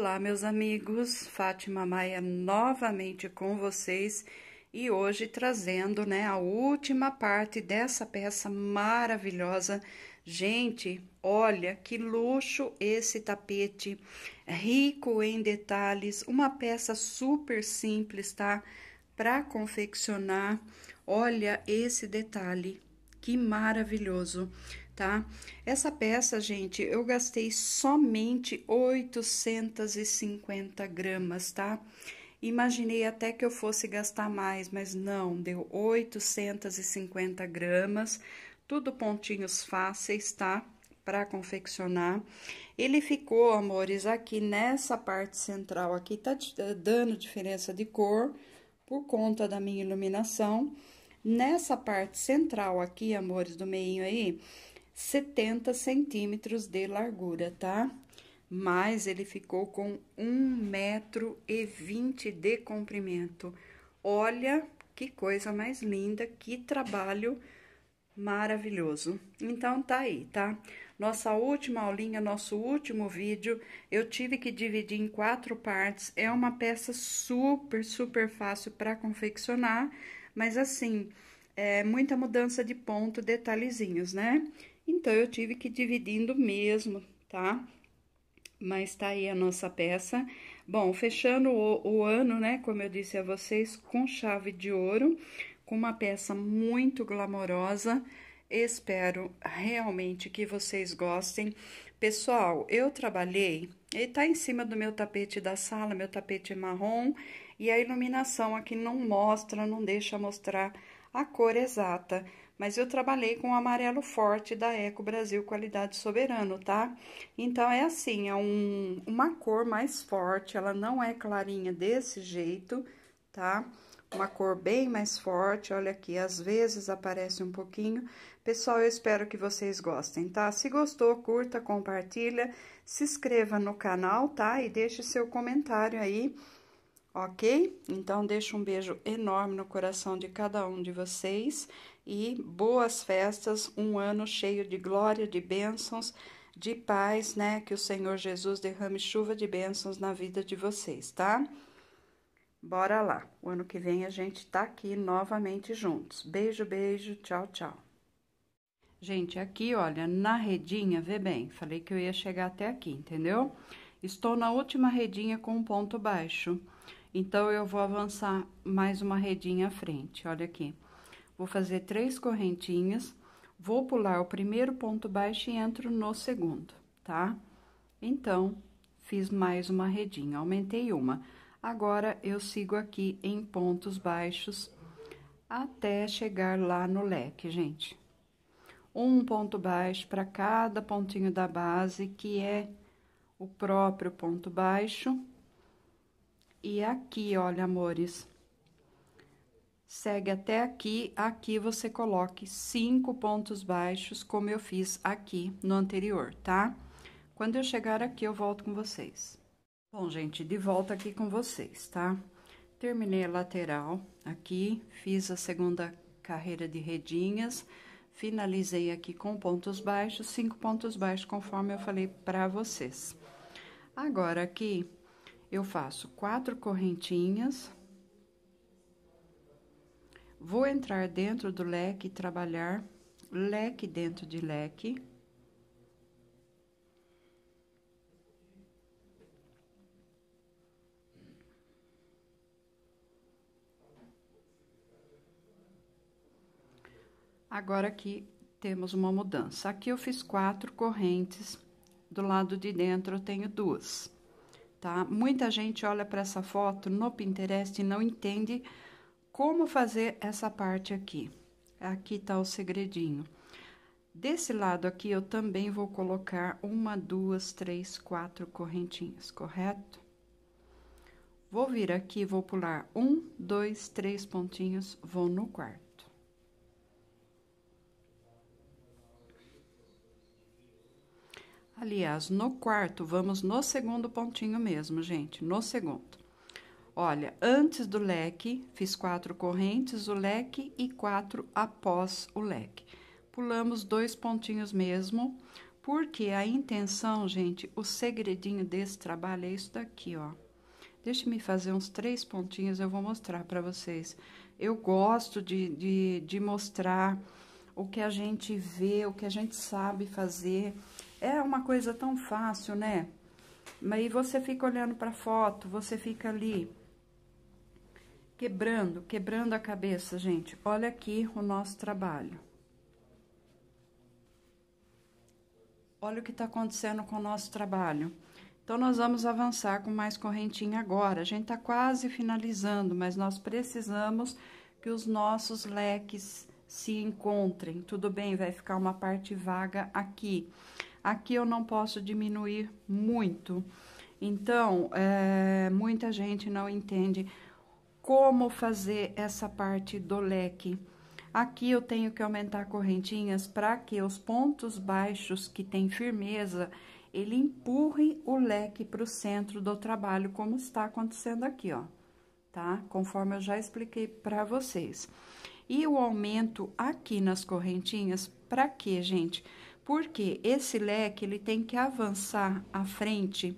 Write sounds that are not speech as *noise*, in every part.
Olá, meus amigos, Fátima Maia novamente com vocês e hoje trazendo, né, a última parte dessa peça maravilhosa. Gente, olha que luxo esse tapete, rico em detalhes, uma peça super simples, tá? Para confeccionar. Olha esse detalhe, que maravilhoso tá? Essa peça, gente, eu gastei somente 850 gramas, tá? Imaginei até que eu fosse gastar mais, mas não, deu 850 gramas, tudo pontinhos fáceis, tá? Para confeccionar. Ele ficou, amores, aqui nessa parte central aqui, tá eh, dando diferença de cor por conta da minha iluminação. Nessa parte central aqui, amores, do meio aí, 70 centímetros de largura, tá? Mas ele ficou com um metro e 20 de comprimento. Olha que coisa mais linda, que trabalho maravilhoso. Então, tá aí, tá? Nossa última aulinha, nosso último vídeo, eu tive que dividir em quatro partes. É uma peça super, super fácil para confeccionar, mas assim, é muita mudança de ponto, detalhezinhos, né? Então, eu tive que ir dividindo mesmo, tá? Mas tá aí a nossa peça. Bom, fechando o, o ano, né, como eu disse a vocês, com chave de ouro, com uma peça muito glamourosa, Espero realmente que vocês gostem. Pessoal, eu trabalhei, E tá em cima do meu tapete da sala, meu tapete é marrom, e a iluminação aqui não mostra, não deixa mostrar a cor exata, mas eu trabalhei com o amarelo forte da Eco Brasil Qualidade Soberano, tá? Então, é assim, é um, uma cor mais forte, ela não é clarinha desse jeito, tá? Uma cor bem mais forte, olha aqui, às vezes aparece um pouquinho. Pessoal, eu espero que vocês gostem, tá? Se gostou, curta, compartilha, se inscreva no canal, tá? E deixe seu comentário aí, ok? Então, deixo um beijo enorme no coração de cada um de vocês e boas festas, um ano cheio de glória, de bênçãos, de paz, né? Que o Senhor Jesus derrame chuva de bênçãos na vida de vocês, tá? Bora lá. O ano que vem a gente tá aqui novamente juntos. Beijo, beijo. Tchau, tchau. Gente, aqui, olha, na redinha, vê bem, falei que eu ia chegar até aqui, entendeu? Estou na última redinha com um ponto baixo, então eu vou avançar mais uma redinha à frente, olha aqui. Vou fazer três correntinhas, vou pular o primeiro ponto baixo e entro no segundo, tá? Então, fiz mais uma redinha, aumentei uma. Agora, eu sigo aqui em pontos baixos até chegar lá no leque, gente. Um ponto baixo para cada pontinho da base, que é o próprio ponto baixo. E aqui, olha, amores, segue até aqui, aqui você coloque cinco pontos baixos, como eu fiz aqui no anterior, tá? Quando eu chegar aqui, eu volto com vocês. Bom, gente, de volta aqui com vocês, tá? Terminei a lateral aqui, fiz a segunda carreira de redinhas, finalizei aqui com pontos baixos, cinco pontos baixos, conforme eu falei pra vocês. Agora, aqui, eu faço quatro correntinhas Vou entrar dentro do leque e trabalhar leque dentro de leque. Agora aqui temos uma mudança. Aqui eu fiz quatro correntes, do lado de dentro eu tenho duas, tá? Muita gente olha para essa foto no Pinterest e não entende como fazer essa parte aqui? Aqui está o segredinho. Desse lado aqui, eu também vou colocar uma, duas, três, quatro correntinhas, correto? Vou vir aqui, vou pular um, dois, três pontinhos, vou no quarto. Aliás, no quarto, vamos no segundo pontinho mesmo, gente, no segundo. Olha, antes do leque, fiz quatro correntes, o leque e quatro após o leque. Pulamos dois pontinhos mesmo, porque a intenção, gente, o segredinho desse trabalho é isso daqui, ó. Deixe-me fazer uns três pontinhos, eu vou mostrar para vocês. Eu gosto de, de, de mostrar o que a gente vê, o que a gente sabe fazer. É uma coisa tão fácil, né? Mas aí você fica olhando para foto, você fica ali Quebrando, quebrando a cabeça, gente. Olha aqui o nosso trabalho. Olha o que está acontecendo com o nosso trabalho. Então, nós vamos avançar com mais correntinha agora. A gente está quase finalizando, mas nós precisamos que os nossos leques se encontrem. Tudo bem, vai ficar uma parte vaga aqui. Aqui eu não posso diminuir muito. Então, é, muita gente não entende como fazer essa parte do leque. Aqui eu tenho que aumentar correntinhas para que os pontos baixos que tem firmeza, ele empurre o leque para o centro do trabalho, como está acontecendo aqui, ó. Tá? Conforme eu já expliquei para vocês. E o aumento aqui nas correntinhas, para quê, gente? Porque esse leque, ele tem que avançar à frente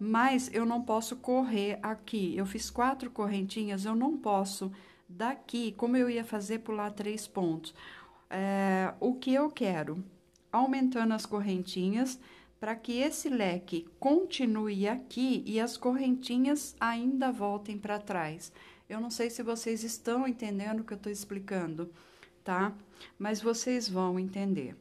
mas eu não posso correr aqui. Eu fiz quatro correntinhas, eu não posso daqui, como eu ia fazer, pular três pontos. É, o que eu quero? Aumentando as correntinhas, para que esse leque continue aqui e as correntinhas ainda voltem para trás. Eu não sei se vocês estão entendendo o que eu estou explicando, tá? Mas vocês vão entender.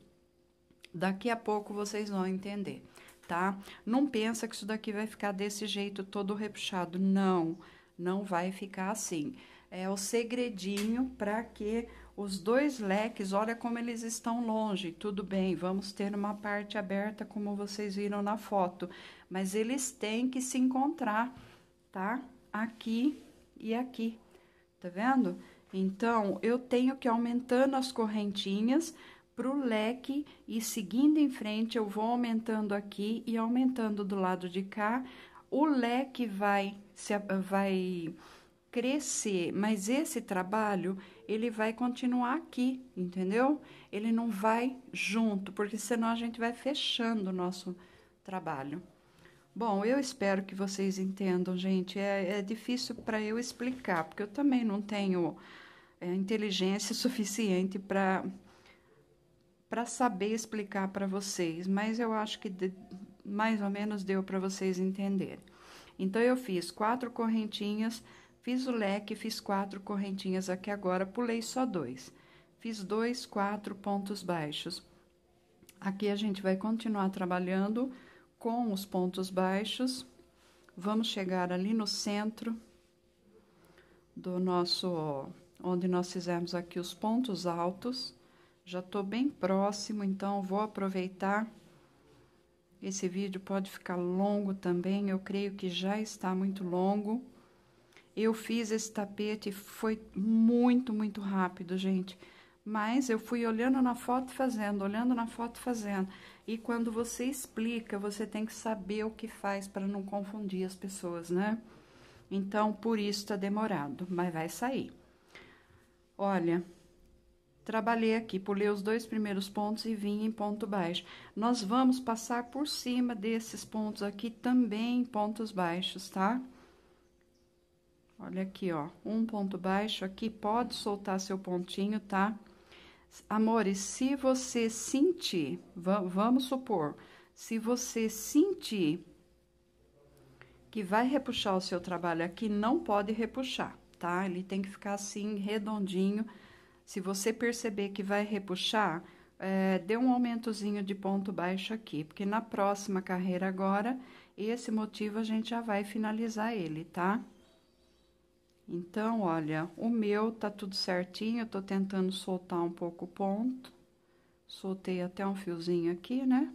Daqui a pouco vocês vão entender tá? Não pensa que isso daqui vai ficar desse jeito todo repuxado. Não, não vai ficar assim. É o segredinho para que os dois leques, olha como eles estão longe. Tudo bem, vamos ter uma parte aberta como vocês viram na foto, mas eles têm que se encontrar, tá? Aqui e aqui, tá vendo? Então, eu tenho que aumentando as correntinhas para o leque e seguindo em frente, eu vou aumentando aqui e aumentando do lado de cá. O leque vai, se, vai crescer, mas esse trabalho, ele vai continuar aqui, entendeu? Ele não vai junto, porque senão a gente vai fechando o nosso trabalho. Bom, eu espero que vocês entendam, gente. É, é difícil para eu explicar, porque eu também não tenho é, inteligência *laughs* suficiente para para saber explicar para vocês, mas eu acho que de, mais ou menos deu para vocês entenderem. Então, eu fiz quatro correntinhas, fiz o leque, fiz quatro correntinhas aqui agora, pulei só dois. Fiz dois, quatro pontos baixos. Aqui a gente vai continuar trabalhando com os pontos baixos. Vamos chegar ali no centro do nosso, onde nós fizemos aqui os pontos altos. Já estou bem próximo, então vou aproveitar. Esse vídeo pode ficar longo também, eu creio que já está muito longo. Eu fiz esse tapete, foi muito, muito rápido, gente. Mas eu fui olhando na foto e fazendo, olhando na foto e fazendo. E quando você explica, você tem que saber o que faz para não confundir as pessoas, né? Então, por isso está demorado, mas vai sair. Olha, Trabalhei aqui, pulei os dois primeiros pontos e vim em ponto baixo. Nós vamos passar por cima desses pontos aqui também em pontos baixos, tá? Olha aqui, ó, um ponto baixo aqui, pode soltar seu pontinho, tá? Amores, se você sentir, vamos supor, se você sentir que vai repuxar o seu trabalho aqui, não pode repuxar, tá? Ele tem que ficar assim, redondinho, redondinho se você perceber que vai repuxar, é, dê um aumentozinho de ponto baixo aqui, porque na próxima carreira agora, esse motivo a gente já vai finalizar ele, tá? Então, olha, o meu tá tudo certinho, eu tô tentando soltar um pouco o ponto. Soltei até um fiozinho aqui, né?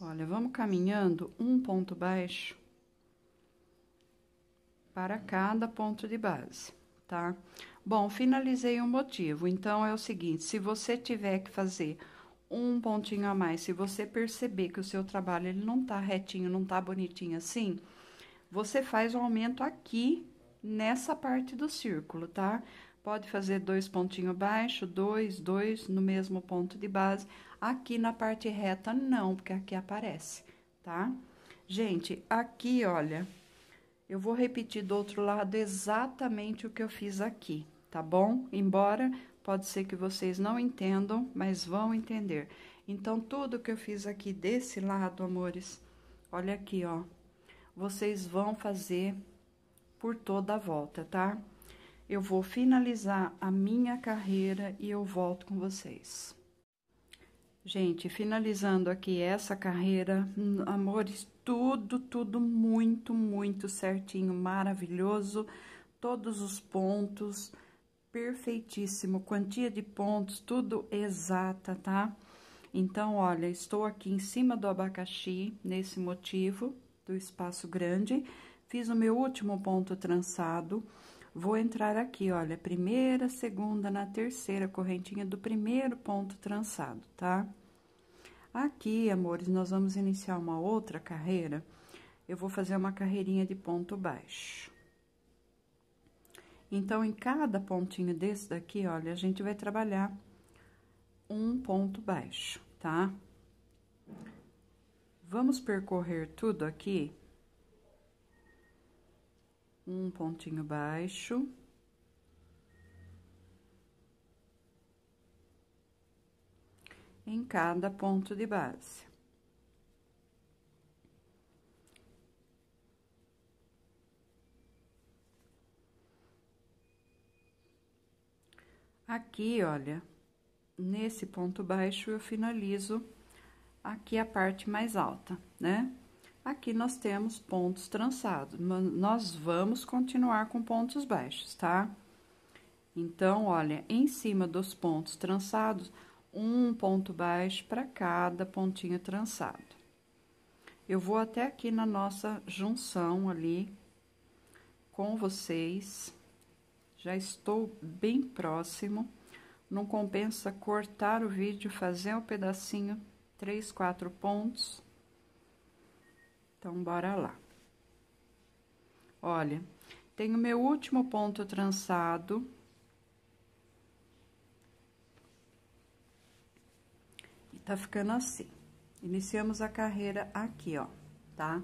Olha, vamos caminhando um ponto baixo para cada ponto de base, tá? Bom, finalizei o motivo. Então, é o seguinte, se você tiver que fazer um pontinho a mais, se você perceber que o seu trabalho ele não tá retinho, não tá bonitinho assim, você faz um aumento aqui nessa parte do círculo, tá? Pode fazer dois pontinhos baixo, dois, dois no mesmo ponto de base. Aqui na parte reta não, porque aqui aparece, tá? Gente, aqui, olha, eu vou repetir do outro lado exatamente o que eu fiz aqui, tá bom? Embora pode ser que vocês não entendam, mas vão entender. Então, tudo que eu fiz aqui desse lado, amores, olha aqui, ó. Vocês vão fazer por toda a volta, tá? Eu vou finalizar a minha carreira e eu volto com vocês. Gente, finalizando aqui essa carreira, amores, tudo, tudo muito, muito certinho, maravilhoso. Todos os pontos, perfeitíssimo. Quantia de pontos, tudo exata, tá? Então, olha, estou aqui em cima do abacaxi, nesse motivo do espaço grande. Fiz o meu último ponto trançado. Vou entrar aqui, olha, primeira, segunda, na terceira correntinha do primeiro ponto trançado, tá? Tá? Aqui, amores, nós vamos iniciar uma outra carreira. Eu vou fazer uma carreirinha de ponto baixo. Então, em cada pontinho desse daqui, olha, a gente vai trabalhar um ponto baixo, tá? Vamos percorrer tudo aqui. Um pontinho baixo. em cada ponto de base. Aqui, olha, nesse ponto baixo, eu finalizo aqui a parte mais alta, né? Aqui nós temos pontos trançados, mas nós vamos continuar com pontos baixos, tá? Então, olha, em cima dos pontos trançados, um ponto baixo para cada pontinho trançado. Eu vou até aqui na nossa junção ali com vocês. Já estou bem próximo. Não compensa cortar o vídeo, fazer um pedacinho, três, quatro pontos. Então, bora lá. Olha, tenho meu último ponto trançado tá ficando assim. Iniciamos a carreira aqui, ó, tá?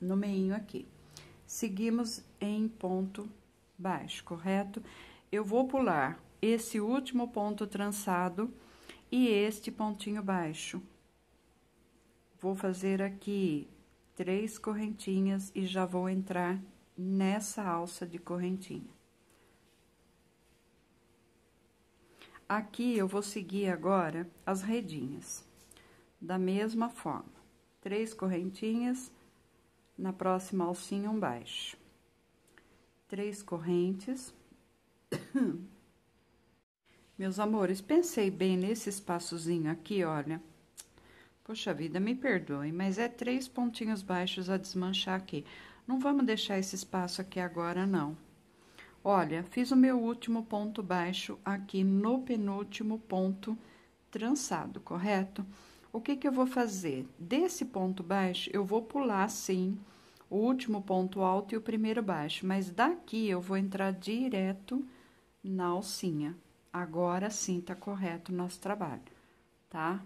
No meinho aqui. Seguimos em ponto baixo, correto? Eu vou pular esse último ponto trançado e este pontinho baixo. Vou fazer aqui três correntinhas e já vou entrar nessa alça de correntinha. Aqui eu vou seguir agora as redinhas, da mesma forma. Três correntinhas, na próxima alcinha um baixo. Três correntes. *coughs* Meus amores, pensei bem nesse espaçozinho aqui, olha. Poxa vida, me perdoem, mas é três pontinhos baixos a desmanchar aqui. Não vamos deixar esse espaço aqui agora, não. Olha, fiz o meu último ponto baixo aqui no penúltimo ponto trançado, correto? O que que eu vou fazer? Desse ponto baixo, eu vou pular, sim, o último ponto alto e o primeiro baixo, mas daqui eu vou entrar direto na alcinha. Agora sim tá correto o nosso trabalho, tá?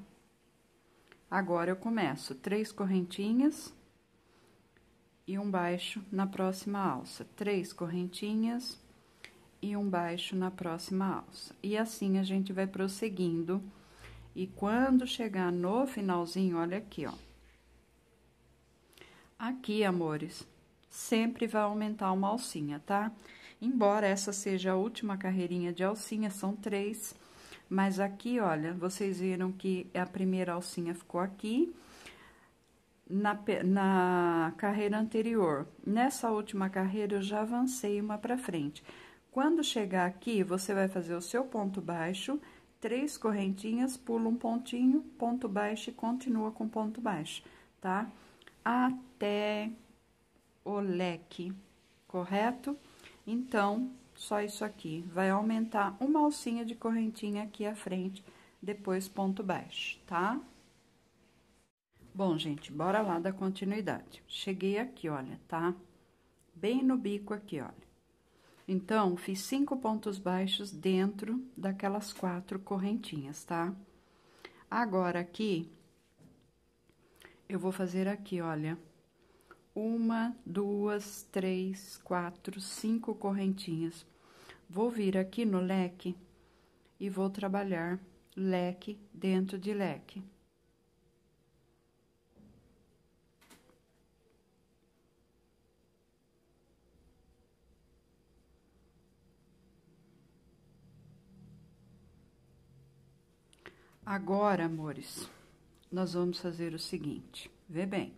Agora eu começo três correntinhas e um baixo na próxima alça, três correntinhas e um baixo na próxima alça. E assim a gente vai prosseguindo. E quando chegar no finalzinho, olha aqui, ó. Aqui, amores, sempre vai aumentar uma alcinha, tá? Embora essa seja a última carreirinha de alcinha, são três. Mas aqui, olha, vocês viram que a primeira alcinha ficou aqui. Na, na carreira anterior. Nessa última carreira, eu já avancei uma pra frente. Quando chegar aqui, você vai fazer o seu ponto baixo, três correntinhas, pula um pontinho, ponto baixo e continua com ponto baixo, tá? Até o leque, correto? Então, só isso aqui. Vai aumentar uma alcinha de correntinha aqui à frente, depois ponto baixo, tá? Bom, gente, bora lá da continuidade. Cheguei aqui, olha, tá? Bem no bico aqui, olha. Então, fiz cinco pontos baixos dentro daquelas quatro correntinhas, tá? Agora, aqui, eu vou fazer aqui, olha, uma, duas, três, quatro, cinco correntinhas. Vou vir aqui no leque e vou trabalhar leque dentro de leque. Agora, amores, nós vamos fazer o seguinte, vê bem.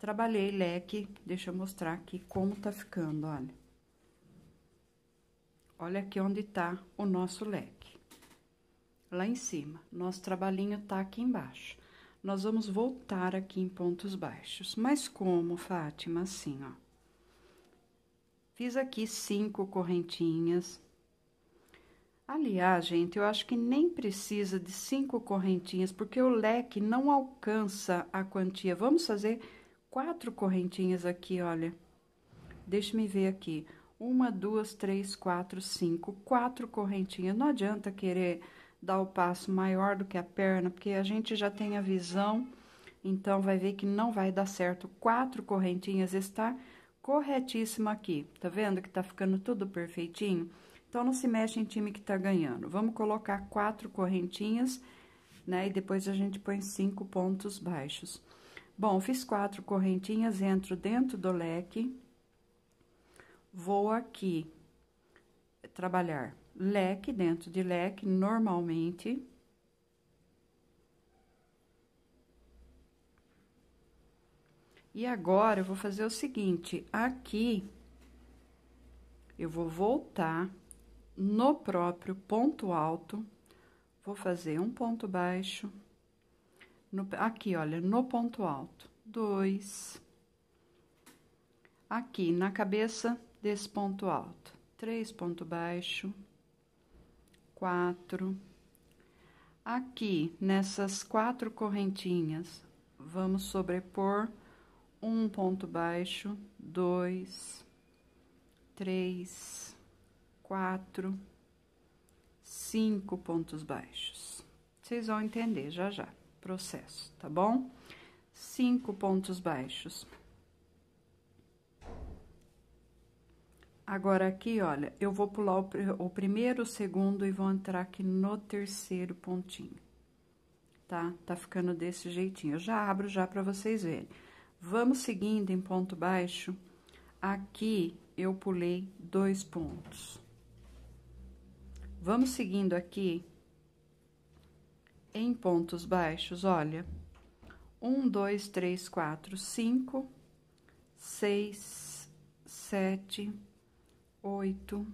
Trabalhei leque, deixa eu mostrar aqui como tá ficando, olha. Olha aqui onde tá o nosso leque. Lá em cima, nosso trabalhinho tá aqui embaixo. Nós vamos voltar aqui em pontos baixos. Mas como, Fátima? Assim, ó. Fiz aqui cinco correntinhas, Aliás, gente, eu acho que nem precisa de cinco correntinhas, porque o leque não alcança a quantia. Vamos fazer quatro correntinhas aqui, olha. Deixa-me ver aqui. Uma, duas, três, quatro, cinco. Quatro correntinhas. Não adianta querer dar o passo maior do que a perna, porque a gente já tem a visão, então vai ver que não vai dar certo. Quatro correntinhas está corretíssimo aqui. Tá vendo que tá ficando tudo perfeitinho? Então, não se mexe em time que tá ganhando. Vamos colocar quatro correntinhas, né? E depois a gente põe cinco pontos baixos. Bom, fiz quatro correntinhas, entro dentro do leque, vou aqui trabalhar leque dentro de leque, normalmente. E agora, eu vou fazer o seguinte, aqui eu vou voltar no próprio ponto alto, vou fazer um ponto baixo, no, aqui, olha, no ponto alto, dois, aqui na cabeça desse ponto alto, três ponto baixo, quatro, aqui nessas quatro correntinhas, vamos sobrepor um ponto baixo, dois, três, quatro, cinco pontos baixos. Vocês vão entender já já, processo, tá bom? Cinco pontos baixos. Agora, aqui, olha, eu vou pular o, o primeiro, o segundo e vou entrar aqui no terceiro pontinho, tá? Tá ficando desse jeitinho. Eu já abro já pra vocês verem. Vamos seguindo em ponto baixo. Aqui, eu pulei dois pontos. Vamos seguindo aqui em pontos baixos, olha. Um, dois, três, quatro, cinco, seis, sete, oito,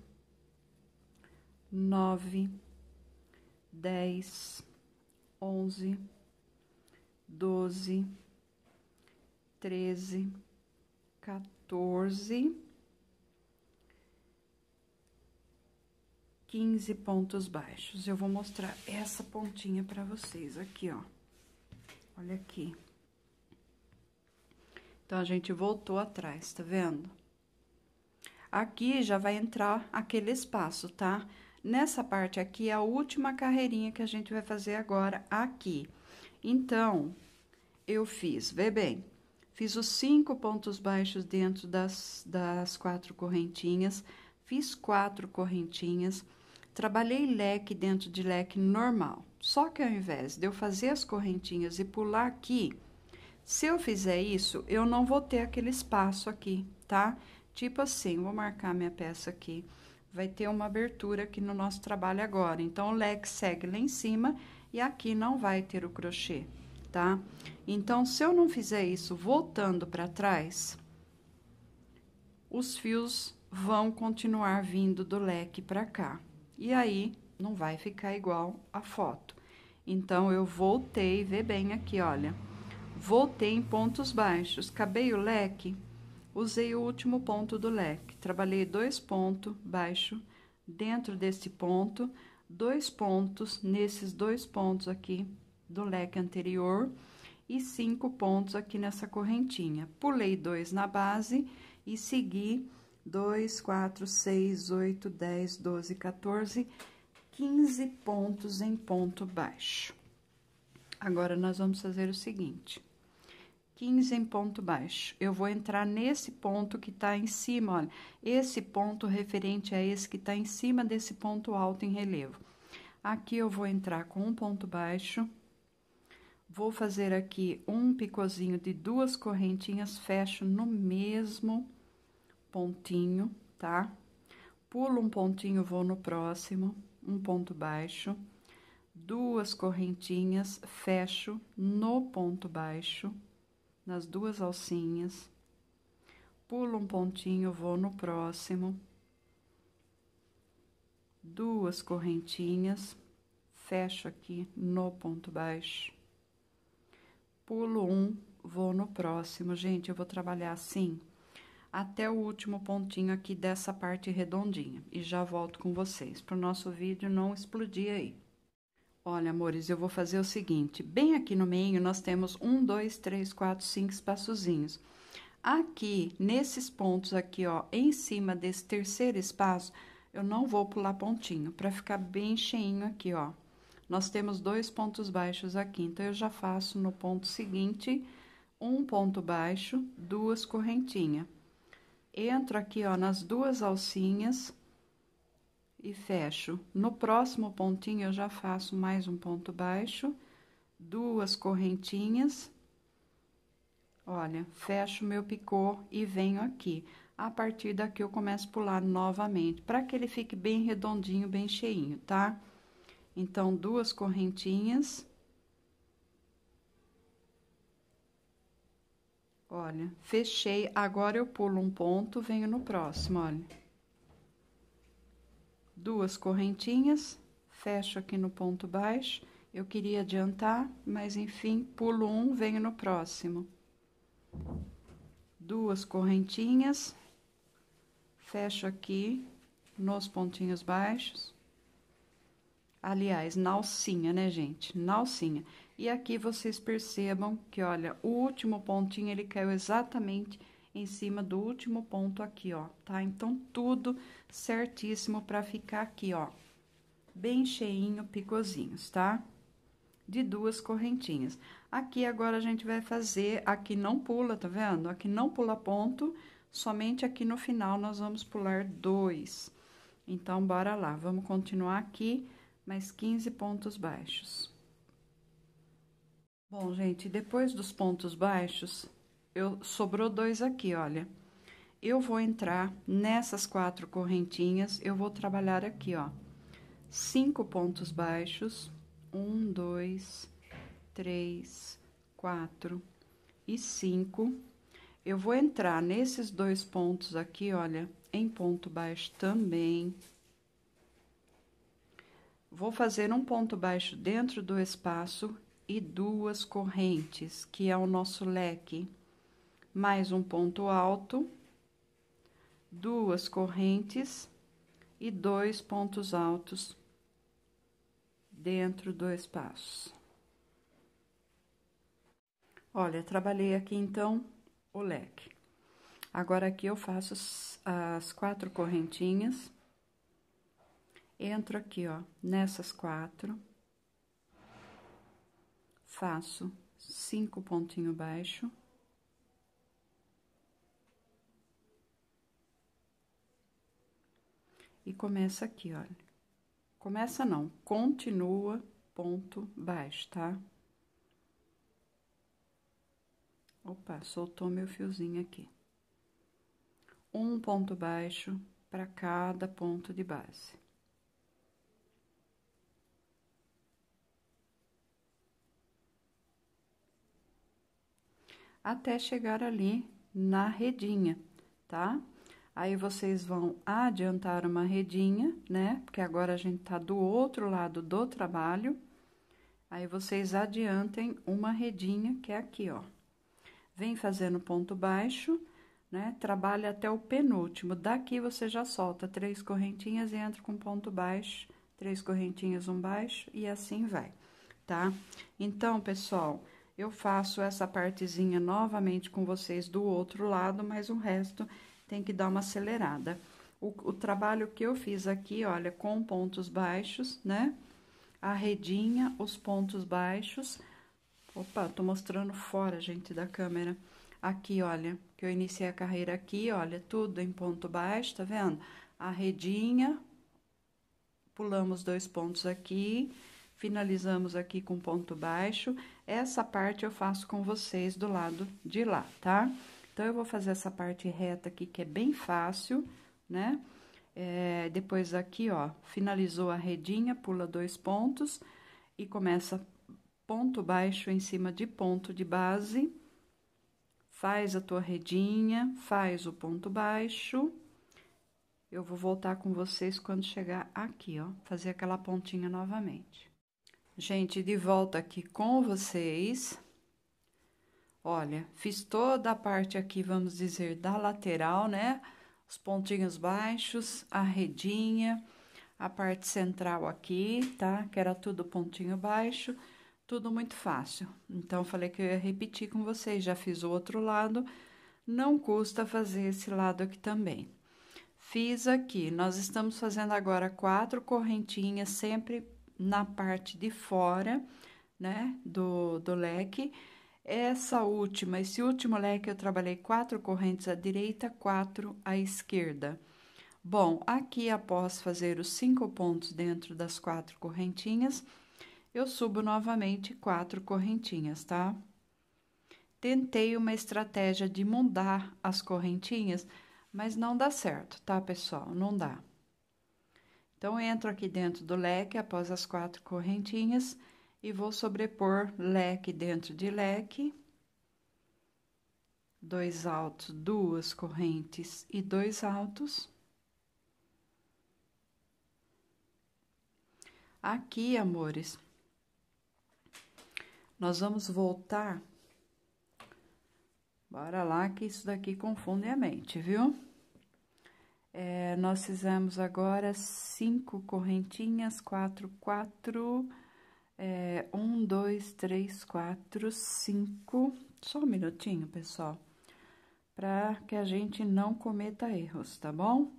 nove, dez, onze, doze, treze, quatorze, 15 pontos baixos. Eu vou mostrar essa pontinha pra vocês aqui, ó. Olha aqui. Então, a gente voltou atrás, tá vendo? Aqui já vai entrar aquele espaço, tá? Nessa parte aqui é a última carreirinha que a gente vai fazer agora aqui. Então, eu fiz, vê bem, fiz os cinco pontos baixos dentro das, das quatro correntinhas, fiz quatro correntinhas, Trabalhei leque dentro de leque normal. Só que ao invés de eu fazer as correntinhas e pular aqui, se eu fizer isso, eu não vou ter aquele espaço aqui, tá? Tipo assim, vou marcar minha peça aqui. Vai ter uma abertura aqui no nosso trabalho agora. Então, o leque segue lá em cima e aqui não vai ter o crochê, tá? Então, se eu não fizer isso voltando para trás, os fios vão continuar vindo do leque para cá. E aí, não vai ficar igual a foto. Então, eu voltei, vê bem aqui, olha. Voltei em pontos baixos, cabei o leque, usei o último ponto do leque. Trabalhei dois pontos baixo dentro desse ponto, dois pontos nesses dois pontos aqui do leque anterior e cinco pontos aqui nessa correntinha. Pulei dois na base e segui 2, 4, 6, 8, 10, 12, 14, 15 pontos em ponto baixo. Agora, nós vamos fazer o seguinte. 15 em ponto baixo. Eu vou entrar nesse ponto que tá em cima, olha. Esse ponto referente a esse que tá em cima desse ponto alto em relevo. Aqui eu vou entrar com um ponto baixo. Vou fazer aqui um picozinho de duas correntinhas, fecho no mesmo ponto pontinho, tá? Pulo um pontinho, vou no próximo, um ponto baixo, duas correntinhas, fecho no ponto baixo, nas duas alcinhas, pulo um pontinho, vou no próximo, duas correntinhas, fecho aqui no ponto baixo, pulo um, vou no próximo. Gente, eu vou trabalhar assim até o último pontinho aqui dessa parte redondinha. E já volto com vocês, para o nosso vídeo não explodir aí. Olha, amores, eu vou fazer o seguinte, bem aqui no meio nós temos um, dois, três, quatro, cinco espaçozinhos. Aqui, nesses pontos aqui, ó, em cima desse terceiro espaço, eu não vou pular pontinho, para ficar bem cheinho aqui, ó. Nós temos dois pontos baixos aqui, então, eu já faço no ponto seguinte, um ponto baixo, duas correntinhas entro aqui, ó, nas duas alcinhas e fecho. No próximo pontinho, eu já faço mais um ponto baixo, duas correntinhas, olha, fecho meu picô e venho aqui. A partir daqui, eu começo a pular novamente, para que ele fique bem redondinho, bem cheinho, tá? Então, duas correntinhas Olha, fechei, agora eu pulo um ponto, venho no próximo, olha. Duas correntinhas, fecho aqui no ponto baixo. Eu queria adiantar, mas enfim, pulo um, venho no próximo. Duas correntinhas, fecho aqui nos pontinhos baixos. Aliás, na alcinha, né, gente? Na alcinha. E aqui vocês percebam que, olha, o último pontinho, ele caiu exatamente em cima do último ponto aqui, ó, tá? Então, tudo certíssimo pra ficar aqui, ó, bem cheinho, picozinhos, tá? De duas correntinhas. Aqui, agora, a gente vai fazer, aqui não pula, tá vendo? Aqui não pula ponto, somente aqui no final nós vamos pular dois. Então, bora lá, vamos continuar aqui, mais 15 pontos baixos. Bom, gente, depois dos pontos baixos, eu sobrou dois aqui, olha. Eu vou entrar nessas quatro correntinhas, eu vou trabalhar aqui, ó. Cinco pontos baixos, um, dois, três, quatro e cinco. Eu vou entrar nesses dois pontos aqui, olha, em ponto baixo também. Vou fazer um ponto baixo dentro do espaço e duas correntes, que é o nosso leque, mais um ponto alto, duas correntes e dois pontos altos dentro do espaço. Olha, trabalhei aqui então o leque. Agora aqui eu faço as quatro correntinhas, entro aqui, ó, nessas quatro faço cinco pontinho baixo. E começa aqui, olha. Começa não, continua ponto baixo, tá? Opa, soltou meu fiozinho aqui. Um ponto baixo para cada ponto de base. até chegar ali na redinha, tá? Aí vocês vão adiantar uma redinha, né? Porque agora a gente tá do outro lado do trabalho. Aí vocês adiantem uma redinha, que é aqui, ó. Vem fazendo ponto baixo, né? Trabalha até o penúltimo. Daqui você já solta três correntinhas e entra com ponto baixo, três correntinhas, um baixo e assim vai, tá? Então, pessoal, eu faço essa partezinha novamente com vocês do outro lado, mas o resto tem que dar uma acelerada. O, o trabalho que eu fiz aqui, olha, com pontos baixos, né? A redinha, os pontos baixos. Opa, tô mostrando fora, gente, da câmera. Aqui, olha, que eu iniciei a carreira aqui, olha, tudo em ponto baixo, tá vendo? A redinha, pulamos dois pontos aqui, finalizamos aqui com ponto baixo essa parte eu faço com vocês do lado de lá, tá? Então, eu vou fazer essa parte reta aqui, que é bem fácil, né? É, depois aqui, ó, finalizou a redinha, pula dois pontos e começa ponto baixo em cima de ponto de base. Faz a tua redinha, faz o ponto baixo. Eu vou voltar com vocês quando chegar aqui, ó, fazer aquela pontinha novamente. Gente, de volta aqui com vocês. Olha, fiz toda a parte aqui, vamos dizer, da lateral, né? Os pontinhos baixos, a redinha, a parte central aqui, tá? Que era tudo pontinho baixo, tudo muito fácil. Então, falei que eu ia repetir com vocês, já fiz o outro lado, não custa fazer esse lado aqui também. Fiz aqui, nós estamos fazendo agora quatro correntinhas, sempre na parte de fora, né, do, do leque. Essa última, esse último leque, eu trabalhei quatro correntes à direita, quatro à esquerda. Bom, aqui após fazer os cinco pontos dentro das quatro correntinhas, eu subo novamente quatro correntinhas, tá? Tentei uma estratégia de mudar as correntinhas, mas não dá certo, tá, pessoal? Não dá. Então, entro aqui dentro do leque após as quatro correntinhas e vou sobrepor leque dentro de leque, dois altos, duas correntes e dois altos. Aqui, amores, nós vamos voltar. Bora lá que isso daqui confunde a mente, viu? É, nós fizemos agora cinco correntinhas, quatro, quatro, é, um, dois, três, quatro, cinco. Só um minutinho, pessoal, para que a gente não cometa erros, tá bom?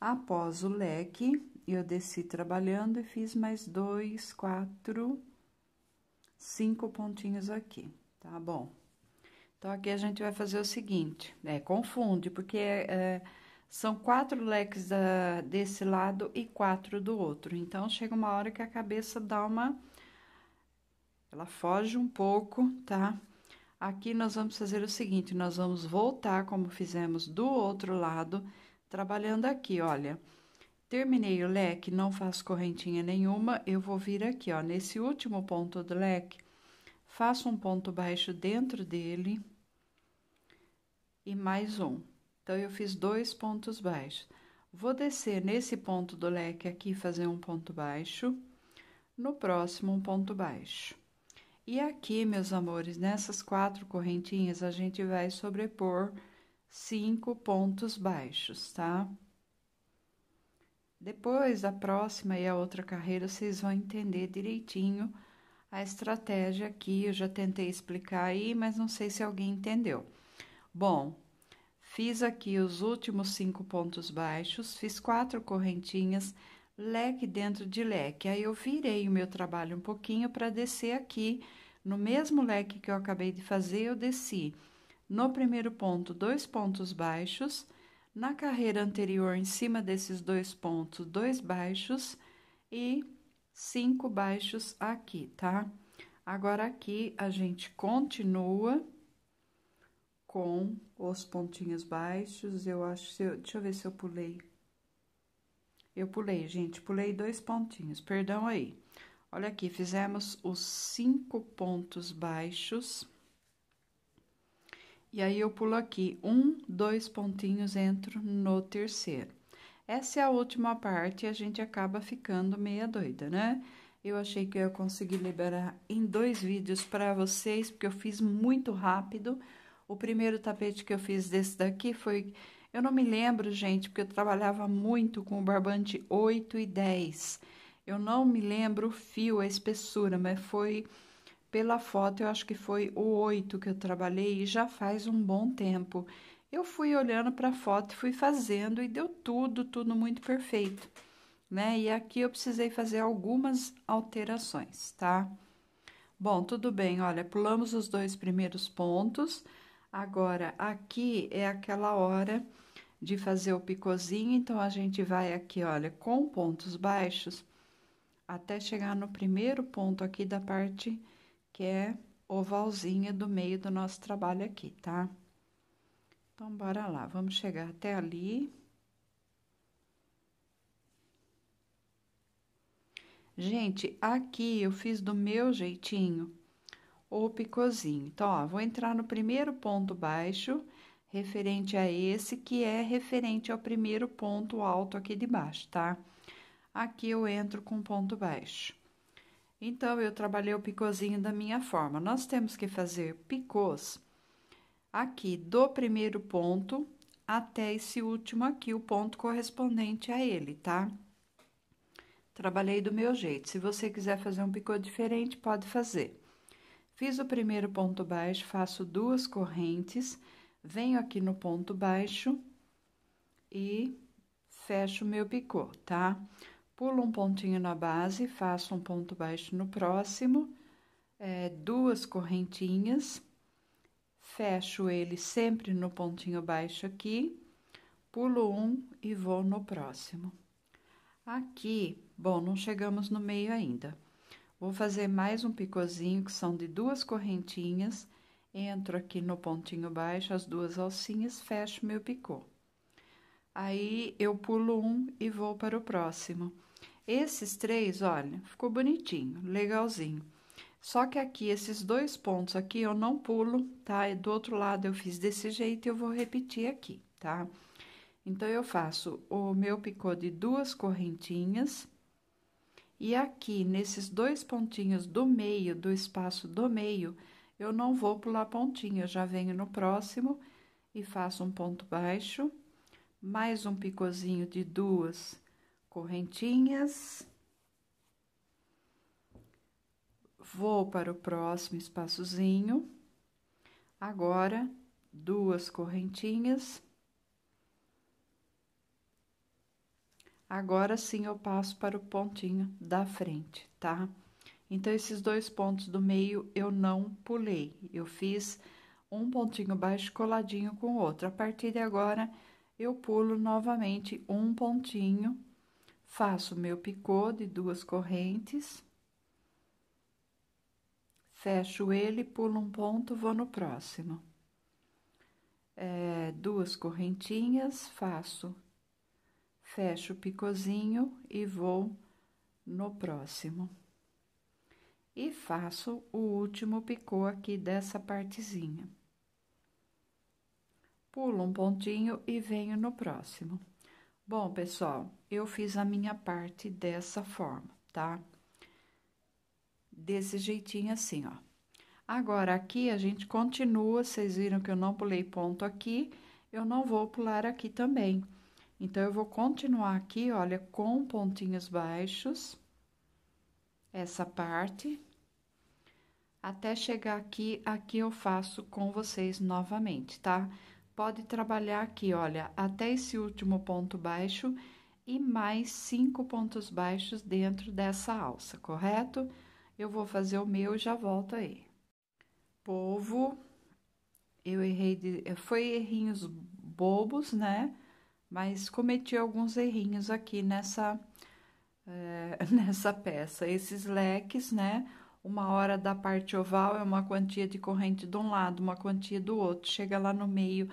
Após o leque, eu desci trabalhando e fiz mais dois, quatro, cinco pontinhos aqui, tá bom? Então, aqui a gente vai fazer o seguinte, né? Confunde, porque é, é são quatro leques da, desse lado e quatro do outro. Então, chega uma hora que a cabeça dá uma... Ela foge um pouco, tá? Aqui nós vamos fazer o seguinte, nós vamos voltar como fizemos do outro lado, trabalhando aqui, olha. Terminei o leque, não faço correntinha nenhuma, eu vou vir aqui, ó, nesse último ponto do leque, faço um ponto baixo dentro dele e mais um. Então, eu fiz dois pontos baixos. Vou descer nesse ponto do leque aqui, fazer um ponto baixo. No próximo, um ponto baixo. E aqui, meus amores, nessas quatro correntinhas, a gente vai sobrepor cinco pontos baixos, tá? Depois, a próxima e a outra carreira, vocês vão entender direitinho a estratégia aqui. Eu já tentei explicar aí, mas não sei se alguém entendeu. Bom, Fiz aqui os últimos cinco pontos baixos, fiz quatro correntinhas, leque dentro de leque. Aí, eu virei o meu trabalho um pouquinho para descer aqui, no mesmo leque que eu acabei de fazer, eu desci. No primeiro ponto, dois pontos baixos, na carreira anterior, em cima desses dois pontos, dois baixos e cinco baixos aqui, tá? Agora, aqui, a gente continua com os pontinhos baixos, eu acho, eu, deixa eu ver se eu pulei. Eu pulei, gente, pulei dois pontinhos, perdão aí. Olha aqui, fizemos os cinco pontos baixos. E aí, eu pulo aqui, um, dois pontinhos, entro no terceiro. Essa é a última parte a gente acaba ficando meia doida, né? Eu achei que eu ia conseguir liberar em dois vídeos para vocês, porque eu fiz muito rápido, o primeiro tapete que eu fiz desse daqui foi... Eu não me lembro, gente, porque eu trabalhava muito com o barbante 8 e 10. Eu não me lembro o fio, a espessura, mas foi... Pela foto, eu acho que foi o 8 que eu trabalhei e já faz um bom tempo. Eu fui olhando para a foto, e fui fazendo e deu tudo, tudo muito perfeito, né? E aqui eu precisei fazer algumas alterações, tá? Bom, tudo bem, olha, pulamos os dois primeiros pontos... Agora, aqui é aquela hora de fazer o picozinho, então a gente vai aqui, olha, com pontos baixos, até chegar no primeiro ponto aqui da parte que é ovalzinha do meio do nosso trabalho aqui, tá? Então, bora lá, vamos chegar até ali. Gente, aqui eu fiz do meu jeitinho, ou picôzinho. Então, ó, vou entrar no primeiro ponto baixo, referente a esse, que é referente ao primeiro ponto alto aqui de baixo, tá? Aqui eu entro com ponto baixo. Então, eu trabalhei o picôzinho da minha forma. Nós temos que fazer picôs aqui do primeiro ponto até esse último aqui, o ponto correspondente a ele, tá? Trabalhei do meu jeito. Se você quiser fazer um picô diferente, pode fazer. Fiz o primeiro ponto baixo, faço duas correntes, venho aqui no ponto baixo e fecho meu picô, tá? Pulo um pontinho na base, faço um ponto baixo no próximo, é, duas correntinhas, fecho ele sempre no pontinho baixo aqui, pulo um e vou no próximo. Aqui, bom, não chegamos no meio ainda. Vou fazer mais um picozinho, que são de duas correntinhas. Entro aqui no pontinho baixo, as duas alcinhas, fecho meu picô. Aí, eu pulo um e vou para o próximo. Esses três, olha, ficou bonitinho, legalzinho. Só que aqui, esses dois pontos aqui, eu não pulo, tá? E do outro lado, eu fiz desse jeito e eu vou repetir aqui, tá? Então, eu faço o meu picô de duas correntinhas e aqui, nesses dois pontinhos do meio, do espaço do meio, eu não vou pular pontinho, eu já venho no próximo e faço um ponto baixo, mais um picozinho de duas correntinhas. Vou para o próximo espaçozinho. Agora, duas correntinhas Agora sim eu passo para o pontinho da frente, tá? Então, esses dois pontos do meio eu não pulei, eu fiz um pontinho baixo coladinho com o outro. A partir de agora, eu pulo novamente um pontinho, faço meu picô de duas correntes, fecho ele, pulo um ponto, vou no próximo. É, duas correntinhas, faço fecho o picozinho e vou no próximo. E faço o último picô aqui dessa partezinha. Pulo um pontinho e venho no próximo. Bom, pessoal, eu fiz a minha parte dessa forma, tá? Desse jeitinho assim, ó. Agora, aqui a gente continua, vocês viram que eu não pulei ponto aqui, eu não vou pular aqui também. Então, eu vou continuar aqui, olha, com pontinhos baixos, essa parte, até chegar aqui, aqui eu faço com vocês novamente, tá? Pode trabalhar aqui, olha, até esse último ponto baixo e mais cinco pontos baixos dentro dessa alça, correto? Eu vou fazer o meu e já volto aí. Povo, eu errei, de, foi errinhos bobos, né? mas cometi alguns errinhos aqui nessa, é, *laughs* nessa peça. Esses leques, né? Uma hora da parte oval é uma quantia de corrente de um lado, uma quantia do outro. Chega lá no meio,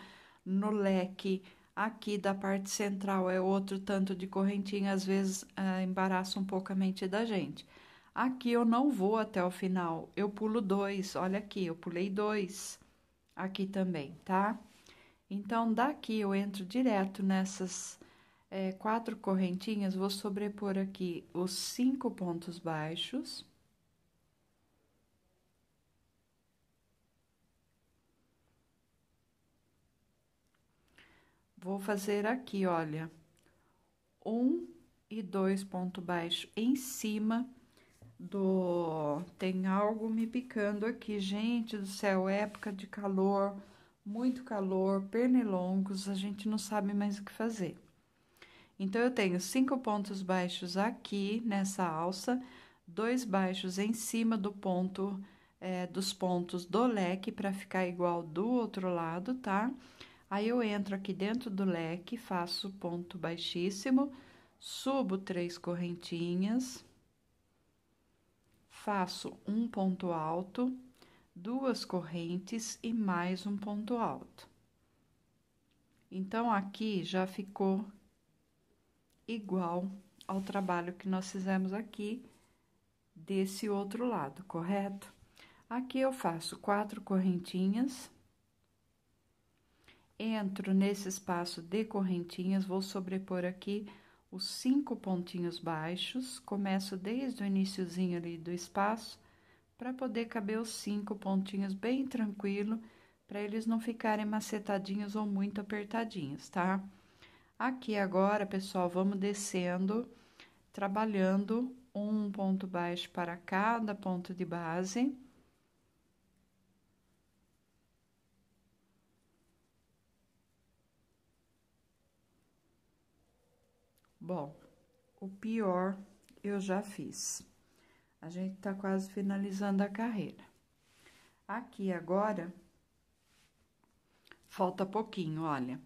no leque aqui da parte central é outro tanto de correntinha, às vezes é, embaraça um pouco a mente da gente. Aqui eu não vou até o final, eu pulo dois, olha aqui, eu pulei dois aqui também, tá? Então, daqui eu entro direto nessas é, quatro correntinhas, vou sobrepor aqui os cinco pontos baixos. Vou fazer aqui, olha, um e dois ponto baixo em cima do... Tem algo me picando aqui, gente do céu, época de calor muito calor, pernilongos, a gente não sabe mais o que fazer. Então, eu tenho cinco pontos baixos aqui nessa alça, dois baixos em cima do ponto, é, dos pontos do leque, para ficar igual do outro lado, tá? Aí, eu entro aqui dentro do leque, faço ponto baixíssimo, subo três correntinhas, faço um ponto alto duas correntes e mais um ponto alto. Então, aqui já ficou igual ao trabalho que nós fizemos aqui desse outro lado, correto? Aqui eu faço quatro correntinhas, entro nesse espaço de correntinhas, vou sobrepor aqui os cinco pontinhos baixos, começo desde o iníciozinho ali do espaço para poder caber os cinco pontinhos bem tranquilo, para eles não ficarem macetadinhos ou muito apertadinhos, tá? Aqui agora, pessoal, vamos descendo, trabalhando um ponto baixo para cada ponto de base. Bom, o pior eu já fiz. A gente tá quase finalizando a carreira. Aqui agora, falta pouquinho, olha.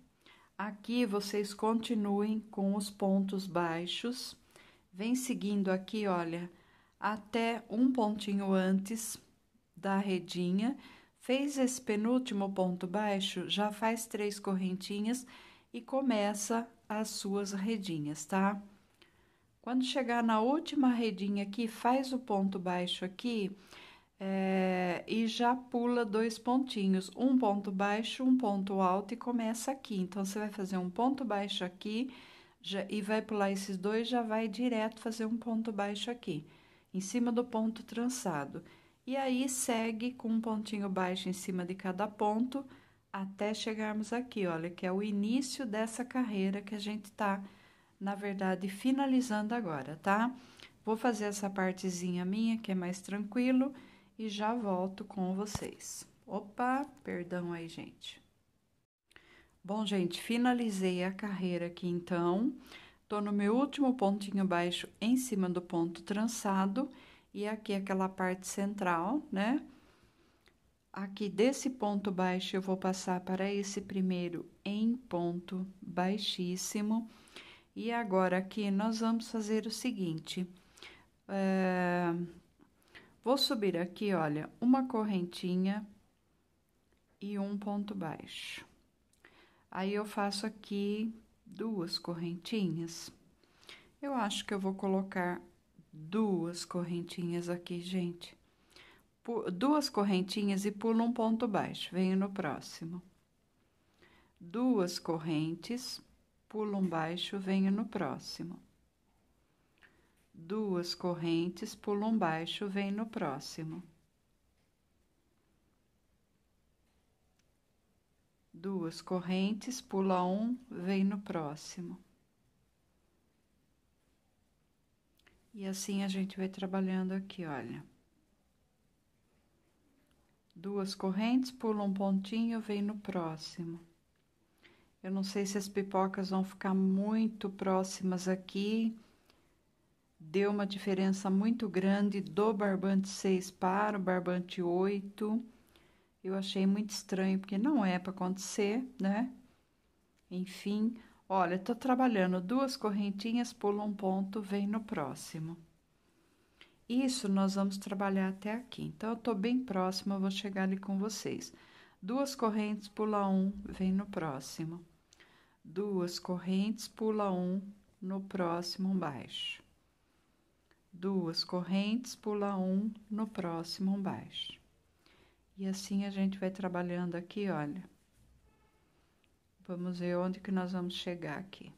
Aqui vocês continuem com os pontos baixos, vem seguindo aqui, olha, até um pontinho antes da redinha. Fez esse penúltimo ponto baixo, já faz três correntinhas e começa as suas redinhas, tá? Quando chegar na última redinha aqui, faz o ponto baixo aqui é, e já pula dois pontinhos, um ponto baixo, um ponto alto e começa aqui. Então, você vai fazer um ponto baixo aqui já, e vai pular esses dois, já vai direto fazer um ponto baixo aqui, em cima do ponto trançado. E aí, segue com um pontinho baixo em cima de cada ponto até chegarmos aqui, olha, que é o início dessa carreira que a gente tá na verdade, finalizando agora, tá? Vou fazer essa partezinha minha que é mais tranquilo e já volto com vocês. Opa, perdão aí, gente. Bom, gente, finalizei a carreira aqui então. Tô no meu último pontinho baixo em cima do ponto trançado e aqui aquela parte central, né? Aqui desse ponto baixo eu vou passar para esse primeiro em ponto baixíssimo e agora aqui nós vamos fazer o seguinte. É, vou subir aqui, olha, uma correntinha e um ponto baixo. Aí eu faço aqui duas correntinhas. Eu acho que eu vou colocar duas correntinhas aqui, gente. Duas correntinhas e pulo um ponto baixo, venho no próximo. Duas correntes pulo um baixo, venho no próximo. Duas correntes, pulo um baixo, venho no próximo. Duas correntes, pula um, vem no próximo. E assim a gente vai trabalhando aqui, olha. Duas correntes, pula um pontinho, vem no próximo. Eu não sei se as pipocas vão ficar muito próximas aqui. Deu uma diferença muito grande do barbante 6 para o barbante 8. Eu achei muito estranho, porque não é para acontecer, né? Enfim, olha, tô trabalhando duas correntinhas, pulo um ponto, vem no próximo. Isso nós vamos trabalhar até aqui. Então, eu tô bem próxima, vou chegar ali com vocês. Duas correntes, pula um, vem no próximo duas correntes, pula um no próximo baixo. Duas correntes, pula um no próximo baixo. E assim a gente vai trabalhando aqui, olha. Vamos ver onde que nós vamos chegar aqui.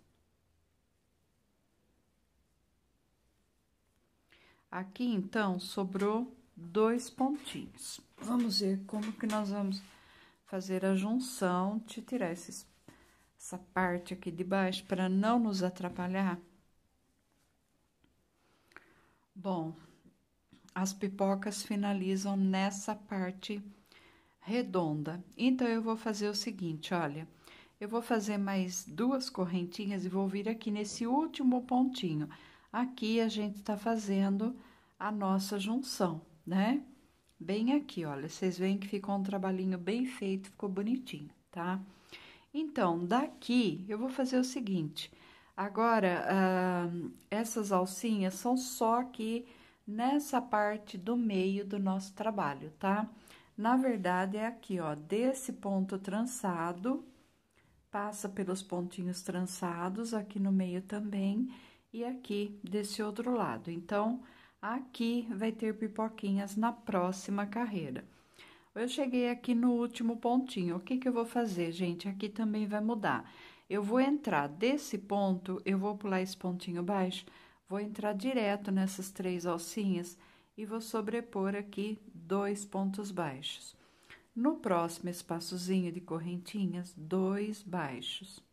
Aqui, então, sobrou dois pontinhos. Vamos ver como que nós vamos fazer a junção de tirar esses essa parte aqui de baixo para não nos atrapalhar. Bom, as pipocas finalizam nessa parte redonda. Então, eu vou fazer o seguinte, olha. Eu vou fazer mais duas correntinhas e vou vir aqui nesse último pontinho. Aqui, a gente tá fazendo a nossa junção, né? Bem aqui, olha. Vocês veem que ficou um trabalhinho bem feito, ficou bonitinho, tá? Tá? Então, daqui eu vou fazer o seguinte. Agora, ah, essas alcinhas são só aqui nessa parte do meio do nosso trabalho, tá? Na verdade, é aqui, ó, desse ponto trançado, passa pelos pontinhos trançados, aqui no meio também, e aqui desse outro lado. Então, aqui vai ter pipoquinhas na próxima carreira. Eu cheguei aqui no último pontinho. O que, que eu vou fazer, gente? Aqui também vai mudar. Eu vou entrar desse ponto, eu vou pular esse pontinho baixo, vou entrar direto nessas três alcinhas e vou sobrepor aqui dois pontos baixos. No próximo espaçozinho de correntinhas, dois baixos.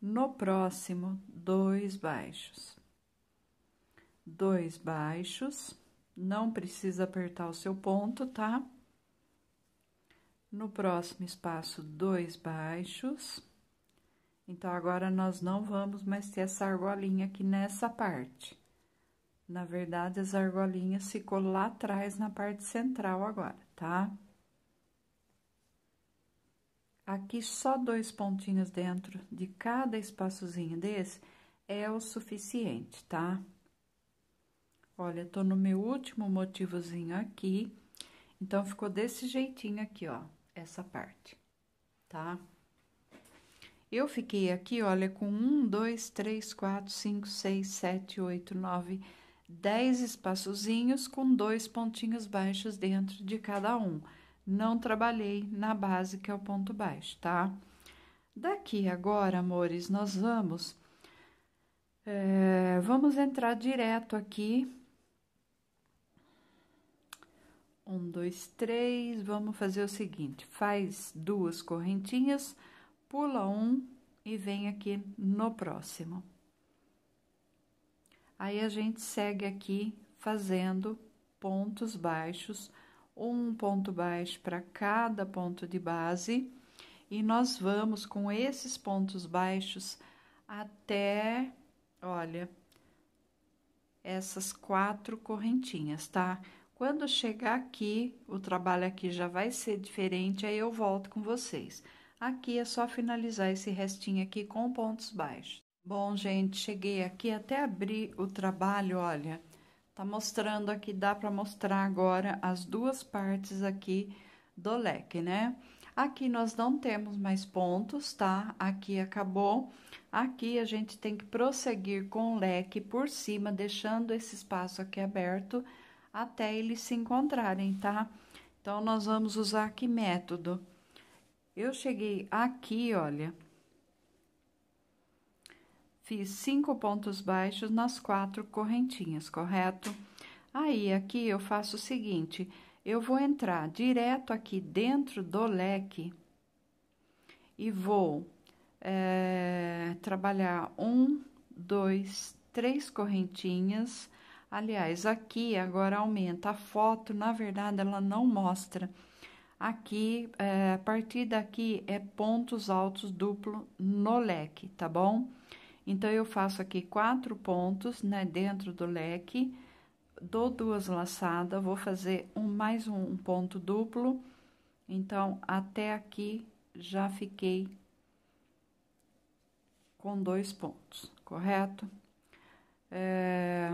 No próximo, dois baixos. Dois baixos. Não precisa apertar o seu ponto, tá? No próximo espaço, dois baixos. Então, agora, nós não vamos mais ter essa argolinha aqui nessa parte. Na verdade, as argolinhas ficou lá atrás, na parte central agora, tá? Aqui, só dois pontinhos dentro de cada espaçozinho desse é o suficiente, tá? Olha, tô no meu último motivozinho aqui, então, ficou desse jeitinho aqui, ó essa parte, tá? Eu fiquei aqui, olha, com um, dois, três, quatro, cinco, seis, sete, oito, nove, dez espaçozinhos com dois pontinhos baixos dentro de cada um. Não trabalhei na base, que é o ponto baixo, tá? Daqui agora, amores, nós vamos... É, vamos entrar direto aqui Um, dois, três. Vamos fazer o seguinte: faz duas correntinhas, pula um e vem aqui no próximo. Aí a gente segue aqui fazendo pontos baixos, um ponto baixo para cada ponto de base, e nós vamos com esses pontos baixos até, olha, essas quatro correntinhas, tá? Quando chegar aqui, o trabalho aqui já vai ser diferente, aí eu volto com vocês. Aqui é só finalizar esse restinho aqui com pontos baixos. Bom, gente, cheguei aqui até abrir o trabalho, olha. Tá mostrando aqui, dá para mostrar agora as duas partes aqui do leque, né? Aqui nós não temos mais pontos, tá? Aqui acabou. Aqui a gente tem que prosseguir com o leque por cima, deixando esse espaço aqui aberto até eles se encontrarem, tá? Então, nós vamos usar que método? Eu cheguei aqui, olha, fiz cinco pontos baixos nas quatro correntinhas, correto? Aí, aqui eu faço o seguinte, eu vou entrar direto aqui dentro do leque e vou é, trabalhar um, dois, três correntinhas Aliás, aqui agora aumenta. A foto, na verdade, ela não mostra. Aqui, é, a partir daqui, é pontos altos duplo no leque, tá bom? Então, eu faço aqui quatro pontos, né, dentro do leque, dou duas laçadas, vou fazer um mais um ponto duplo. Então, até aqui, já fiquei com dois pontos, correto? É...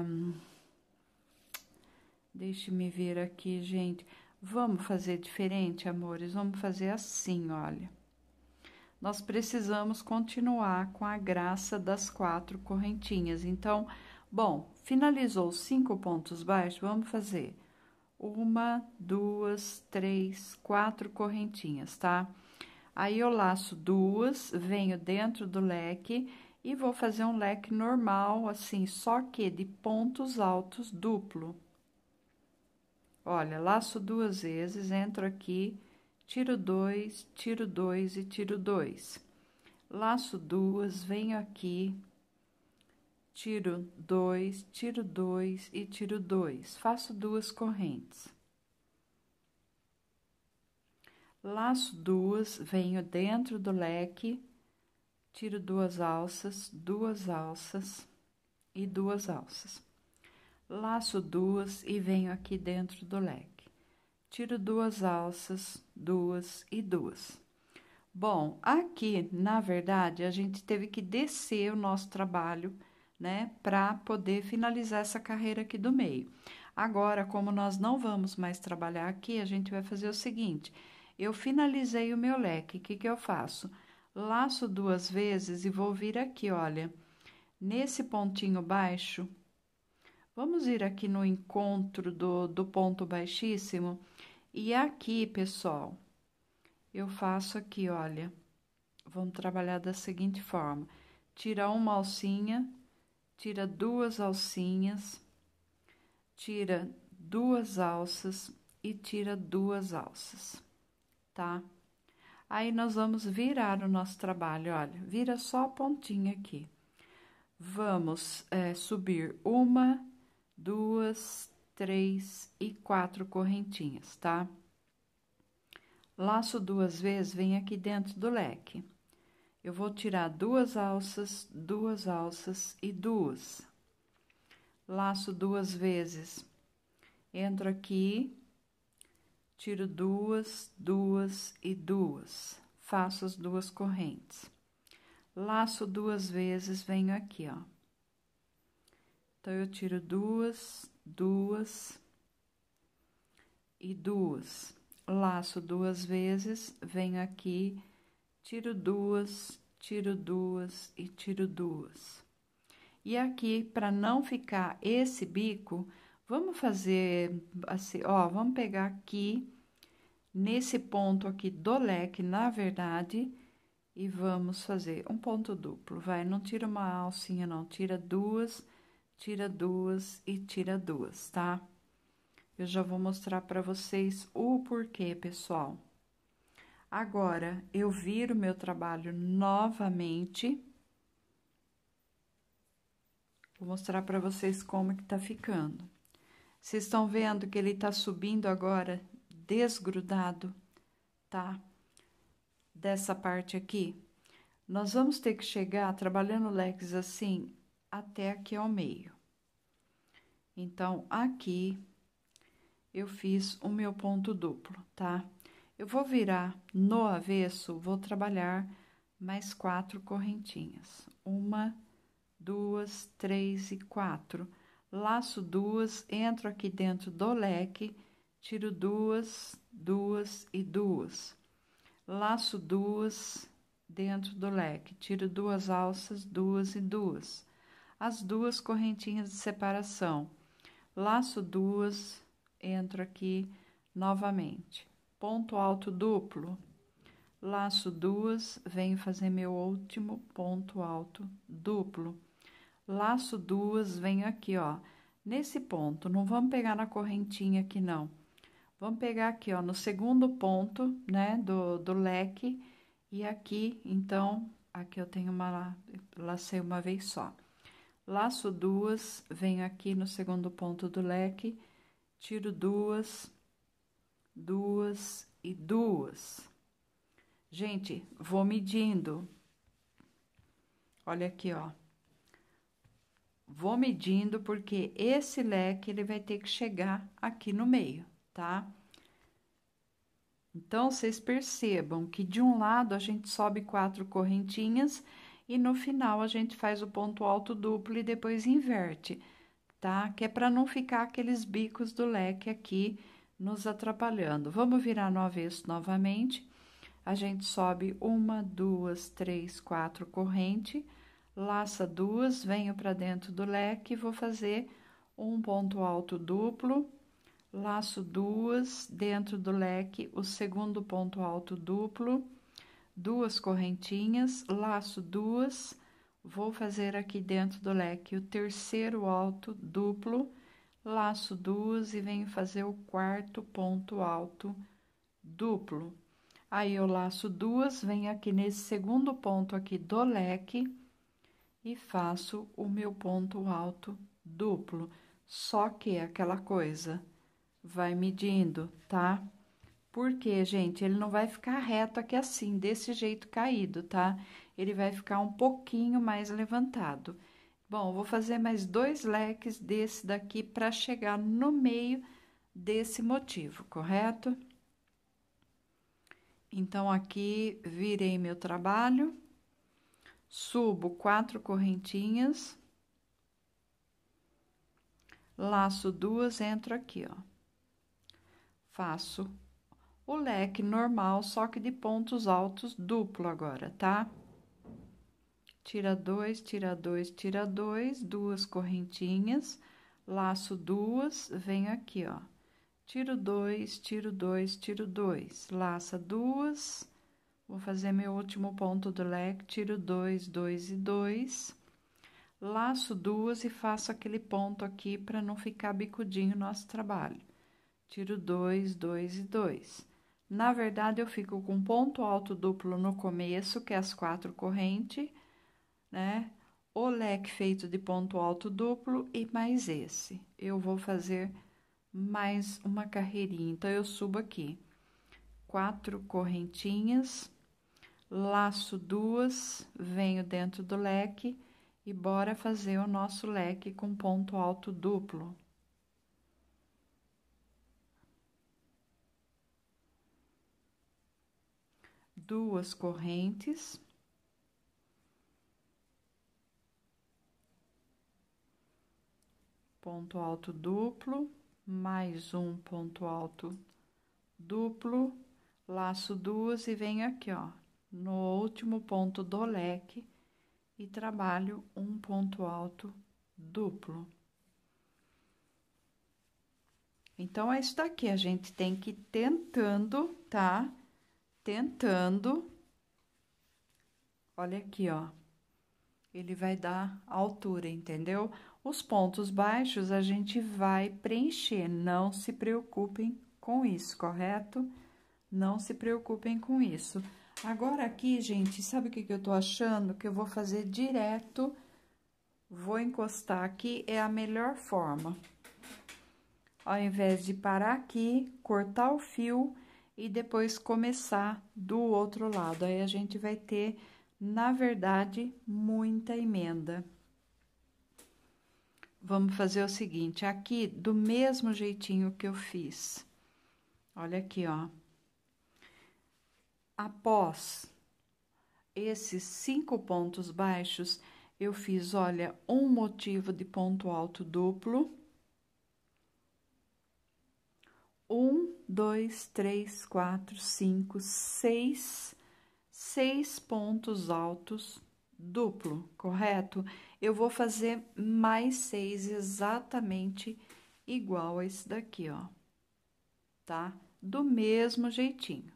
Deixe-me ver aqui, gente. Vamos fazer diferente, amores. Vamos fazer assim, olha. Nós precisamos continuar com a graça das quatro correntinhas. Então, bom, finalizou cinco pontos baixos, vamos fazer uma, duas, três, quatro correntinhas, tá? Aí, eu laço duas, venho dentro do leque e vou fazer um leque normal, assim, só que de pontos altos duplo. Olha, laço duas vezes, entro aqui, tiro dois, tiro dois e tiro dois. Laço duas, venho aqui, tiro dois, tiro dois e tiro dois. Faço duas correntes. Laço duas, venho dentro do leque, tiro duas alças, duas alças e duas alças laço duas e venho aqui dentro do leque. Tiro duas alças, duas e duas. Bom, aqui, na verdade, a gente teve que descer o nosso trabalho, né, para poder finalizar essa carreira aqui do meio. Agora, como nós não vamos mais trabalhar aqui, a gente vai fazer o seguinte: eu finalizei o meu leque, o que, que eu faço? Laço duas vezes e vou vir aqui, olha, nesse pontinho baixo, Vamos ir aqui no encontro do, do ponto baixíssimo. E aqui, pessoal, eu faço aqui, olha. Vamos trabalhar da seguinte forma. Tira uma alcinha, tira duas alcinhas, tira duas alças e tira duas alças, tá? Aí, nós vamos virar o nosso trabalho, olha. Vira só a pontinha aqui. Vamos é, subir uma duas, três e quatro correntinhas, tá? Laço duas vezes, vem aqui dentro do leque. Eu vou tirar duas alças, duas alças e duas. Laço duas vezes. Entro aqui, tiro duas, duas e duas. Faço as duas correntes. Laço duas vezes, venho aqui, ó então, eu tiro duas, duas e duas. Laço duas vezes, venho aqui, tiro duas, tiro duas e tiro duas. E aqui, para não ficar esse bico, vamos fazer assim, ó, vamos pegar aqui, nesse ponto aqui do leque, na verdade, e vamos fazer um ponto duplo, vai, não tira uma alcinha não, tira duas tira duas e tira duas, tá? Eu já vou mostrar para vocês o porquê, pessoal. Agora, eu viro meu trabalho novamente. Vou mostrar para vocês como que tá ficando. Vocês estão vendo que ele tá subindo agora desgrudado, tá? Dessa parte aqui. Nós vamos ter que chegar, trabalhando leques assim, até aqui ao meio. Então, aqui eu fiz o meu ponto duplo, tá? Eu vou virar no avesso, vou trabalhar mais quatro correntinhas. Uma, duas, três e quatro. Laço duas, entro aqui dentro do leque, tiro duas, duas e duas. Laço duas dentro do leque, tiro duas alças, duas e duas as duas correntinhas de separação. Laço duas, entro aqui novamente. Ponto alto duplo, laço duas, venho fazer meu último ponto alto duplo. Laço duas, venho aqui, ó, nesse ponto, não vamos pegar na correntinha aqui, não. Vamos pegar aqui, ó, no segundo ponto, né, do, do leque, e aqui, então, aqui eu tenho uma, lacei uma vez só. Laço duas, venho aqui no segundo ponto do leque, tiro duas, duas e duas. Gente, vou medindo. Olha aqui, ó. Vou medindo porque esse leque ele vai ter que chegar aqui no meio, tá? Então, vocês percebam que de um lado a gente sobe quatro correntinhas e no final a gente faz o ponto alto duplo e depois inverte, tá? Que é para não ficar aqueles bicos do leque aqui nos atrapalhando. Vamos virar no avesso novamente. A gente sobe uma, duas, três, quatro corrente, laça duas, venho para dentro do leque, vou fazer um ponto alto duplo, laço duas dentro do leque, o segundo ponto alto duplo duas correntinhas, laço duas, vou fazer aqui dentro do leque o terceiro alto duplo, laço duas e venho fazer o quarto ponto alto duplo. Aí, eu laço duas, venho aqui nesse segundo ponto aqui do leque e faço o meu ponto alto duplo. Só que é aquela coisa vai medindo, tá? Porque, gente, ele não vai ficar reto aqui assim, desse jeito caído, tá? Ele vai ficar um pouquinho mais levantado. Bom, vou fazer mais dois leques desse daqui para chegar no meio desse motivo, correto? Então, aqui virei meu trabalho, subo quatro correntinhas, laço duas, entro aqui, ó. Faço o leque normal, só que de pontos altos duplo agora, tá? Tira dois, tira dois, tira dois, duas correntinhas, laço duas, venho aqui, ó. Tiro dois, tiro dois, tiro dois, laça duas, vou fazer meu último ponto do leque, tiro dois, dois e dois, laço duas e faço aquele ponto aqui para não ficar bicudinho nosso trabalho. Tiro dois, dois e dois na verdade, eu fico com ponto alto duplo no começo, que é as quatro correntes, né? O leque feito de ponto alto duplo e mais esse. Eu vou fazer mais uma carreirinha. Então, eu subo aqui. Quatro correntinhas, laço duas, venho dentro do leque e bora fazer o nosso leque com ponto alto duplo. duas correntes. Ponto alto duplo, mais um ponto alto duplo, laço duas e venho aqui, ó, no último ponto do leque e trabalho um ponto alto duplo. Então, é isso daqui, a gente tem que ir tentando, tá? tentando. Olha aqui, ó. Ele vai dar altura, entendeu? Os pontos baixos a gente vai preencher, não se preocupem com isso, correto? Não se preocupem com isso. Agora aqui, gente, sabe o que, eu tô achando? Que eu vou fazer direto, vou encostar aqui, é a melhor forma. Ao invés de parar aqui, cortar o fio e depois começar do outro lado. Aí a gente vai ter, na verdade, muita emenda. Vamos fazer o seguinte, aqui do mesmo jeitinho que eu fiz. Olha aqui, ó. Após esses cinco pontos baixos, eu fiz, olha, um motivo de ponto alto duplo um, dois, três, quatro, cinco, seis, seis pontos altos duplo, correto? Eu vou fazer mais seis exatamente igual a esse daqui, ó, tá? Do mesmo jeitinho.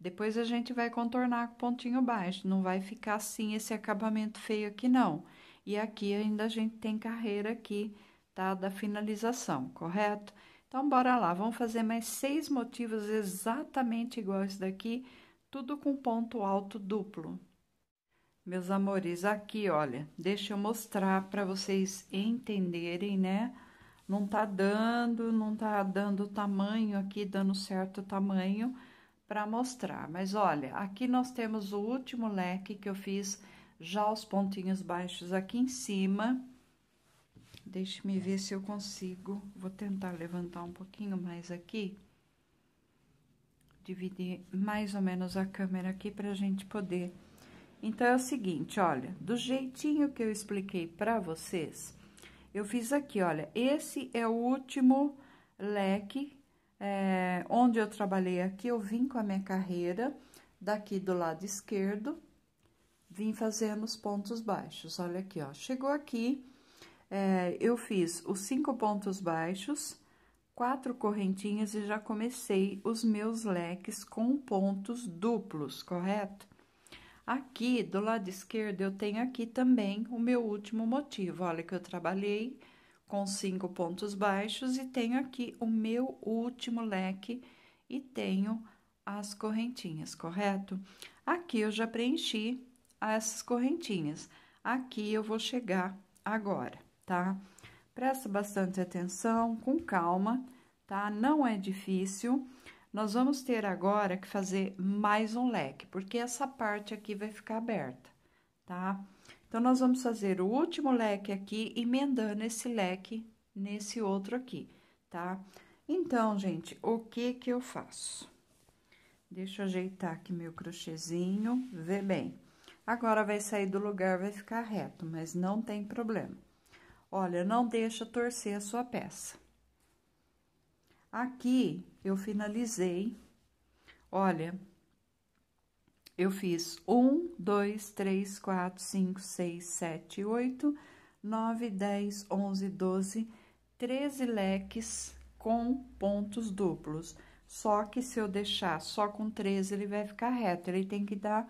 Depois a gente vai contornar com pontinho baixo, não vai ficar assim esse acabamento feio aqui, não. E aqui ainda a gente tem carreira aqui, tá? Da finalização, correto? Correto? Então, bora lá, vamos fazer mais seis motivos exatamente iguais daqui, tudo com ponto alto duplo. Meus amores, aqui, olha, deixa eu mostrar para vocês entenderem, né? Não tá dando, não tá dando tamanho aqui, dando certo tamanho para mostrar. Mas olha, aqui nós temos o último leque que eu fiz já os pontinhos baixos aqui em cima Deixe-me é. ver se eu consigo. Vou tentar levantar um pouquinho mais aqui. Dividir mais ou menos a câmera aqui para a gente poder... Então, é o seguinte, olha, do jeitinho que eu expliquei para vocês, eu fiz aqui, olha, esse é o último leque é, onde eu trabalhei aqui, eu vim com a minha carreira daqui do lado esquerdo, vim fazendo os pontos baixos, olha aqui, ó, chegou aqui, é, eu fiz os cinco pontos baixos, quatro correntinhas e já comecei os meus leques com pontos duplos, correto? Aqui, do lado esquerdo, eu tenho aqui também o meu último motivo. Olha que eu trabalhei com cinco pontos baixos e tenho aqui o meu último leque e tenho as correntinhas, correto? Aqui eu já preenchi essas correntinhas. Aqui eu vou chegar agora tá? Presta bastante atenção, com calma, tá? Não é difícil. Nós vamos ter agora que fazer mais um leque, porque essa parte aqui vai ficar aberta, tá? Então, nós vamos fazer o último leque aqui, emendando esse leque nesse outro aqui, tá? Então, gente, o que que eu faço? Deixa eu ajeitar aqui meu crochêzinho, vê bem. Agora, vai sair do lugar, vai ficar reto, mas não tem problema. Olha, não deixa torcer a sua peça. Aqui eu finalizei. Olha, eu fiz um, dois, três, quatro, cinco, seis, sete, oito, nove, dez, onze, doze, treze leques com pontos duplos. Só que se eu deixar só com 13, ele vai ficar reto, ele tem que dar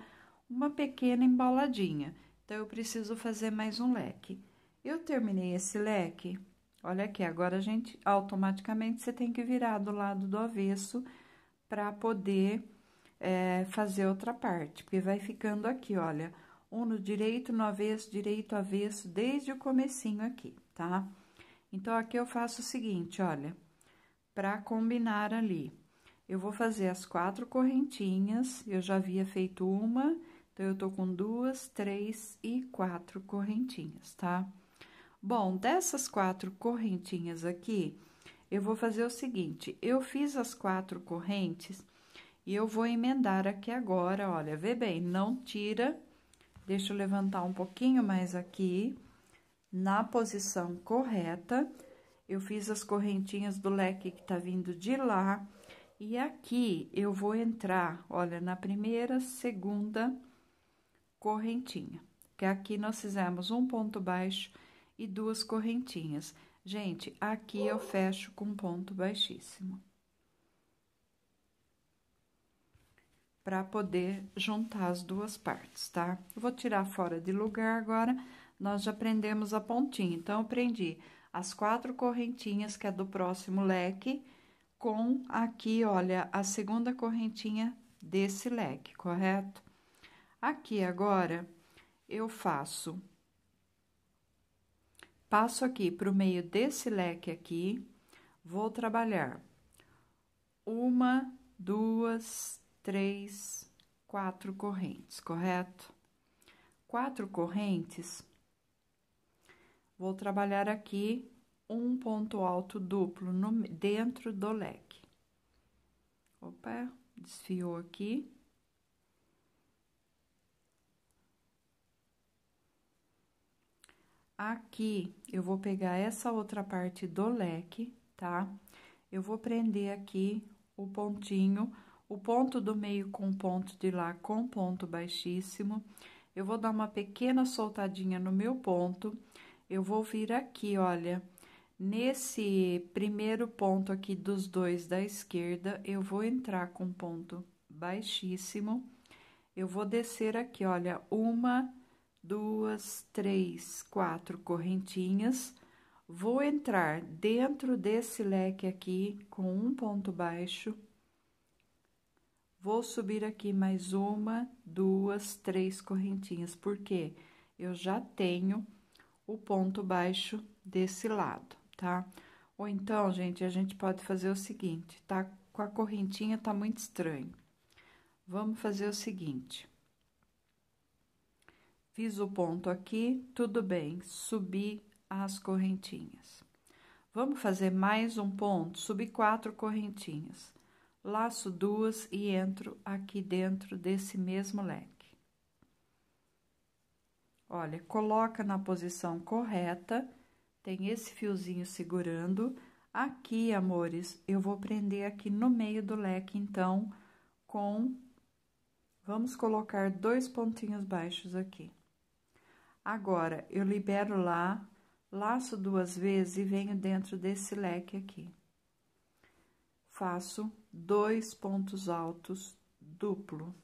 uma pequena embaladinha. Então, eu preciso fazer mais um leque. Eu terminei esse leque. Olha aqui, agora a gente automaticamente você tem que virar do lado do avesso para poder é, fazer outra parte, porque vai ficando aqui, olha, um no direito, no avesso, direito, avesso, desde o comecinho aqui, tá? Então, aqui eu faço o seguinte, olha, para combinar ali, eu vou fazer as quatro correntinhas, eu já havia feito uma, então, eu tô com duas, três e quatro correntinhas, tá? Tá? Bom, dessas quatro correntinhas aqui, eu vou fazer o seguinte, eu fiz as quatro correntes e eu vou emendar aqui agora, olha, vê bem, não tira, deixa eu levantar um pouquinho mais aqui, na posição correta, eu fiz as correntinhas do leque que tá vindo de lá, e aqui eu vou entrar, olha, na primeira, segunda correntinha, que aqui nós fizemos um ponto baixo e duas correntinhas. Gente, aqui eu fecho com ponto baixíssimo. Para poder juntar as duas partes, tá? Eu vou tirar fora de lugar agora, nós já prendemos a pontinha. Então, eu prendi as quatro correntinhas, que é do próximo leque, com aqui, olha, a segunda correntinha desse leque, correto? Aqui agora, eu faço Passo aqui para o meio desse leque aqui, vou trabalhar uma, duas, três, quatro correntes, correto? Quatro correntes, vou trabalhar aqui um ponto alto duplo no, dentro do leque. Opa, desfiou aqui. Aqui, eu vou pegar essa outra parte do leque, tá? Eu vou prender aqui o pontinho, o ponto do meio com ponto de lá com ponto baixíssimo. Eu vou dar uma pequena soltadinha no meu ponto. Eu vou vir aqui, olha, nesse primeiro ponto aqui dos dois da esquerda, eu vou entrar com ponto baixíssimo. Eu vou descer aqui, olha, uma duas, três, quatro correntinhas. Vou entrar dentro desse leque aqui com um ponto baixo. Vou subir aqui mais uma, duas, três correntinhas, porque eu já tenho o ponto baixo desse lado, tá? Ou então, gente, a gente pode fazer o seguinte, tá? Com a correntinha tá muito estranho. Vamos fazer o seguinte. Fiz o ponto aqui, tudo bem, subi as correntinhas. Vamos fazer mais um ponto, subi quatro correntinhas. Laço duas e entro aqui dentro desse mesmo leque. Olha, coloca na posição correta, tem esse fiozinho segurando. Aqui, amores, eu vou prender aqui no meio do leque, então, com... Vamos colocar dois pontinhos baixos aqui. Agora, eu libero lá, laço duas vezes e venho dentro desse leque aqui. Faço dois pontos altos duplo.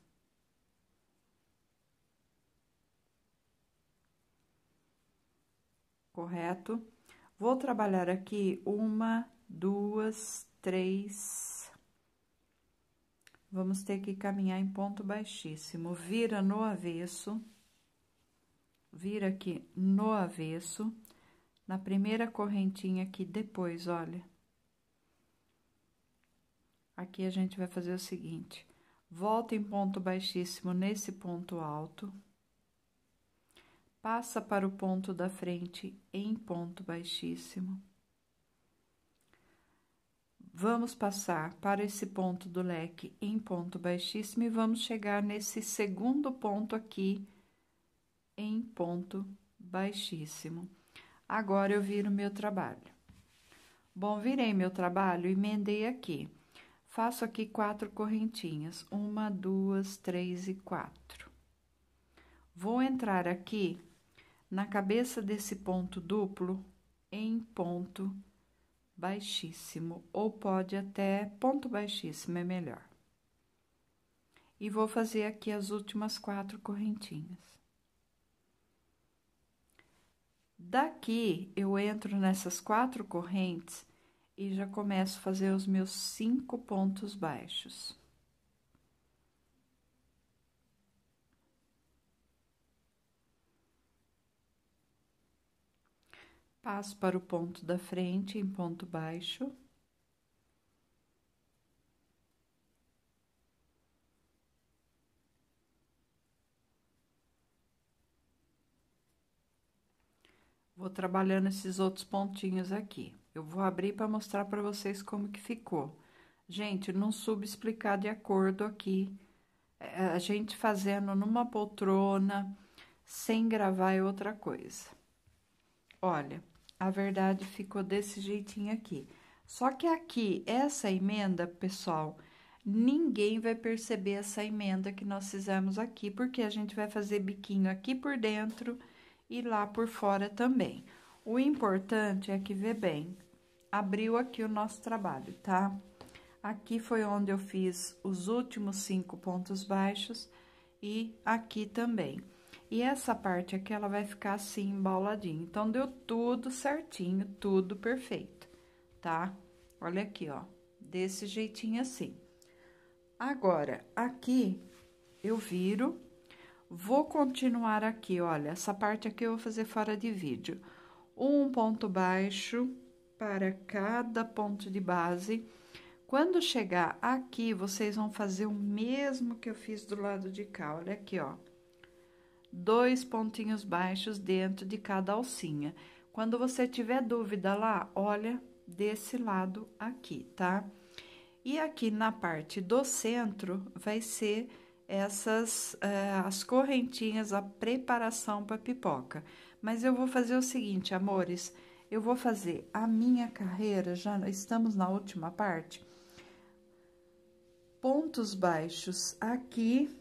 Correto? Vou trabalhar aqui uma, duas, três. Vamos ter que caminhar em ponto baixíssimo. Vira no avesso vir aqui no avesso, na primeira correntinha aqui depois, olha. Aqui a gente vai fazer o seguinte, volta em ponto baixíssimo nesse ponto alto, passa para o ponto da frente em ponto baixíssimo. Vamos passar para esse ponto do leque em ponto baixíssimo e vamos chegar nesse segundo ponto aqui, em ponto baixíssimo. Agora eu viro meu trabalho. Bom, virei meu trabalho e emendei aqui. Faço aqui quatro correntinhas, uma, duas, três e quatro. Vou entrar aqui na cabeça desse ponto duplo em ponto baixíssimo, ou pode até ponto baixíssimo, é melhor. E vou fazer aqui as últimas quatro correntinhas. Daqui eu entro nessas quatro correntes e já começo a fazer os meus cinco pontos baixos. Passo para o ponto da frente em ponto baixo. Vou trabalhando esses outros pontinhos aqui. Eu vou abrir para mostrar para vocês como que ficou. Gente, não explicar de acordo aqui. É, é, a gente fazendo numa poltrona, sem gravar é outra coisa. Olha, a verdade ficou desse jeitinho aqui. Só que aqui, essa emenda, pessoal, ninguém vai perceber essa emenda que nós fizemos aqui, porque a gente vai fazer biquinho aqui por dentro e lá por fora também. O importante é que vê bem, abriu aqui o nosso trabalho, tá? Aqui foi onde eu fiz os últimos cinco pontos baixos e aqui também. E essa parte aqui, ela vai ficar assim, embauladinha. Então, deu tudo certinho, tudo perfeito, tá? Olha aqui, ó, desse jeitinho assim. Agora, aqui, eu viro Vou continuar aqui, olha, essa parte aqui eu vou fazer fora de vídeo. Um ponto baixo para cada ponto de base. Quando chegar aqui, vocês vão fazer o mesmo que eu fiz do lado de cá, olha aqui, ó. Dois pontinhos baixos dentro de cada alcinha. Quando você tiver dúvida lá, olha desse lado aqui, tá? E aqui na parte do centro vai ser essas é, as correntinhas, a preparação para pipoca. Mas eu vou fazer o seguinte, amores, eu vou fazer a minha carreira, já estamos na última parte. Pontos baixos aqui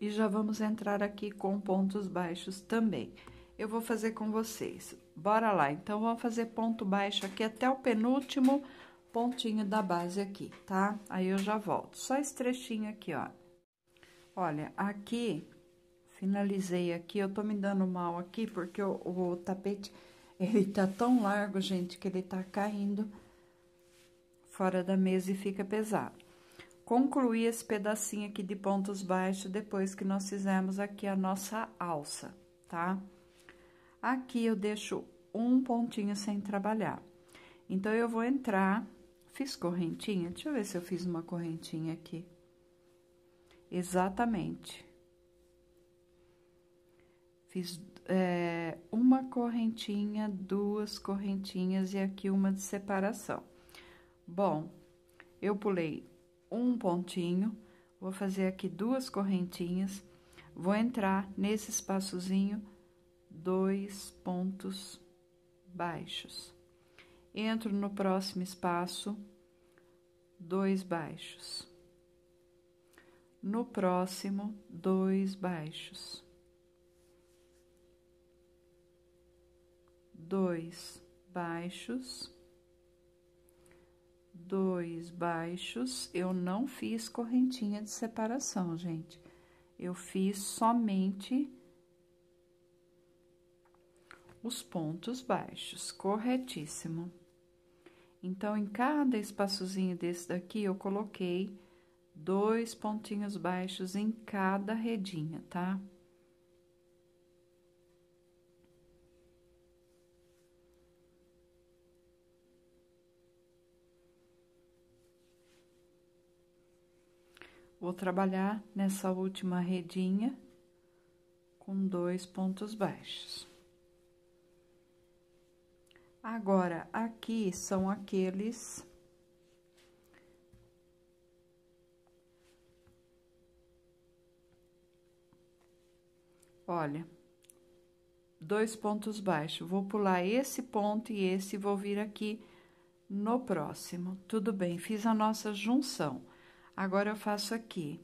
e já vamos entrar aqui com pontos baixos também. Eu vou fazer com vocês. Bora lá, então vamos fazer ponto baixo aqui até o penúltimo pontinho da base aqui, tá? Aí eu já volto. Só esse trechinho aqui, ó. Olha, aqui, finalizei aqui, eu tô me dando mal aqui, porque o, o tapete, ele tá tão largo, gente, que ele tá caindo fora da mesa e fica pesado. Concluí esse pedacinho aqui de pontos baixos depois que nós fizemos aqui a nossa alça, tá? Aqui eu deixo um pontinho sem trabalhar. Então, eu vou entrar Fiz correntinha? Deixa eu ver se eu fiz uma correntinha aqui. Exatamente. Fiz é, uma correntinha, duas correntinhas e aqui uma de separação. Bom, eu pulei um pontinho, vou fazer aqui duas correntinhas, vou entrar nesse espaçozinho, dois pontos baixos entro no próximo espaço, dois baixos. No próximo, dois baixos. Dois baixos. Dois baixos. Eu não fiz correntinha de separação, gente. Eu fiz somente os pontos baixos, corretíssimo. Então, em cada espaçozinho desse daqui, eu coloquei dois pontinhos baixos em cada redinha, tá? Vou trabalhar nessa última redinha com dois pontos baixos. Agora, aqui são aqueles Olha, dois pontos baixos. Vou pular esse ponto e esse vou vir aqui no próximo. Tudo bem, fiz a nossa junção. Agora, eu faço aqui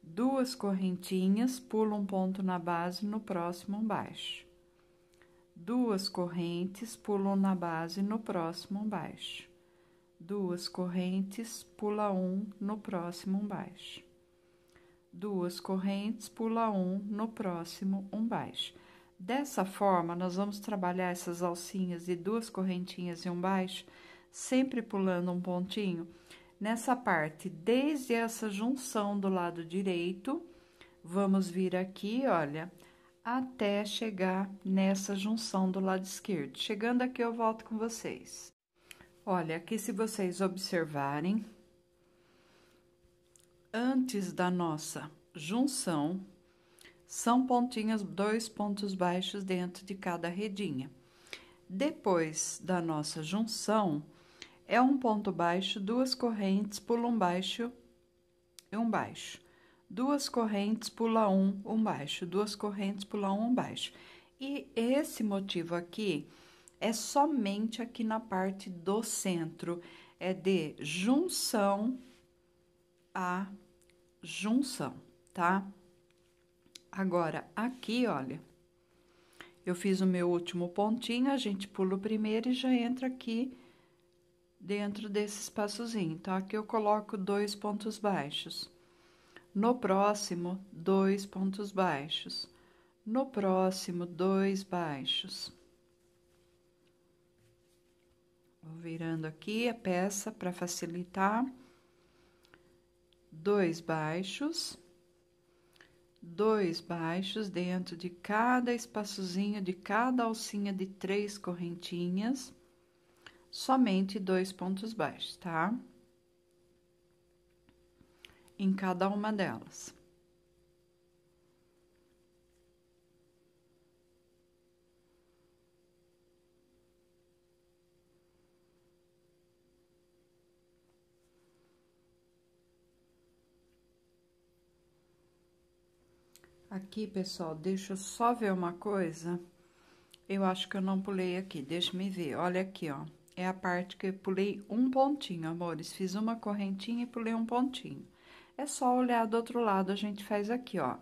duas correntinhas, pulo um ponto na base, no próximo um baixo. Duas correntes pulam na base no próximo baixo. Duas correntes pula um no próximo baixo. Duas correntes pula um no próximo um baixo. Dessa forma, nós vamos trabalhar essas alcinhas de duas correntinhas e um baixo, sempre pulando um pontinho. Nessa parte, desde essa junção do lado direito, vamos vir aqui, olha até chegar nessa junção do lado esquerdo. Chegando aqui, eu volto com vocês. Olha, aqui se vocês observarem, antes da nossa junção, são pontinhas, dois pontos baixos dentro de cada redinha. Depois da nossa junção, é um ponto baixo, duas correntes, pulo um baixo e um baixo duas correntes, pula um, um baixo, duas correntes, pula um, um baixo. E esse motivo aqui é somente aqui na parte do centro, é de junção a junção, tá? Agora, aqui, olha, eu fiz o meu último pontinho, a gente pula o primeiro e já entra aqui dentro desse espaçozinho. Então, aqui eu coloco dois pontos baixos. No próximo, dois pontos baixos. No próximo, dois baixos. Vou virando aqui a peça para facilitar. Dois baixos. Dois baixos dentro de cada espaçozinho de cada alcinha de três correntinhas. Somente dois pontos baixos, tá? Tá? em cada uma delas. Aqui, pessoal, deixa eu só ver uma coisa. Eu acho que eu não pulei aqui, deixa me ver. Olha aqui, ó. É a parte que eu pulei um pontinho, amores. Fiz uma correntinha e pulei um pontinho. É só olhar do outro lado, a gente faz aqui, ó.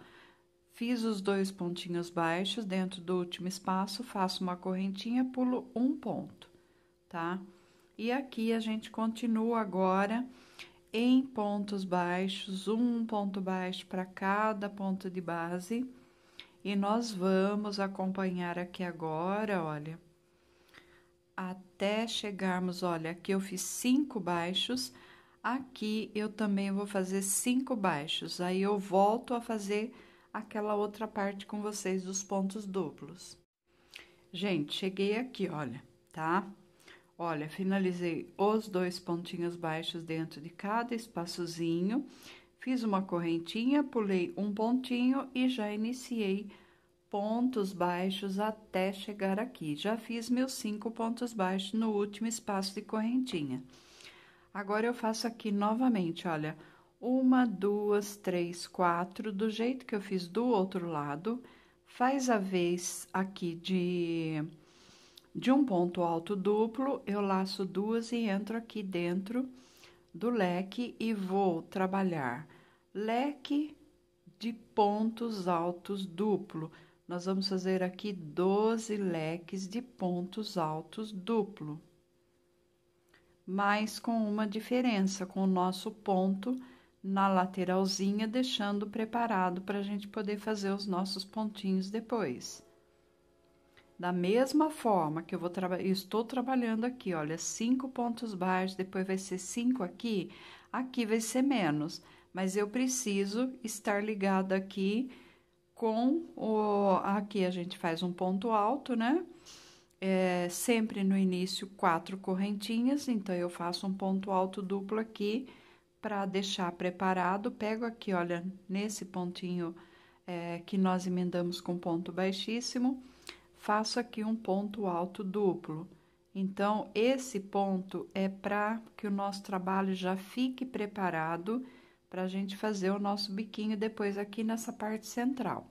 Fiz os dois pontinhos baixos dentro do último espaço, faço uma correntinha, pulo um ponto, tá? E aqui a gente continua agora em pontos baixos, um ponto baixo para cada ponto de base. E nós vamos acompanhar aqui agora, olha, até chegarmos, olha, aqui eu fiz cinco baixos, Aqui eu também vou fazer cinco baixos, aí eu volto a fazer aquela outra parte com vocês dos pontos duplos. Gente, cheguei aqui, olha, tá? Olha, finalizei os dois pontinhos baixos dentro de cada espaçozinho, fiz uma correntinha, pulei um pontinho e já iniciei pontos baixos até chegar aqui. Já fiz meus cinco pontos baixos no último espaço de correntinha. Agora eu faço aqui novamente, olha, uma, duas, três, quatro, do jeito que eu fiz do outro lado, faz a vez aqui de, de um ponto alto duplo, eu laço duas e entro aqui dentro do leque e vou trabalhar leque de pontos altos duplo. Nós vamos fazer aqui 12 leques de pontos altos duplo mas com uma diferença, com o nosso ponto na lateralzinha, deixando preparado para a gente poder fazer os nossos pontinhos depois. Da mesma forma que eu vou trabalhar, estou trabalhando aqui, olha, cinco pontos baixos, depois vai ser cinco aqui, aqui vai ser menos, mas eu preciso estar ligado aqui com o aqui a gente faz um ponto alto, né? é, sempre no início quatro correntinhas, então eu faço um ponto alto duplo aqui para deixar preparado. Pego aqui, olha, nesse pontinho é, que nós emendamos com ponto baixíssimo, faço aqui um ponto alto duplo. Então, esse ponto é para que o nosso trabalho já fique preparado para a gente fazer o nosso biquinho depois aqui nessa parte central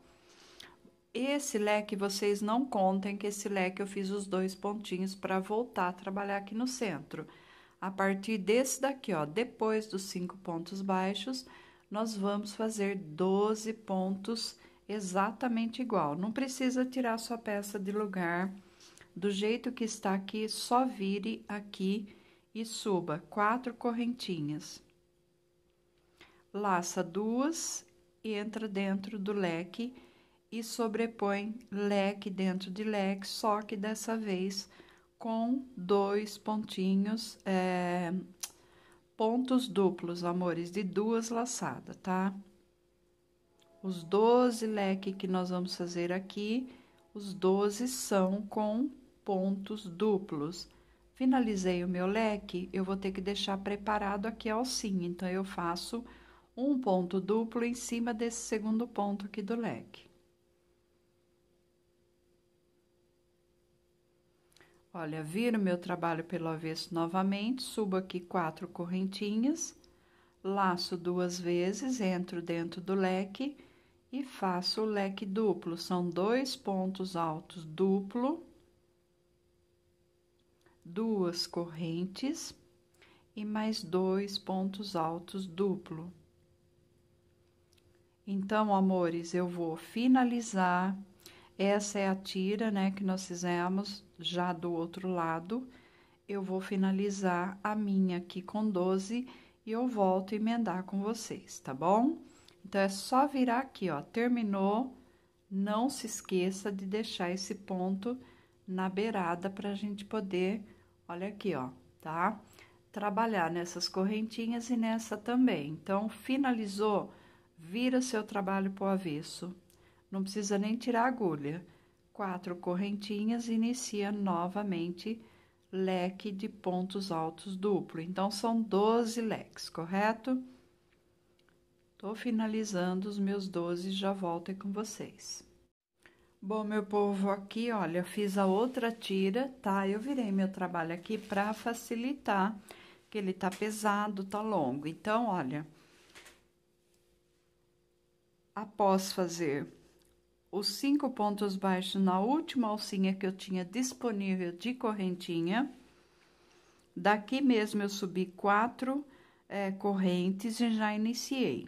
esse leque vocês não contem que esse leque eu fiz os dois pontinhos para voltar a trabalhar aqui no centro. A partir desse daqui, ó, depois dos cinco pontos baixos, nós vamos fazer 12 pontos exatamente igual. Não precisa tirar sua peça de lugar. Do jeito que está aqui, só vire aqui e suba quatro correntinhas. Laça duas entra dentro do leque e sobrepõe leque dentro de leque, só que dessa vez com dois pontinhos, é, pontos duplos, amores, de duas laçadas, tá? Os 12 leque que nós vamos fazer aqui, os 12 são com pontos duplos. Finalizei o meu leque, eu vou ter que deixar preparado aqui a alcinha, então eu faço um ponto duplo em cima desse segundo ponto aqui do leque. Olha, viro meu trabalho pelo avesso novamente, subo aqui quatro correntinhas, laço duas vezes, entro dentro do leque e faço o leque duplo. São dois pontos altos duplo, duas correntes e mais dois pontos altos duplo. Então, amores, eu vou finalizar essa é a tira, né, que nós fizemos já do outro lado. Eu vou finalizar a minha aqui com 12 e eu volto emendar com vocês, tá bom? Então, é só virar aqui, ó, terminou. Não se esqueça de deixar esse ponto na beirada para a gente poder, olha aqui, ó, tá? Trabalhar nessas correntinhas e nessa também. Então, finalizou, vira seu trabalho pro avesso, não precisa nem tirar a agulha. Quatro correntinhas inicia novamente leque de pontos altos duplo. Então, são 12 leques, correto? Tô finalizando os meus 12, já volto aí com vocês. Bom, meu povo, aqui, olha, fiz a outra tira, tá? Eu virei meu trabalho aqui pra facilitar, que ele tá pesado, tá longo. Então, olha, após fazer os cinco pontos baixos na última alcinha que eu tinha disponível de correntinha. Daqui mesmo eu subi quatro é, correntes e já iniciei.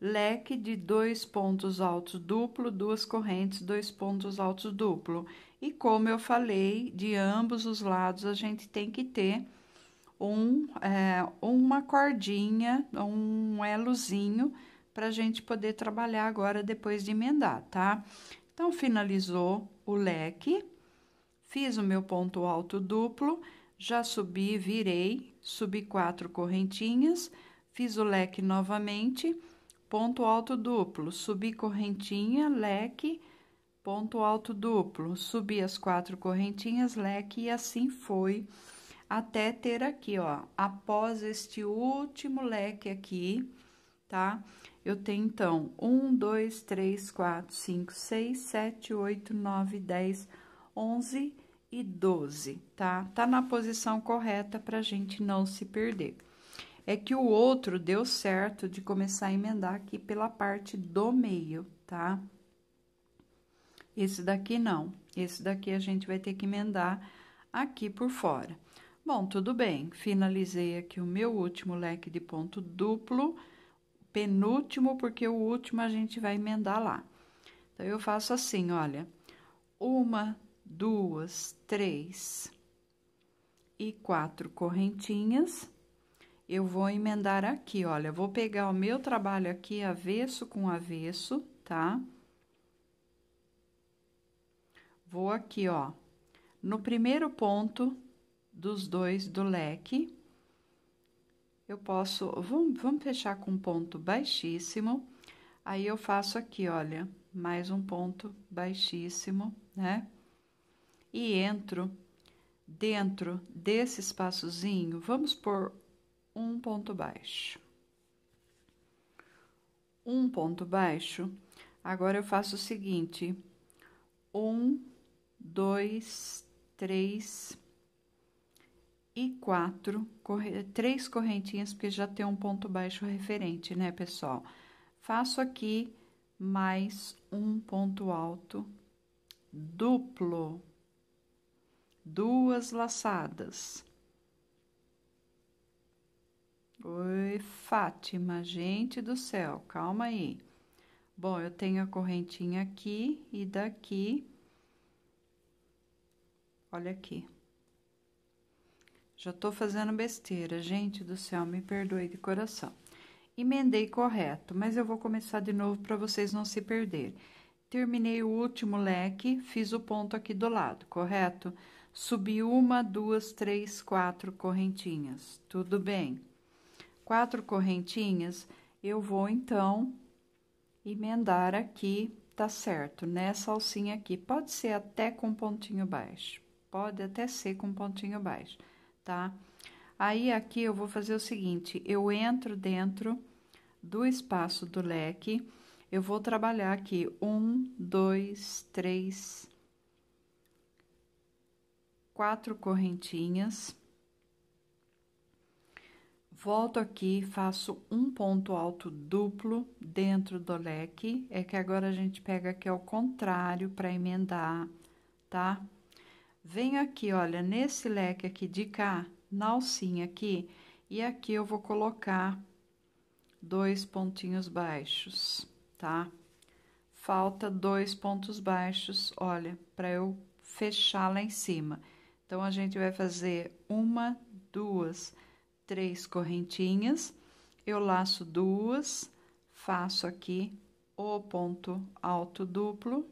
Leque de dois pontos altos duplo, duas correntes, dois pontos altos duplo. E como eu falei, de ambos os lados a gente tem que ter um, é, uma cordinha, um elozinho para a gente poder trabalhar agora depois de emendar, tá? Então, finalizou o leque, fiz o meu ponto alto duplo, já subi, virei, subi quatro correntinhas, fiz o leque novamente, ponto alto duplo, subi correntinha, leque, ponto alto duplo, subi as quatro correntinhas, leque, e assim foi até ter aqui, ó, após este último leque aqui, tá? Eu tenho, então, um, dois, três, quatro, cinco, seis, sete, oito, nove, dez, onze e doze, tá? Tá na posição correta pra gente não se perder. É que o outro deu certo de começar a emendar aqui pela parte do meio, tá? Esse daqui não. Esse daqui a gente vai ter que emendar aqui por fora. Bom, tudo bem. Finalizei aqui o meu último leque de ponto duplo penúltimo, porque o último a gente vai emendar lá. Então, eu faço assim, olha. Uma, duas, três e quatro correntinhas. Eu vou emendar aqui, olha. Vou pegar o meu trabalho aqui avesso com avesso, tá? Vou aqui, ó. No primeiro ponto dos dois do leque, eu posso, vamos, vamos fechar com um ponto baixíssimo, aí eu faço aqui, olha, mais um ponto baixíssimo, né? E entro dentro desse espaçozinho, vamos por um ponto baixo. Um ponto baixo, agora eu faço o seguinte, um, dois, três, e quatro, três correntinhas, porque já tem um ponto baixo referente, né, pessoal? Faço aqui mais um ponto alto duplo, duas laçadas. Oi, Fátima, gente do céu, calma aí. Bom, eu tenho a correntinha aqui e daqui. Olha aqui, já tô fazendo besteira, gente do céu, me perdoe de coração. Emendei correto, mas eu vou começar de novo para vocês não se perderem. Terminei o último leque, fiz o ponto aqui do lado, correto? Subi uma, duas, três, quatro correntinhas, tudo bem. Quatro correntinhas, eu vou então emendar aqui, tá certo, nessa né? alcinha aqui. Pode ser até com pontinho baixo, pode até ser com pontinho baixo tá? Aí aqui eu vou fazer o seguinte, eu entro dentro do espaço do leque, eu vou trabalhar aqui um, dois, três, quatro correntinhas. Volto aqui, faço um ponto alto duplo dentro do leque, é que agora a gente pega aqui ao contrário para emendar, tá? venho aqui, olha, nesse leque aqui de cá, na alcinha aqui, e aqui eu vou colocar dois pontinhos baixos, tá? Falta dois pontos baixos, olha, para eu fechar lá em cima. Então, a gente vai fazer uma, duas, três correntinhas, eu laço duas, faço aqui o ponto alto duplo,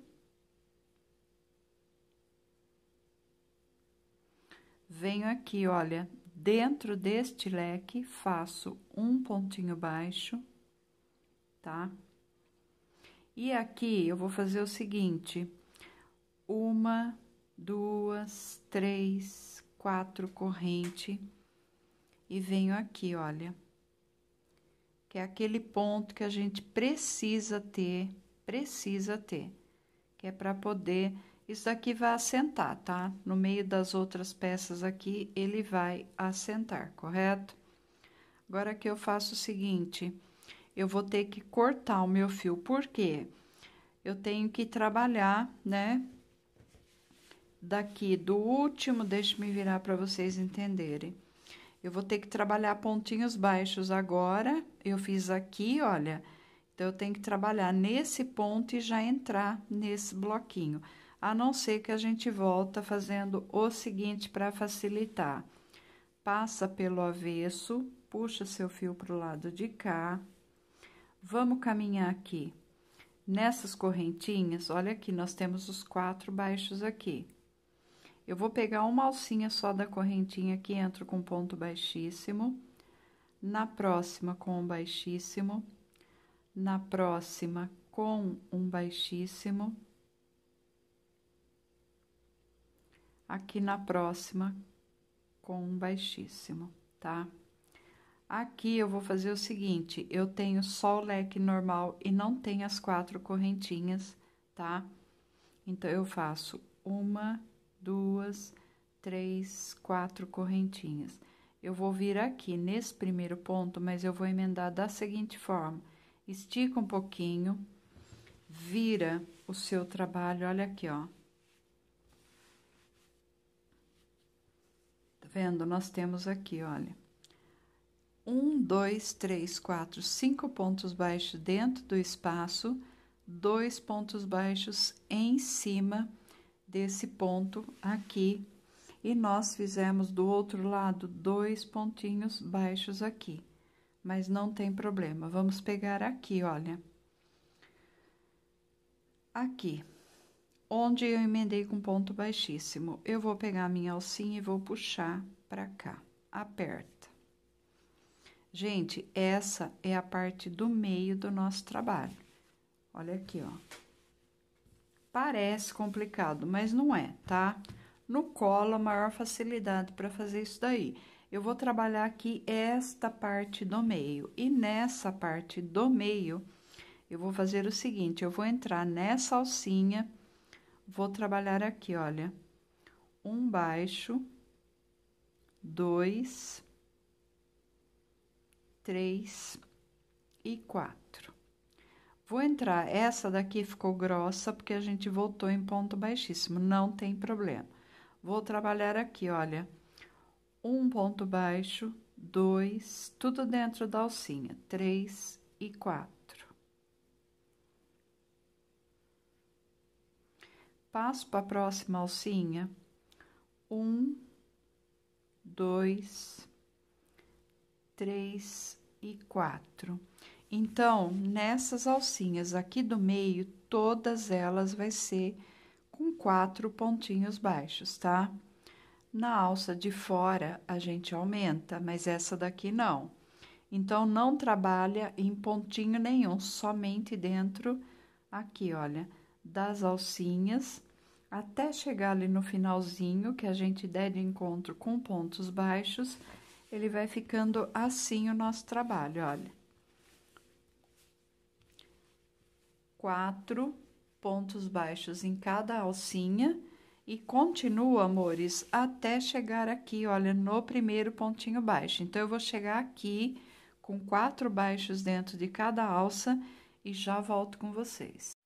venho aqui, olha, dentro deste leque, faço um pontinho baixo, tá? E aqui, eu vou fazer o seguinte, uma, duas, três, quatro corrente, e venho aqui, olha, que é aquele ponto que a gente precisa ter, precisa ter, que é para poder isso aqui vai assentar, tá? No meio das outras peças aqui, ele vai assentar, correto? Agora que eu faço o seguinte, eu vou ter que cortar o meu fio, porque eu tenho que trabalhar, né? Daqui do último, deixa me virar para vocês entenderem. Eu vou ter que trabalhar pontinhos baixos agora. Eu fiz aqui, olha. Então, eu tenho que trabalhar nesse ponto e já entrar nesse bloquinho a não ser que a gente volta fazendo o seguinte para facilitar. Passa pelo avesso, puxa seu fio para o lado de cá. Vamos caminhar aqui. Nessas correntinhas, olha aqui, nós temos os quatro baixos aqui. Eu vou pegar uma alcinha só da correntinha que entro com ponto baixíssimo. Na próxima, com um baixíssimo. Na próxima, com um baixíssimo aqui na próxima com um baixíssimo, tá? Aqui eu vou fazer o seguinte, eu tenho só o leque normal e não tem as quatro correntinhas, tá? Então, eu faço uma, duas, três, quatro correntinhas. Eu vou vir aqui nesse primeiro ponto, mas eu vou emendar da seguinte forma. Estica um pouquinho, vira o seu trabalho, olha aqui, ó. vendo? Nós temos aqui, olha. Um, dois, três, quatro, cinco pontos baixos dentro do espaço, dois pontos baixos em cima desse ponto aqui. E nós fizemos do outro lado dois pontinhos baixos aqui, mas não tem problema. Vamos pegar aqui, olha. Aqui onde eu emendei com ponto baixíssimo. Eu vou pegar minha alcinha e vou puxar para cá. Aperta. Gente, essa é a parte do meio do nosso trabalho. Olha aqui, ó. Parece complicado, mas não é, tá? No colo, a maior facilidade para fazer isso daí. Eu vou trabalhar aqui esta parte do meio. E nessa parte do meio, eu vou fazer o seguinte, eu vou entrar nessa alcinha vou trabalhar aqui, olha, um baixo, dois, três e quatro. Vou entrar, essa daqui ficou grossa porque a gente voltou em ponto baixíssimo, não tem problema. Vou trabalhar aqui, olha, um ponto baixo, dois, tudo dentro da alcinha, três e quatro. Passo para a próxima alcinha. Um, dois, três e quatro. Então, nessas alcinhas aqui do meio, todas elas vai ser com quatro pontinhos baixos, tá? Na alça de fora, a gente aumenta, mas essa daqui não. Então, não trabalha em pontinho nenhum, somente dentro aqui, olha das alcinhas, até chegar ali no finalzinho, que a gente der de encontro com pontos baixos, ele vai ficando assim o nosso trabalho, olha. Quatro pontos baixos em cada alcinha e continua, amores, até chegar aqui, olha, no primeiro pontinho baixo. Então, eu vou chegar aqui com quatro baixos dentro de cada alça e já volto com vocês.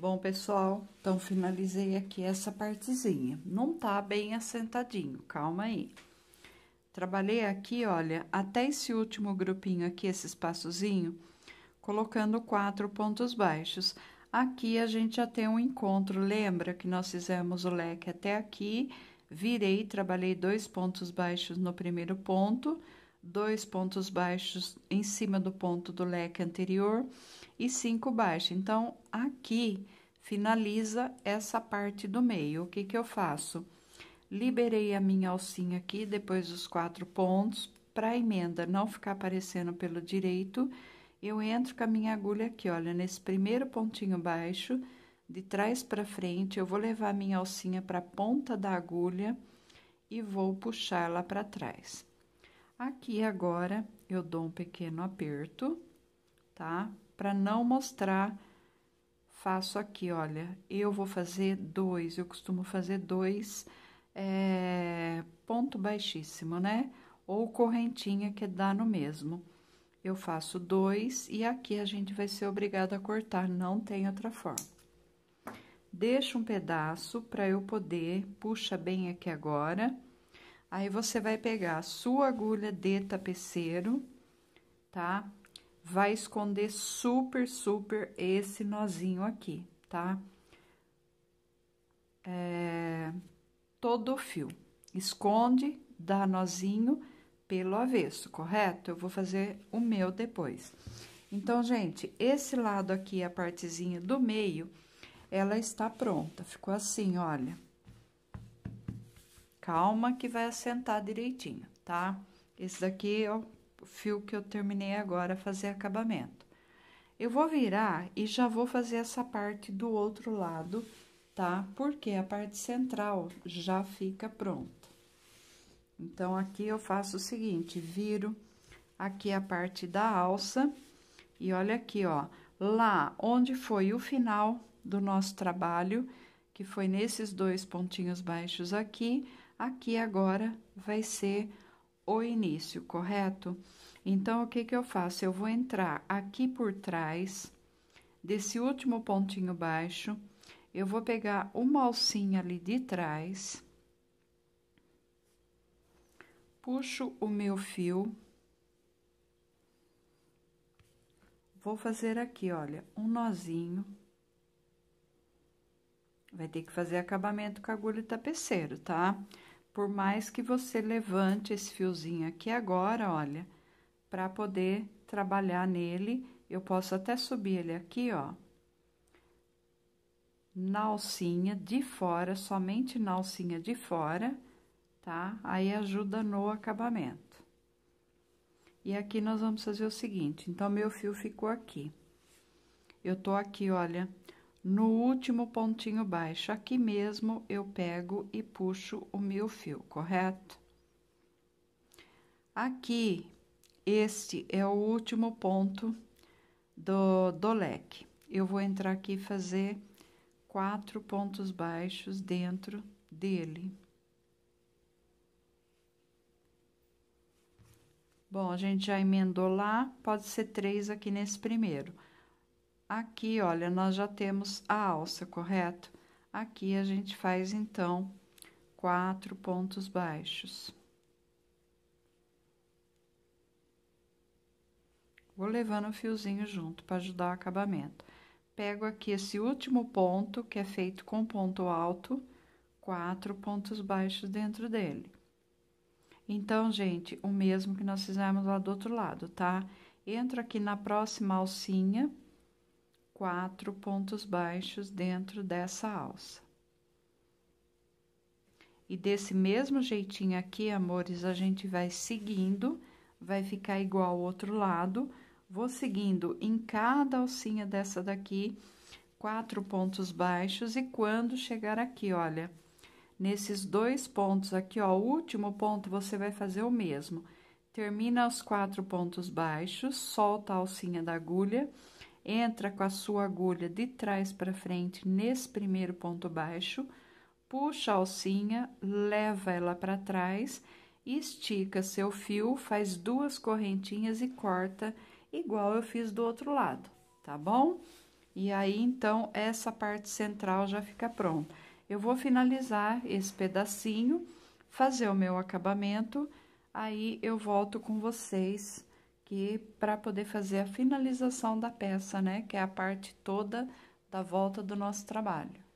Bom, pessoal, então finalizei aqui essa partezinha. Não tá bem assentadinho, calma aí. Trabalhei aqui, olha, até esse último grupinho aqui, esse espaçozinho, colocando quatro pontos baixos. Aqui a gente já tem um encontro, lembra que nós fizemos o leque até aqui, virei, trabalhei dois pontos baixos no primeiro ponto, dois pontos baixos em cima do ponto do leque anterior e 5 baixo. Então, aqui finaliza essa parte do meio. O que que eu faço? Liberei a minha alcinha aqui, depois dos quatro pontos, para a emenda não ficar aparecendo pelo direito, eu entro com a minha agulha aqui, olha, nesse primeiro pontinho baixo, de trás para frente, eu vou levar a minha alcinha para a ponta da agulha e vou puxá-la para trás. Aqui agora eu dou um pequeno aperto, tá? para não mostrar, faço aqui, olha, eu vou fazer dois, eu costumo fazer dois é, ponto baixíssimo, né? Ou correntinha que dá no mesmo. Eu faço dois e aqui a gente vai ser obrigado a cortar, não tem outra forma. Deixa um pedaço para eu poder, puxa bem aqui agora. Aí, você vai pegar a sua agulha de tapeceiro, tá? vai esconder super, super esse nozinho aqui, tá? É, todo o fio. Esconde, dá nozinho pelo avesso, correto? Eu vou fazer o meu depois. Então, gente, esse lado aqui, a partezinha do meio, ela está pronta. Ficou assim, olha. Calma que vai assentar direitinho, tá? Esse daqui, ó, fio que eu terminei agora fazer acabamento. Eu vou virar e já vou fazer essa parte do outro lado, tá? Porque a parte central já fica pronta. Então, aqui eu faço o seguinte, viro aqui a parte da alça e olha aqui, ó, lá onde foi o final do nosso trabalho, que foi nesses dois pontinhos baixos aqui, aqui agora vai ser o início, correto? Então, o que, que eu faço? Eu vou entrar aqui por trás desse último pontinho baixo, eu vou pegar uma alcinha ali de trás, puxo o meu fio, vou fazer aqui, olha, um nozinho. Vai ter que fazer acabamento com agulha e tapeceiro, tá? Por mais que você levante esse fiozinho aqui agora, olha para poder trabalhar nele. Eu posso até subir ele aqui, ó. Na alcinha de fora, somente na alcinha de fora, tá? Aí ajuda no acabamento. E aqui nós vamos fazer o seguinte, então, meu fio ficou aqui. Eu tô aqui, olha, no último pontinho baixo, aqui mesmo eu pego e puxo o meu fio, correto? Aqui, este é o último ponto do, do leque. Eu vou entrar aqui e fazer quatro pontos baixos dentro dele. Bom, a gente já emendou lá, pode ser três aqui nesse primeiro. Aqui, olha, nós já temos a alça, correto? Aqui a gente faz, então, quatro pontos baixos. Vou levando o fiozinho junto para ajudar o acabamento. Pego aqui esse último ponto, que é feito com ponto alto, quatro pontos baixos dentro dele. Então, gente, o mesmo que nós fizemos lá do outro lado, tá? Entro aqui na próxima alcinha, quatro pontos baixos dentro dessa alça. E desse mesmo jeitinho aqui, amores, a gente vai seguindo, vai ficar igual ao outro lado, Vou seguindo em cada alcinha dessa daqui, quatro pontos baixos, e quando chegar aqui, olha, nesses dois pontos aqui, ó, o último ponto você vai fazer o mesmo. Termina os quatro pontos baixos, solta a alcinha da agulha, entra com a sua agulha de trás para frente nesse primeiro ponto baixo, puxa a alcinha, leva ela para trás, estica seu fio, faz duas correntinhas e corta igual eu fiz do outro lado, tá bom? E aí, então, essa parte central já fica pronta. Eu vou finalizar esse pedacinho, fazer o meu acabamento, aí eu volto com vocês que para poder fazer a finalização da peça, né? Que é a parte toda da volta do nosso trabalho.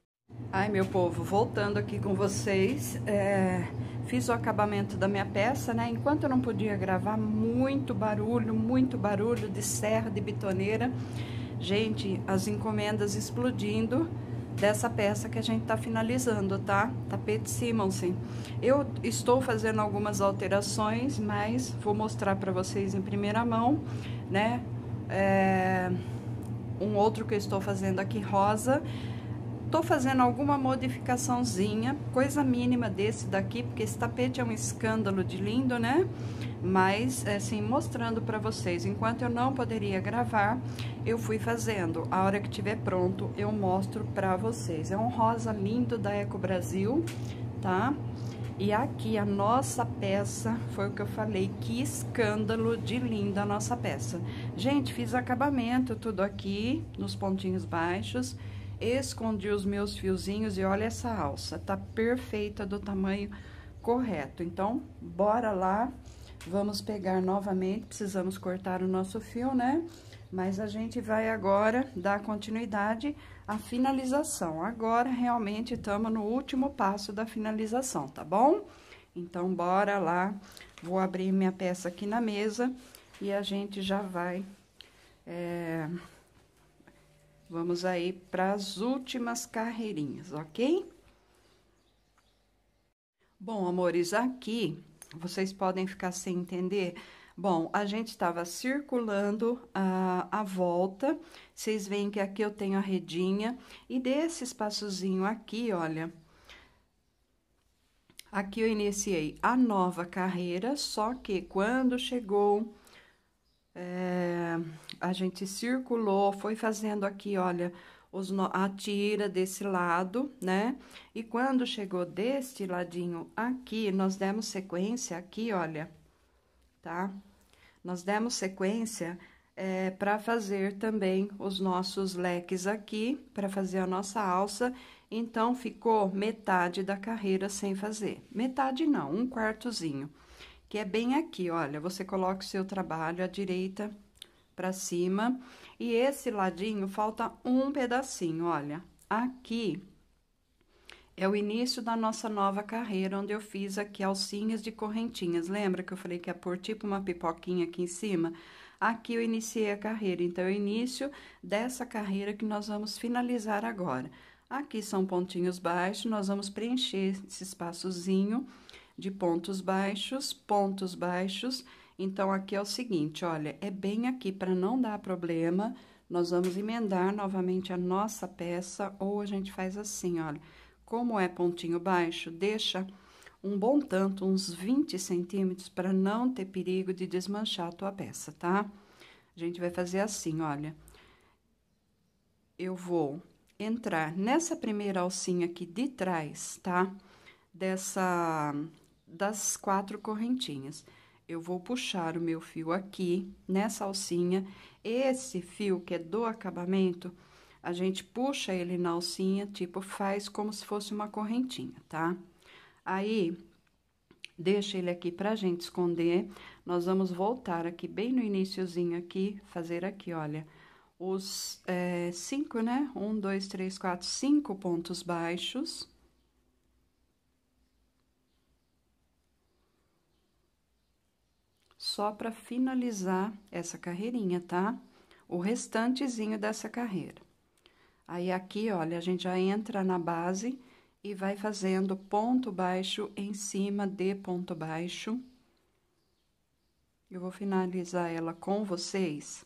Ai, meu povo, voltando aqui com vocês, é, fiz o acabamento da minha peça, né? Enquanto eu não podia gravar, muito barulho, muito barulho de serra, de bitoneira. Gente, as encomendas explodindo dessa peça que a gente tá finalizando, tá? Tapete Simonsen. Eu estou fazendo algumas alterações, mas vou mostrar para vocês em primeira mão, né? É, um outro que eu estou fazendo aqui, rosa. Rosa Estou fazendo alguma modificaçãozinha, coisa mínima desse daqui, porque esse tapete é um escândalo de lindo, né? Mas, é, assim, mostrando para vocês, enquanto eu não poderia gravar, eu fui fazendo. A hora que tiver pronto, eu mostro para vocês. É um rosa lindo da Eco Brasil, tá? E aqui a nossa peça, foi o que eu falei, que escândalo de linda a nossa peça. Gente, fiz acabamento tudo aqui, nos pontinhos baixos escondi os meus fiozinhos e olha essa alça, tá perfeita do tamanho correto. Então, bora lá, vamos pegar novamente, precisamos cortar o nosso fio, né? Mas a gente vai agora dar continuidade à finalização. Agora, realmente, estamos no último passo da finalização, tá bom? Então, bora lá, vou abrir minha peça aqui na mesa e a gente já vai... É Vamos aí para as últimas carreirinhas, ok? Bom, amores, aqui vocês podem ficar sem entender. Bom, a gente estava circulando a, a volta, vocês veem que aqui eu tenho a redinha, e desse espaçozinho aqui, olha, aqui eu iniciei a nova carreira, só que quando chegou é, a gente circulou, foi fazendo aqui, olha, os no... a tira desse lado, né? E quando chegou deste ladinho aqui, nós demos sequência aqui, olha, tá? Nós demos sequência é, para fazer também os nossos leques aqui, para fazer a nossa alça. Então, ficou metade da carreira sem fazer. Metade não, um quartozinho. Que é bem aqui, olha, você coloca o seu trabalho à direita pra cima. E esse ladinho falta um pedacinho, olha. Aqui é o início da nossa nova carreira, onde eu fiz aqui alcinhas de correntinhas. Lembra que eu falei que é por tipo uma pipoquinha aqui em cima? Aqui eu iniciei a carreira, então é o início dessa carreira que nós vamos finalizar agora. Aqui são pontinhos baixos, nós vamos preencher esse espaçozinho de pontos baixos, pontos baixos, então, aqui é o seguinte, olha, é bem aqui, para não dar problema, nós vamos emendar novamente a nossa peça, ou a gente faz assim, olha, como é pontinho baixo, deixa um bom tanto, uns 20 centímetros, para não ter perigo de desmanchar a tua peça, tá? A gente vai fazer assim, olha, eu vou entrar nessa primeira alcinha aqui de trás, tá? Dessa, das quatro correntinhas eu vou puxar o meu fio aqui, nessa alcinha. Esse fio que é do acabamento, a gente puxa ele na alcinha, tipo, faz como se fosse uma correntinha, tá? Aí, deixa ele aqui pra gente esconder. Nós vamos voltar aqui, bem no iníciozinho aqui, fazer aqui, olha, os é, cinco, né? Um, dois, três, quatro, cinco pontos baixos só para finalizar essa carreirinha, tá? O restantezinho dessa carreira. Aí, aqui, olha, a gente já entra na base e vai fazendo ponto baixo em cima de ponto baixo. Eu vou finalizar ela com vocês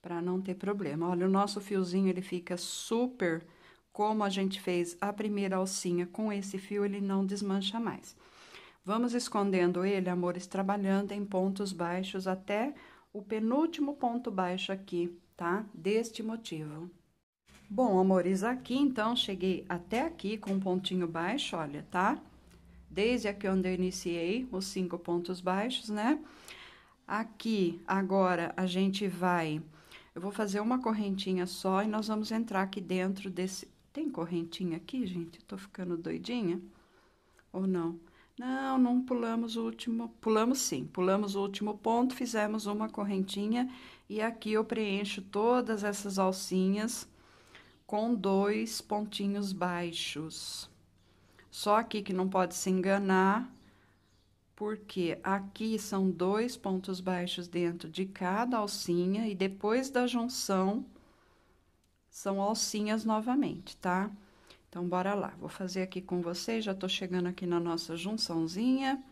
para não ter problema. Olha, o nosso fiozinho, ele fica super... Como a gente fez a primeira alcinha com esse fio, ele não desmancha mais. Vamos escondendo ele, amores, trabalhando em pontos baixos até o penúltimo ponto baixo aqui, tá? Deste motivo. Bom, amores, aqui então cheguei até aqui com um pontinho baixo, olha, tá? Desde aqui onde eu iniciei os cinco pontos baixos, né? Aqui, agora, a gente vai... Eu vou fazer uma correntinha só e nós vamos entrar aqui dentro desse... Tem correntinha aqui, gente? Eu tô ficando doidinha? Ou não? Não. Não, não pulamos o último. Pulamos sim, pulamos o último ponto, fizemos uma correntinha e aqui eu preencho todas essas alcinhas com dois pontinhos baixos. Só aqui que não pode se enganar, porque aqui são dois pontos baixos dentro de cada alcinha e depois da junção são alcinhas novamente, tá? Então, bora lá. Vou fazer aqui com vocês, já tô chegando aqui na nossa junçãozinha.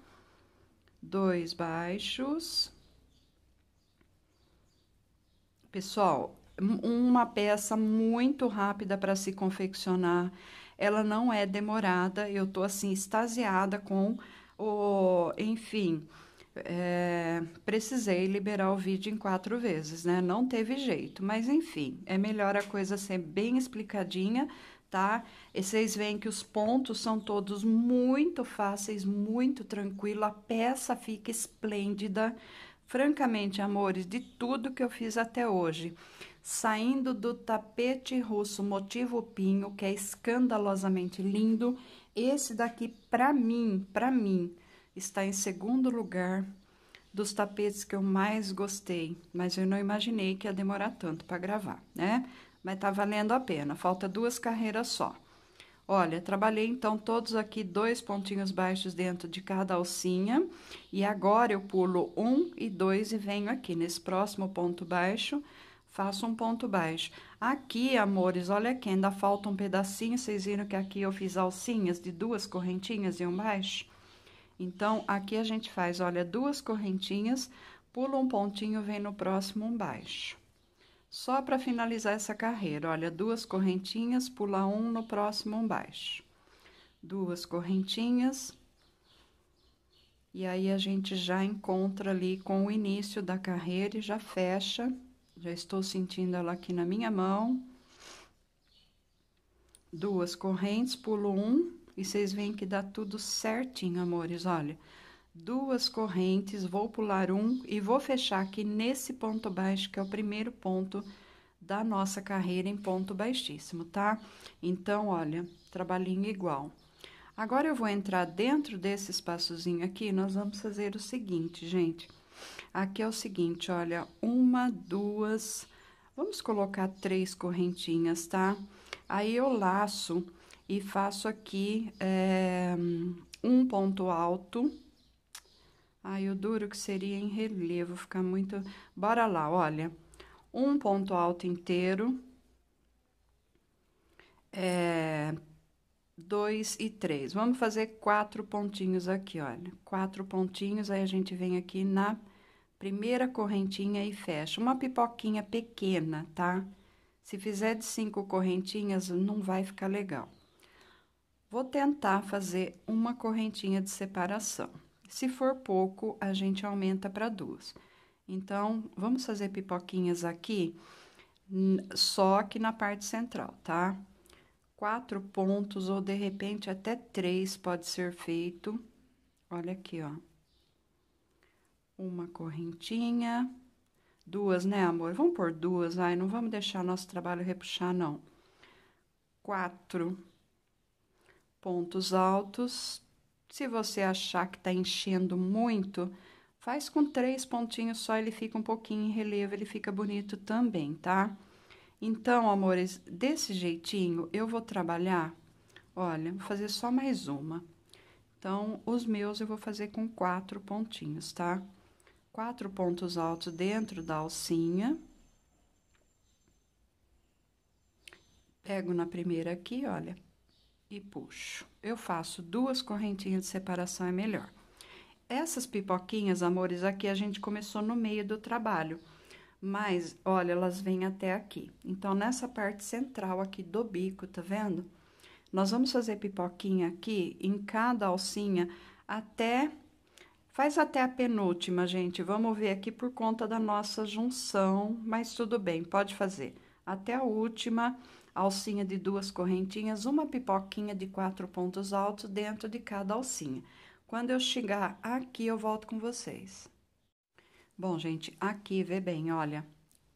Dois baixos. Pessoal, uma peça muito rápida para se confeccionar. Ela não é demorada, eu tô assim, extasiada com o... Enfim, é, precisei liberar o vídeo em quatro vezes, né? Não teve jeito, mas enfim, é melhor a coisa ser bem explicadinha tá? E vocês veem que os pontos são todos muito fáceis, muito tranquilo, a peça fica esplêndida. Francamente, amores, de tudo que eu fiz até hoje, saindo do tapete russo motivo pinho, que é escandalosamente lindo, esse daqui, pra mim, pra mim, está em segundo lugar dos tapetes que eu mais gostei, mas eu não imaginei que ia demorar tanto para gravar, né? mas está valendo a pena. Falta duas carreiras só. Olha, trabalhei então todos aqui dois pontinhos baixos dentro de cada alcinha. E agora eu pulo um e dois e venho aqui nesse próximo ponto baixo, faço um ponto baixo. Aqui, amores, olha aqui, ainda falta um pedacinho. Vocês viram que aqui eu fiz alcinhas de duas correntinhas e um baixo? Então, aqui a gente faz, olha, duas correntinhas, pula um pontinho, vem no próximo um baixo. Só para finalizar essa carreira, olha, duas correntinhas, pula um no próximo um baixo. Duas correntinhas. E aí a gente já encontra ali com o início da carreira e já fecha. Já estou sentindo ela aqui na minha mão. Duas correntes, pulo um. E vocês veem que dá tudo certinho, amores, olha. Olha duas correntes, vou pular um e vou fechar aqui nesse ponto baixo, que é o primeiro ponto da nossa carreira em ponto baixíssimo, tá? Então, olha, trabalhinho igual. Agora, eu vou entrar dentro desse espaçozinho aqui, nós vamos fazer o seguinte, gente. Aqui é o seguinte, olha, uma, duas, vamos colocar três correntinhas, tá? Aí, eu laço e faço aqui é, um ponto alto Aí o duro que seria em relevo, ficar muito... Bora lá, olha. Um ponto alto inteiro. É... Dois e três. Vamos fazer quatro pontinhos aqui, olha. Quatro pontinhos, aí a gente vem aqui na primeira correntinha e fecha. Uma pipoquinha pequena, tá? Se fizer de cinco correntinhas, não vai ficar legal. Vou tentar fazer uma correntinha de separação. Se for pouco, a gente aumenta para duas. Então, vamos fazer pipoquinhas aqui, só que na parte central, tá? Quatro pontos, ou de repente até três pode ser feito. Olha aqui, ó. Uma correntinha. Duas, né, amor? Vamos por duas, aí não vamos deixar nosso trabalho repuxar, não. Quatro pontos altos, se você achar que tá enchendo muito, faz com três pontinhos só, ele fica um pouquinho em relevo, ele fica bonito também, tá? Então, amores, desse jeitinho, eu vou trabalhar, olha, vou fazer só mais uma. Então, os meus eu vou fazer com quatro pontinhos, tá? Quatro pontos altos dentro da alcinha. Pego na primeira aqui, olha, e puxo eu faço duas correntinhas de separação, é melhor. Essas pipoquinhas, amores, aqui a gente começou no meio do trabalho, mas, olha, elas vêm até aqui. Então, nessa parte central aqui do bico, tá vendo? Nós vamos fazer pipoquinha aqui em cada alcinha até... Faz até a penúltima, gente. Vamos ver aqui por conta da nossa junção, mas tudo bem, pode fazer. Até a última alcinha de duas correntinhas, uma pipoquinha de quatro pontos altos dentro de cada alcinha. Quando eu chegar aqui, eu volto com vocês. Bom, gente, aqui, vê bem, olha.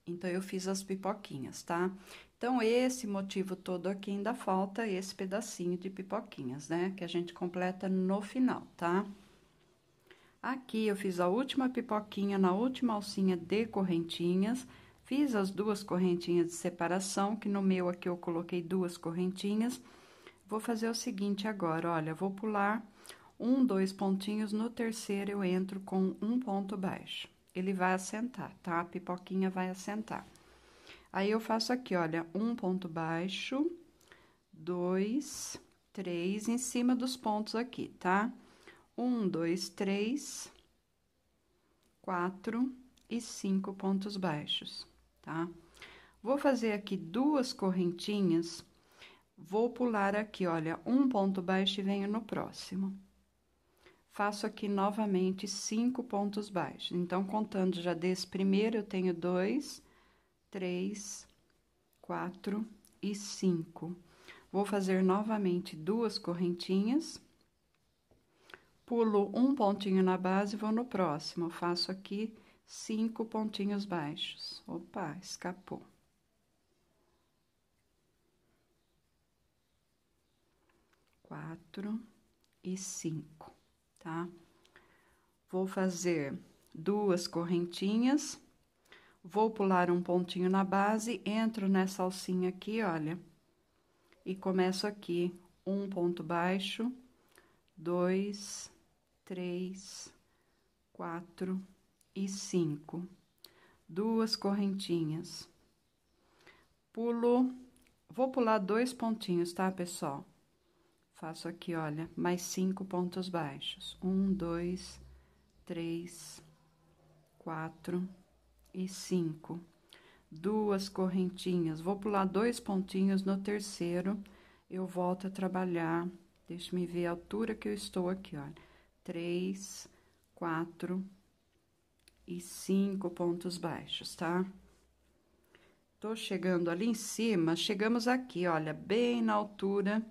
Então, eu fiz as pipoquinhas, tá? Então, esse motivo todo aqui ainda falta esse pedacinho de pipoquinhas, né? Que a gente completa no final, tá? Aqui, eu fiz a última pipoquinha na última alcinha de correntinhas Fiz as duas correntinhas de separação, que no meu aqui eu coloquei duas correntinhas. Vou fazer o seguinte agora, olha, vou pular um, dois pontinhos, no terceiro eu entro com um ponto baixo. Ele vai assentar, tá? A pipoquinha vai assentar. Aí, eu faço aqui, olha, um ponto baixo, dois, três, em cima dos pontos aqui, tá? Um, dois, três, quatro e cinco pontos baixos tá? Vou fazer aqui duas correntinhas, vou pular aqui, olha, um ponto baixo e venho no próximo. Faço aqui novamente cinco pontos baixos. Então, contando já desse primeiro, eu tenho dois, três, quatro e cinco. Vou fazer novamente duas correntinhas pulo um pontinho na base, vou no próximo, faço aqui cinco pontinhos baixos. Opa, escapou. Quatro e cinco, tá? Vou fazer duas correntinhas, vou pular um pontinho na base, entro nessa alcinha aqui, olha, e começo aqui, um ponto baixo, dois, três, quatro, e cinco, duas correntinhas. Pulo, vou pular dois pontinhos, tá, pessoal? Faço aqui, olha, mais cinco pontos baixos. Um, dois, três, quatro e cinco. Duas correntinhas. Vou pular dois pontinhos no terceiro, eu volto a trabalhar. Deixa me ver a altura que eu estou aqui, olha. Três, quatro, e cinco pontos baixos, tá? Tô chegando ali em cima, chegamos aqui, olha, bem na altura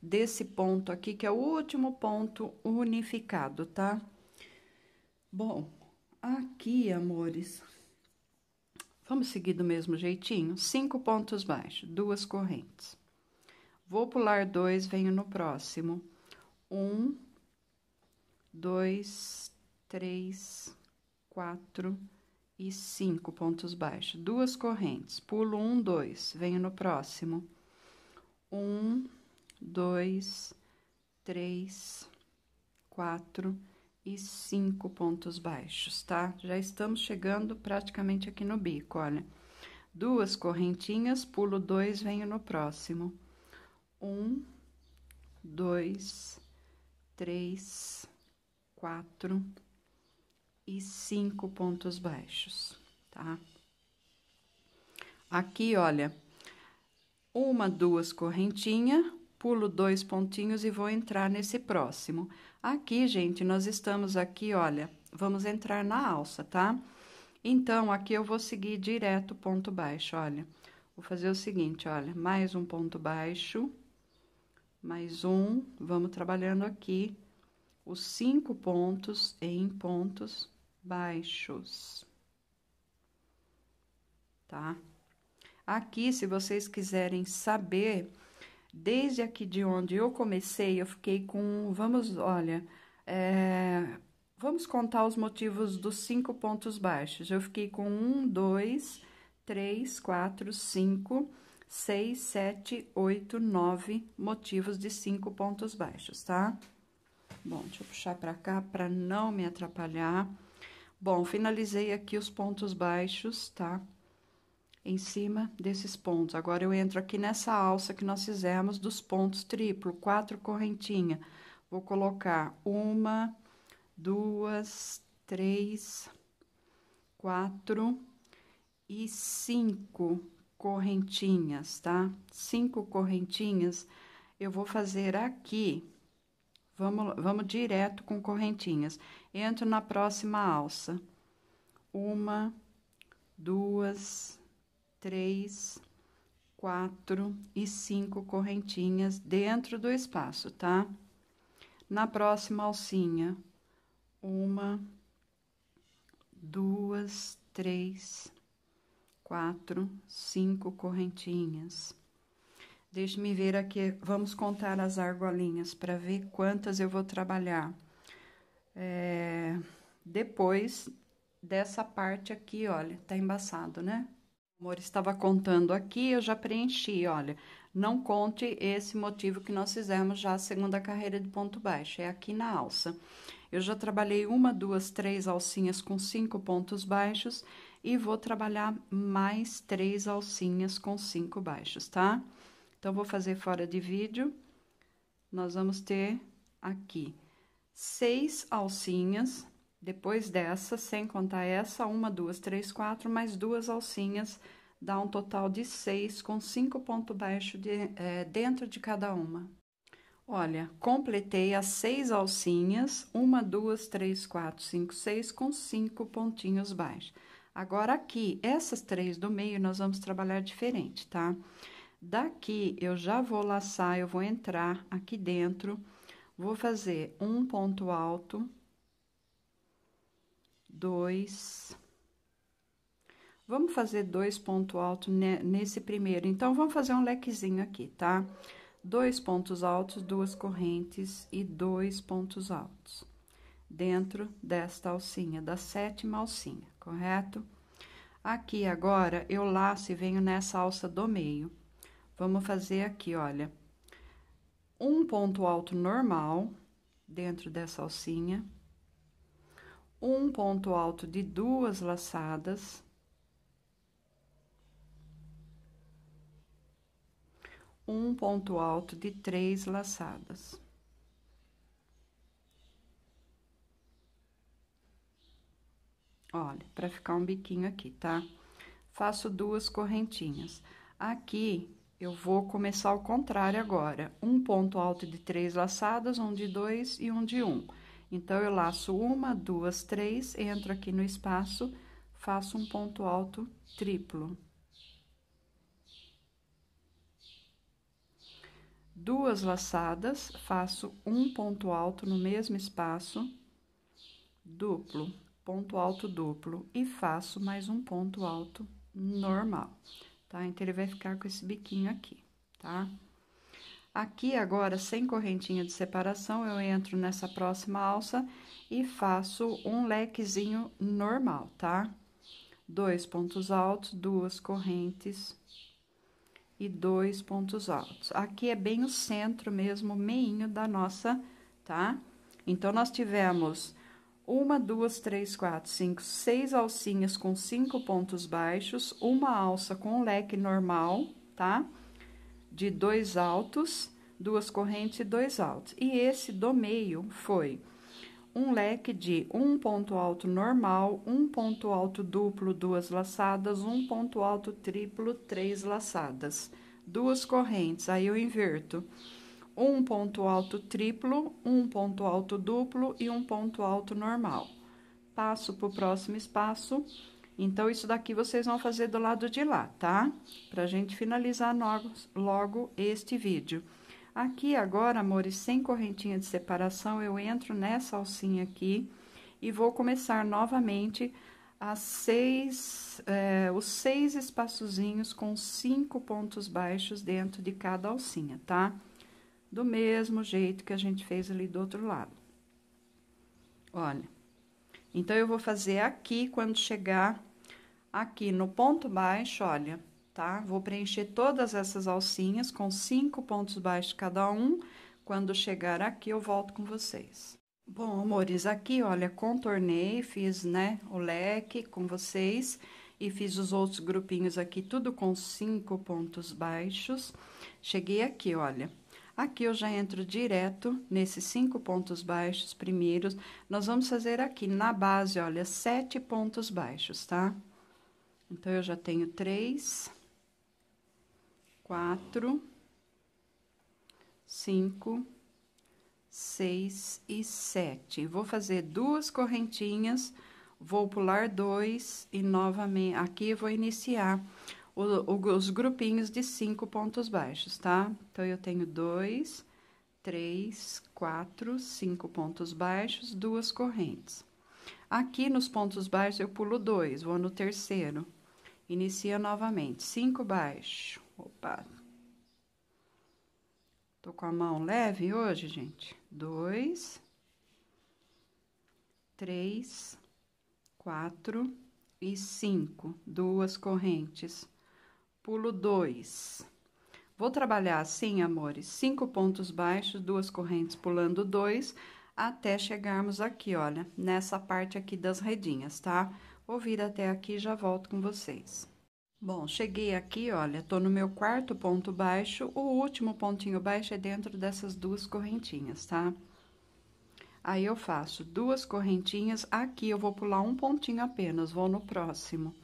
desse ponto aqui, que é o último ponto unificado, tá? Bom, aqui, amores, vamos seguir do mesmo jeitinho? Cinco pontos baixos, duas correntes. Vou pular dois, venho no próximo. Um, dois, três, quatro e cinco pontos baixos. Duas correntes. Pulo um, dois. Venho no próximo. Um, dois, três, quatro e cinco pontos baixos, tá? Já estamos chegando praticamente aqui no bico, olha. Duas correntinhas, pulo dois, venho no próximo. Um, dois, três, quatro e cinco pontos baixos, tá? Aqui, olha, uma, duas correntinha, pulo dois pontinhos e vou entrar nesse próximo. Aqui, gente, nós estamos aqui, olha, vamos entrar na alça, tá? Então, aqui eu vou seguir direto ponto baixo, olha. Vou fazer o seguinte, olha, mais um ponto baixo, mais um, vamos trabalhando aqui os cinco pontos em pontos baixos. Tá? Aqui, se vocês quiserem saber, desde aqui de onde eu comecei, eu fiquei com, vamos, olha, é, vamos contar os motivos dos cinco pontos baixos. Eu fiquei com um, dois, três, quatro, cinco, seis, sete, oito, nove motivos de cinco pontos baixos, tá? Bom, deixa eu puxar pra cá para não me atrapalhar. Bom, finalizei aqui os pontos baixos, tá? Em cima desses pontos. Agora, eu entro aqui nessa alça que nós fizemos dos pontos triplo, quatro correntinha. Vou colocar uma, duas, três, quatro e cinco correntinhas, tá? Cinco correntinhas, eu vou fazer aqui, vamos, vamos direto com correntinhas entro na próxima alça. Uma, duas, três, quatro e cinco correntinhas dentro do espaço, tá? Na próxima alcinha, uma, duas, três, quatro, cinco correntinhas. Deixe-me ver aqui, vamos contar as argolinhas para ver quantas eu vou trabalhar. É, depois dessa parte aqui, olha, tá embaçado, né? O amor estava contando aqui, eu já preenchi, olha. Não conte esse motivo que nós fizemos já a segunda carreira de ponto baixo, é aqui na alça. Eu já trabalhei uma, duas, três alcinhas com cinco pontos baixos e vou trabalhar mais três alcinhas com cinco baixos, tá? Então, vou fazer fora de vídeo. Nós vamos ter aqui seis alcinhas, depois dessa, sem contar essa, uma, duas, três, quatro, mais duas alcinhas, dá um total de seis, com cinco pontos baixos de, é, dentro de cada uma. Olha, completei as seis alcinhas, uma, duas, três, quatro, cinco, seis, com cinco pontinhos baixos. Agora, aqui, essas três do meio, nós vamos trabalhar diferente, tá? Daqui, eu já vou laçar, eu vou entrar aqui dentro Vou fazer um ponto alto, dois. Vamos fazer dois pontos altos nesse primeiro. Então, vamos fazer um lequezinho aqui, tá? Dois pontos altos, duas correntes e dois pontos altos. Dentro desta alcinha, da sétima alcinha, correto? Aqui, agora, eu laço e venho nessa alça do meio. Vamos fazer aqui, olha um ponto alto normal dentro dessa alcinha, um ponto alto de duas laçadas, um ponto alto de três laçadas. Olha, para ficar um biquinho aqui, tá? Faço duas correntinhas. Aqui, eu vou começar ao contrário agora. Um ponto alto de três laçadas, um de dois e um de um. Então, eu laço uma, duas, três, entro aqui no espaço, faço um ponto alto triplo. Duas laçadas, faço um ponto alto no mesmo espaço, duplo, ponto alto duplo, e faço mais um ponto alto normal tá? Então, ele vai ficar com esse biquinho aqui, tá? Aqui, agora, sem correntinha de separação, eu entro nessa próxima alça e faço um lequezinho normal, tá? Dois pontos altos, duas correntes e dois pontos altos. Aqui é bem o centro mesmo, o meinho da nossa, tá? Então, nós tivemos uma, duas, três, quatro, cinco, seis alcinhas com cinco pontos baixos, uma alça com leque normal, tá? De dois altos, duas correntes e dois altos. E esse do meio foi um leque de um ponto alto normal, um ponto alto duplo, duas laçadas, um ponto alto triplo, três laçadas, duas correntes. Aí eu inverto um ponto alto triplo, um ponto alto duplo e um ponto alto normal. Passo para o próximo espaço. Então, isso daqui vocês vão fazer do lado de lá, tá? Pra gente finalizar logo, logo este vídeo. Aqui agora, amores, sem correntinha de separação, eu entro nessa alcinha aqui e vou começar novamente as seis, é, os seis espaçozinhos com cinco pontos baixos dentro de cada alcinha, tá? Tá? do mesmo jeito que a gente fez ali do outro lado. Olha, então eu vou fazer aqui, quando chegar aqui no ponto baixo, olha, tá? Vou preencher todas essas alcinhas com cinco pontos baixos cada um. Quando chegar aqui, eu volto com vocês. Bom, amores, aqui, olha, contornei, fiz, né, o leque com vocês e fiz os outros grupinhos aqui, tudo com cinco pontos baixos. Cheguei aqui, olha, Aqui eu já entro direto nesses cinco pontos baixos primeiros. Nós vamos fazer aqui na base, olha, sete pontos baixos, tá? Então, eu já tenho três, quatro, cinco, seis e sete. Vou fazer duas correntinhas, vou pular dois e novamente... Aqui, vou iniciar o, o, os grupinhos de cinco pontos baixos, tá? Então, eu tenho dois, três, quatro, cinco pontos baixos, duas correntes. Aqui nos pontos baixos eu pulo dois, vou no terceiro. Inicia novamente, cinco baixo. Opa. Tô com a mão leve hoje, gente. Dois, três, quatro e cinco, duas correntes. Pulo 2. Vou trabalhar assim, amores, cinco pontos baixos, duas correntes pulando dois, até chegarmos aqui, olha, nessa parte aqui das redinhas, tá? Vou vir até aqui e já volto com vocês. Bom, cheguei aqui, olha, tô no meu quarto ponto baixo, o último pontinho baixo é dentro dessas duas correntinhas, tá? Aí, eu faço duas correntinhas, aqui eu vou pular um pontinho apenas, vou no próximo.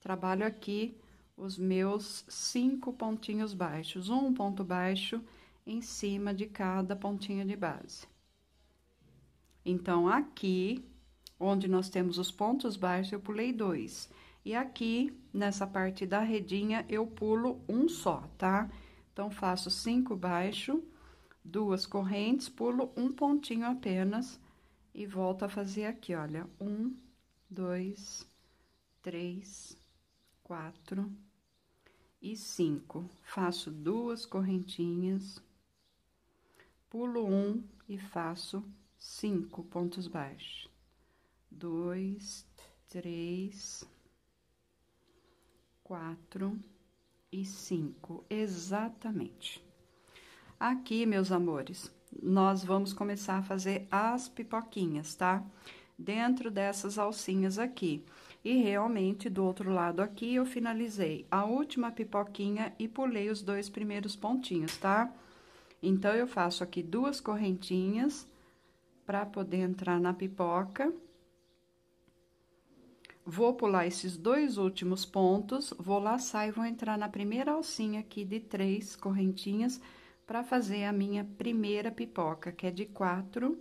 Trabalho aqui os meus cinco pontinhos baixos, um ponto baixo em cima de cada pontinho de base. Então, aqui, onde nós temos os pontos baixos, eu pulei dois. E aqui, nessa parte da redinha, eu pulo um só, tá? Então, faço cinco baixo, duas correntes, pulo um pontinho apenas e volto a fazer aqui, olha. Um, dois, três, quatro, e cinco. Faço duas correntinhas, pulo um e faço cinco pontos baixos. Dois, três, quatro e cinco, exatamente. Aqui, meus amores, nós vamos começar a fazer as pipoquinhas, tá? Dentro dessas alcinhas aqui. E realmente, do outro lado aqui, eu finalizei a última pipoquinha e pulei os dois primeiros pontinhos, tá? Então, eu faço aqui duas correntinhas para poder entrar na pipoca. Vou pular esses dois últimos pontos, vou laçar e vou entrar na primeira alcinha aqui de três correntinhas para fazer a minha primeira pipoca, que é de quatro.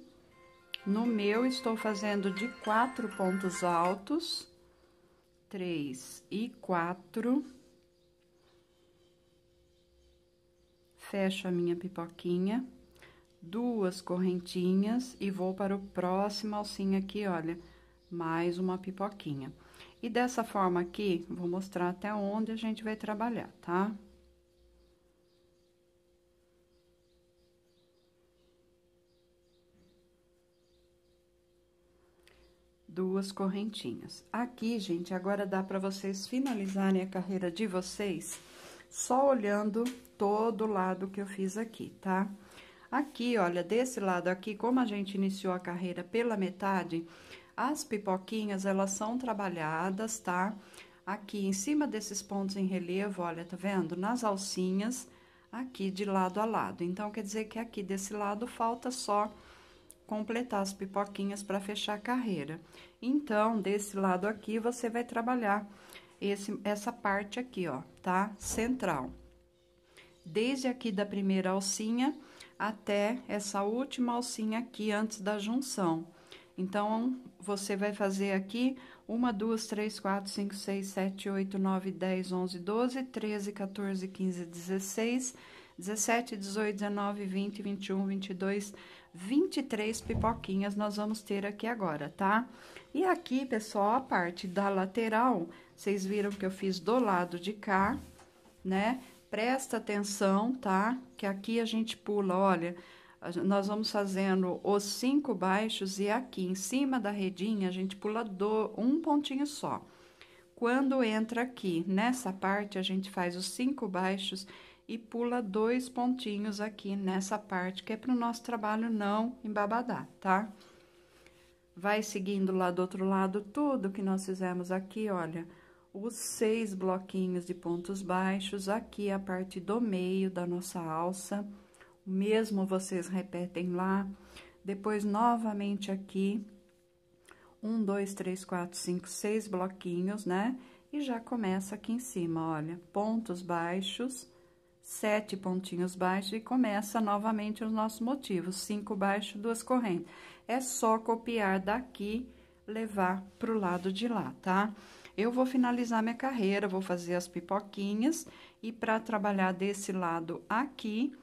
No meu, estou fazendo de quatro pontos altos três e quatro. Fecho a minha pipoquinha, duas correntinhas e vou para o próximo alcinha aqui, olha, mais uma pipoquinha. E dessa forma aqui, vou mostrar até onde a gente vai trabalhar, tá? Tá? duas correntinhas. Aqui, gente, agora dá para vocês finalizarem a carreira de vocês só olhando todo o lado que eu fiz aqui, tá? Aqui, olha, desse lado aqui, como a gente iniciou a carreira pela metade, as pipoquinhas, elas são trabalhadas, tá? Aqui em cima desses pontos em relevo, olha, tá vendo? Nas alcinhas, aqui de lado a lado. Então, quer dizer que aqui desse lado falta só completar as pipoquinhas para fechar a carreira. Então, desse lado aqui, você vai trabalhar esse, essa parte aqui, ó, tá? Central. Desde aqui da primeira alcinha até essa última alcinha aqui antes da junção. Então, você vai fazer aqui uma, duas, três, quatro, cinco, seis, sete, oito, nove, dez, onze, doze, treze, quinze, dezesseis, dezessete, dezoito, dezenove, vinte, vinte e um, vinte e dois. 23 pipoquinhas nós vamos ter aqui agora, tá? E aqui, pessoal, a parte da lateral, vocês viram que eu fiz do lado de cá, né? Presta atenção, tá? Que aqui a gente pula, olha, nós vamos fazendo os cinco baixos e aqui em cima da redinha a gente pula do um pontinho só. Quando entra aqui nessa parte, a gente faz os cinco baixos e pula dois pontinhos aqui nessa parte, que é para o nosso trabalho não embabadar, tá? Vai seguindo lá do outro lado tudo que nós fizemos aqui, olha, os seis bloquinhos de pontos baixos, aqui a parte do meio da nossa alça, o mesmo vocês repetem lá, depois novamente aqui, um, dois, três, quatro, cinco, seis bloquinhos, né? E já começa aqui em cima, olha, pontos baixos sete pontinhos baixos e começa novamente os nossos motivos, cinco baixo, duas correntes. É só copiar daqui, levar pro lado de lá, tá? Eu vou finalizar minha carreira, vou fazer as pipoquinhas e para trabalhar desse lado aqui,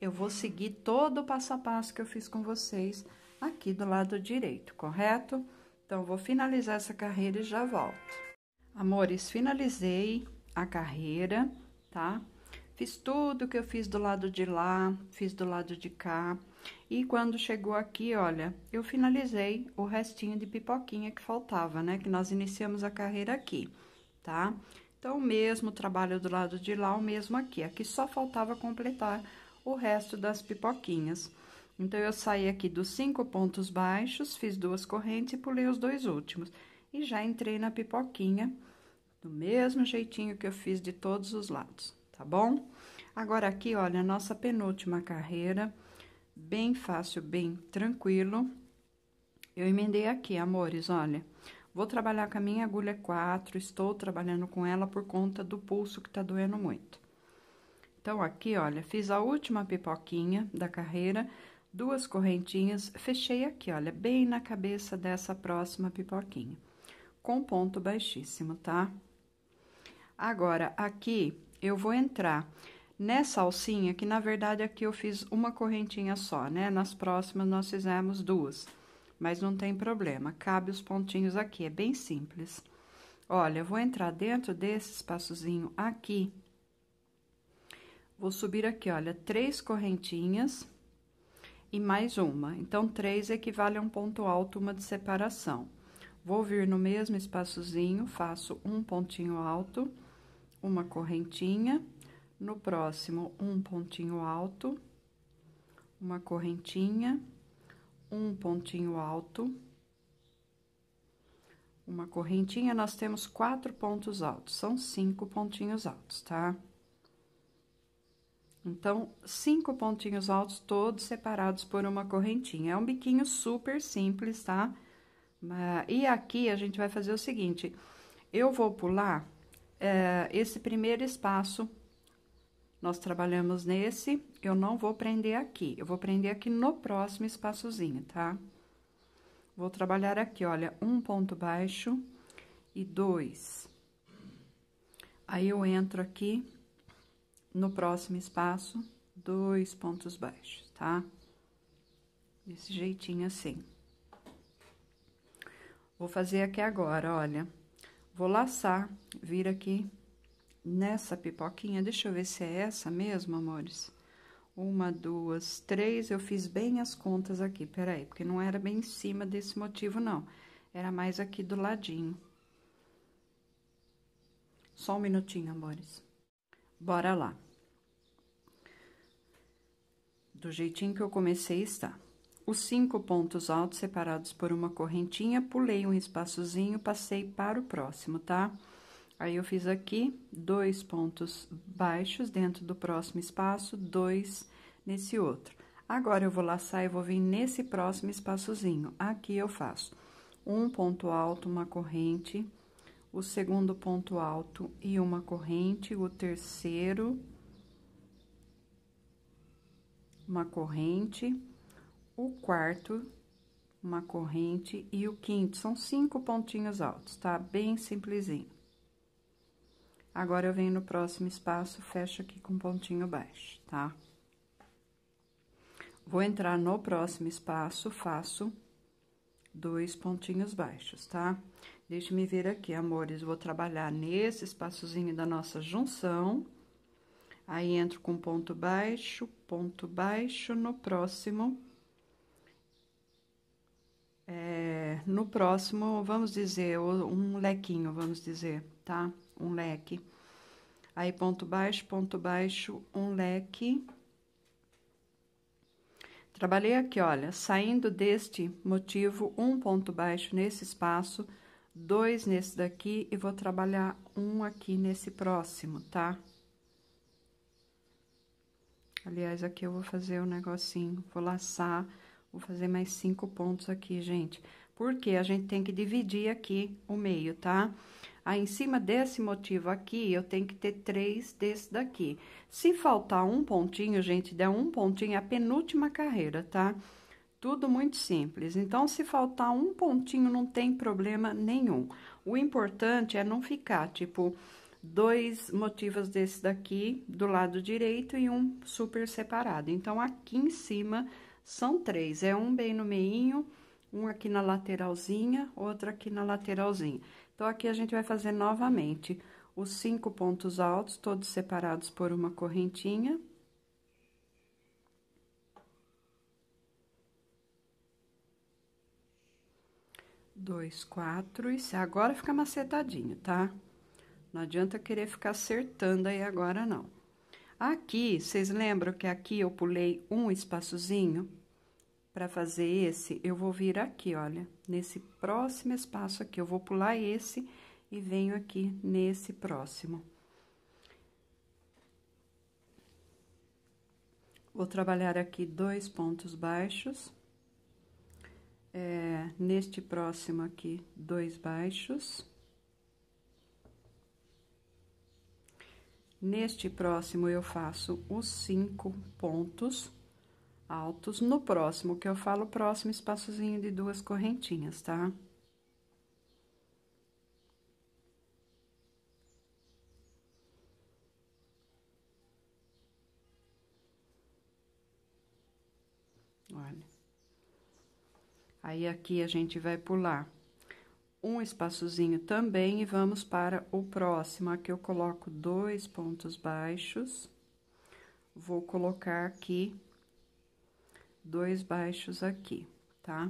eu vou seguir todo o passo a passo que eu fiz com vocês aqui do lado direito, correto? Então, vou finalizar essa carreira e já volto. Amores, finalizei a carreira, tá? Fiz tudo que eu fiz do lado de lá, fiz do lado de cá. E quando chegou aqui, olha, eu finalizei o restinho de pipoquinha que faltava, né? Que nós iniciamos a carreira aqui, tá? Então, o mesmo trabalho do lado de lá, o mesmo aqui. Aqui só faltava completar o resto das pipoquinhas. Então, eu saí aqui dos cinco pontos baixos, fiz duas correntes e pulei os dois últimos. E já entrei na pipoquinha, do mesmo jeitinho que eu fiz de todos os lados tá bom? Agora aqui, olha, nossa penúltima carreira, bem fácil, bem tranquilo. Eu emendei aqui, amores, olha. Vou trabalhar com a minha agulha 4, estou trabalhando com ela por conta do pulso que tá doendo muito. Então, aqui, olha, fiz a última pipoquinha da carreira, duas correntinhas, fechei aqui, olha, bem na cabeça dessa próxima pipoquinha, com ponto baixíssimo, tá? Agora, aqui, eu vou entrar nessa alcinha, que na verdade aqui eu fiz uma correntinha só, né? Nas próximas nós fizemos duas, mas não tem problema, cabe os pontinhos aqui, é bem simples. Olha, eu vou entrar dentro desse espaçozinho aqui, vou subir aqui, olha, três correntinhas e mais uma. Então, três equivale a um ponto alto, uma de separação. Vou vir no mesmo espaçozinho, faço um pontinho alto uma correntinha, no próximo, um pontinho alto, uma correntinha, um pontinho alto, uma correntinha, nós temos quatro pontos altos, são cinco pontinhos altos, tá? Então, cinco pontinhos altos, todos separados por uma correntinha. É um biquinho super simples, tá? Ah, e aqui a gente vai fazer o seguinte, eu vou pular é, esse primeiro espaço, nós trabalhamos nesse, eu não vou prender aqui, eu vou prender aqui no próximo espaçozinho, tá? Vou trabalhar aqui, olha, um ponto baixo e dois. Aí, eu entro aqui no próximo espaço, dois pontos baixos, tá? Desse jeitinho assim. Vou fazer aqui agora, olha. Vou laçar, vir aqui nessa pipoquinha, deixa eu ver se é essa mesmo, amores. Uma, duas, três, eu fiz bem as contas aqui, peraí, porque não era bem em cima desse motivo, não. Era mais aqui do ladinho. Só um minutinho, amores. Bora lá. Do jeitinho que eu comecei, está os cinco pontos altos separados por uma correntinha, pulei um espaçozinho, passei para o próximo, tá? Aí, eu fiz aqui dois pontos baixos dentro do próximo espaço, dois nesse outro. Agora, eu vou laçar e vou vir nesse próximo espaçozinho. Aqui, eu faço um ponto alto, uma corrente, o segundo ponto alto e uma corrente, o terceiro, uma corrente o quarto, uma corrente e o quinto. São cinco pontinhos altos, tá? Bem simplesinho. Agora, eu venho no próximo espaço, fecho aqui com pontinho baixo, tá? Vou entrar no próximo espaço, faço dois pontinhos baixos, tá? Deixe-me ver aqui, amores, vou trabalhar nesse espaçozinho da nossa junção. Aí, entro com ponto baixo, ponto baixo, no próximo é, no próximo, vamos dizer, um lequinho, vamos dizer, tá? Um leque. Aí, ponto baixo, ponto baixo, um leque. Trabalhei aqui, olha, saindo deste motivo, um ponto baixo nesse espaço, dois nesse daqui, e vou trabalhar um aqui nesse próximo, tá? Aliás, aqui eu vou fazer um negocinho, vou laçar Vou fazer mais cinco pontos aqui, gente. Porque a gente tem que dividir aqui o meio, tá? Aí, em cima desse motivo aqui, eu tenho que ter três desse daqui. Se faltar um pontinho, gente, der um pontinho, é a penúltima carreira, tá? Tudo muito simples. Então, se faltar um pontinho, não tem problema nenhum. O importante é não ficar, tipo, dois motivos desse daqui do lado direito e um super separado. Então, aqui em cima são três, é um bem no meinho, um aqui na lateralzinha, outro aqui na lateralzinha. Então, aqui a gente vai fazer novamente os cinco pontos altos, todos separados por uma correntinha. Dois, quatro, e agora fica macetadinho, tá? Não adianta querer ficar acertando aí agora, não. Aqui, vocês lembram que aqui eu pulei um espaçozinho? Para fazer esse, eu vou vir aqui, olha, nesse próximo espaço aqui. Eu vou pular esse e venho aqui nesse próximo. Vou trabalhar aqui dois pontos baixos. É, neste próximo aqui, dois baixos. Neste próximo, eu faço os cinco pontos altos. No próximo, que eu falo próximo, espaçozinho de duas correntinhas, tá? Olha. Aí, aqui, a gente vai pular um espaçozinho também e vamos para o próximo. Aqui eu coloco dois pontos baixos, vou colocar aqui dois baixos aqui, tá?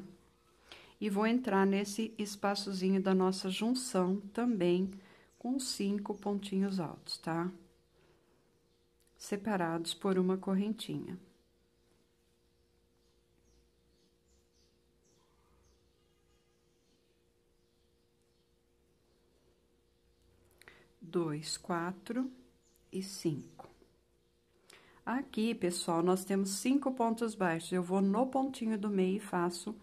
E vou entrar nesse espaçozinho da nossa junção também com cinco pontinhos altos, tá? Separados por uma correntinha. dois, quatro e cinco. Aqui, pessoal, nós temos cinco pontos baixos. Eu vou no pontinho do meio e faço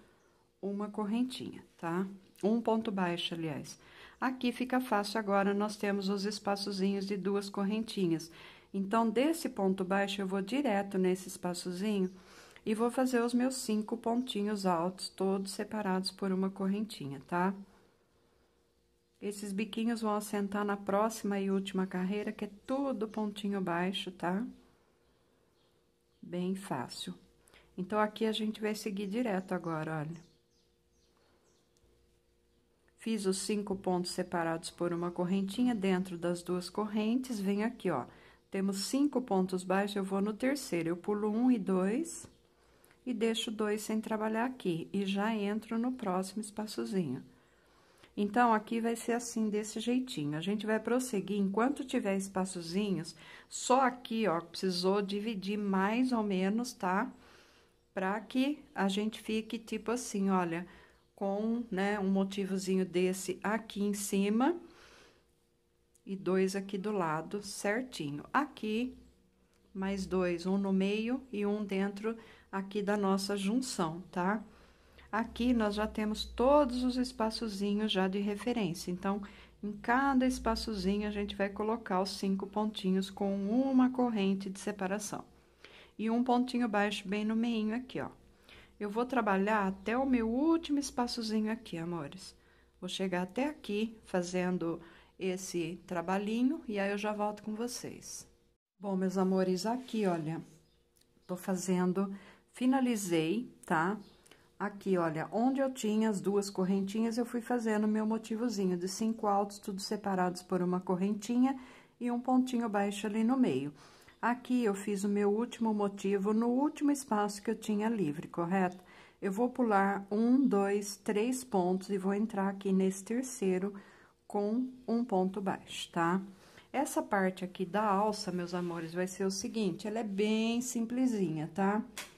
uma correntinha, tá? Um ponto baixo, aliás. Aqui fica fácil agora, nós temos os espaçozinhos de duas correntinhas. Então, desse ponto baixo, eu vou direto nesse espaçozinho e vou fazer os meus cinco pontinhos altos, todos separados por uma correntinha, tá? Tá? Esses biquinhos vão assentar na próxima e última carreira, que é tudo pontinho baixo, tá? Bem fácil. Então, aqui a gente vai seguir direto agora, olha. Fiz os cinco pontos separados por uma correntinha dentro das duas correntes, vem aqui, ó. Temos cinco pontos baixos, eu vou no terceiro, eu pulo um e dois, e deixo dois sem trabalhar aqui, e já entro no próximo espaçozinho. Então, aqui vai ser assim, desse jeitinho. A gente vai prosseguir, enquanto tiver espaçozinhos, só aqui, ó, precisou dividir mais ou menos, tá? Pra que a gente fique, tipo assim, olha, com, né, um motivozinho desse aqui em cima e dois aqui do lado, certinho. Aqui, mais dois, um no meio e um dentro aqui da nossa junção, tá? Aqui nós já temos todos os espaçozinhos já de referência. Então, em cada espaçozinho, a gente vai colocar os cinco pontinhos com uma corrente de separação. E um pontinho baixo bem no meio aqui, ó. Eu vou trabalhar até o meu último espaçozinho aqui, amores. Vou chegar até aqui fazendo esse trabalhinho e aí eu já volto com vocês. Bom, meus amores, aqui, olha, tô fazendo, finalizei, tá? Aqui, olha, onde eu tinha as duas correntinhas, eu fui fazendo meu motivozinho de cinco altos, tudo separados por uma correntinha e um pontinho baixo ali no meio. Aqui, eu fiz o meu último motivo no último espaço que eu tinha livre, correto? Eu vou pular um, dois, três pontos e vou entrar aqui nesse terceiro com um ponto baixo, tá? Essa parte aqui da alça, meus amores, vai ser o seguinte, ela é bem simplesinha, tá? Tá?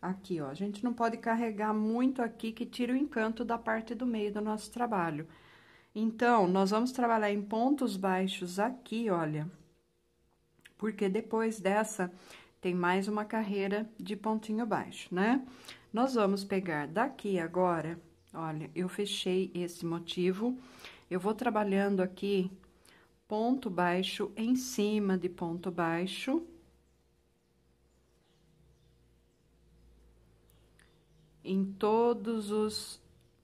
Aqui, ó, a gente não pode carregar muito aqui que tira o encanto da parte do meio do nosso trabalho. Então, nós vamos trabalhar em pontos baixos aqui, olha. Porque depois dessa, tem mais uma carreira de pontinho baixo, né? Nós vamos pegar daqui agora, olha, eu fechei esse motivo. Eu vou trabalhando aqui ponto baixo em cima de ponto baixo, em todos os...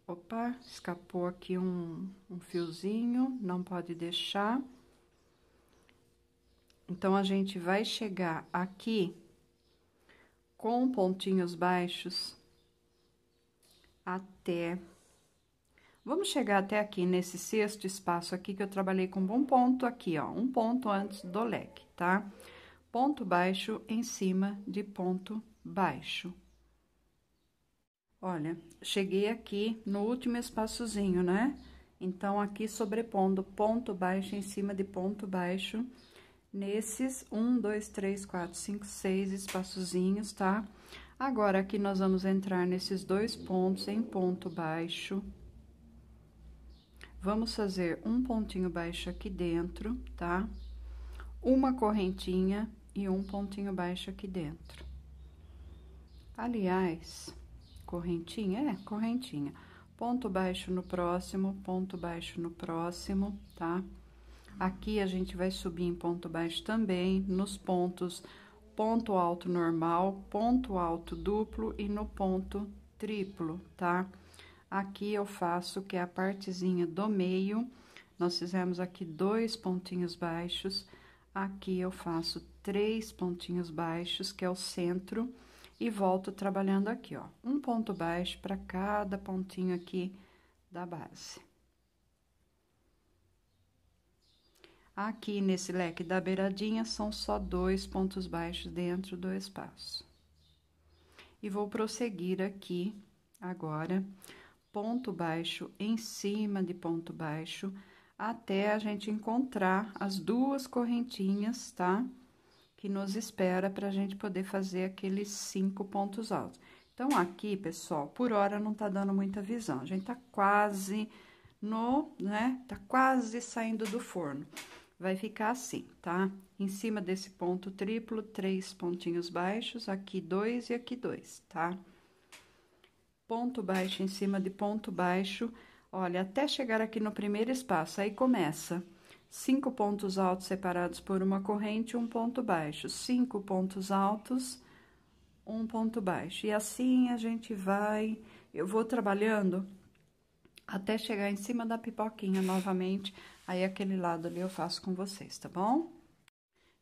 Opa, escapou aqui um, um fiozinho, não pode deixar. Então, a gente vai chegar aqui com pontinhos baixos até... Vamos chegar até aqui, nesse sexto espaço aqui, que eu trabalhei com um ponto aqui, ó. Um ponto antes do leque, tá? Ponto baixo em cima de ponto baixo. Olha, cheguei aqui no último espaçozinho, né? Então, aqui sobrepondo ponto baixo em cima de ponto baixo, nesses um, dois, três, quatro, cinco, seis espaçozinhos, tá? Agora, aqui nós vamos entrar nesses dois pontos em ponto baixo. Vamos fazer um pontinho baixo aqui dentro, tá? Uma correntinha e um pontinho baixo aqui dentro. Aliás, correntinha, é, correntinha. Ponto baixo no próximo, ponto baixo no próximo, tá? Aqui a gente vai subir em ponto baixo também, nos pontos ponto alto normal, ponto alto duplo e no ponto triplo, tá? Aqui eu faço que é a partezinha do meio, nós fizemos aqui dois pontinhos baixos, aqui eu faço três pontinhos baixos, que é o centro, e volto trabalhando aqui, ó. Um ponto baixo para cada pontinho aqui da base. Aqui nesse leque da beiradinha, são só dois pontos baixos dentro do espaço. E vou prosseguir aqui, agora, ponto baixo em cima de ponto baixo, até a gente encontrar as duas correntinhas, tá? Tá? que nos espera para a gente poder fazer aqueles cinco pontos altos. Então, aqui, pessoal, por hora não tá dando muita visão. A gente tá quase no, né? Tá quase saindo do forno. Vai ficar assim, tá? Em cima desse ponto triplo, três pontinhos baixos, aqui dois e aqui dois, tá? Ponto baixo em cima de ponto baixo, olha, até chegar aqui no primeiro espaço, aí começa cinco pontos altos separados por uma corrente, um ponto baixo, cinco pontos altos, um ponto baixo. E assim a gente vai, eu vou trabalhando até chegar em cima da pipoquinha novamente, aí aquele lado ali eu faço com vocês, tá bom?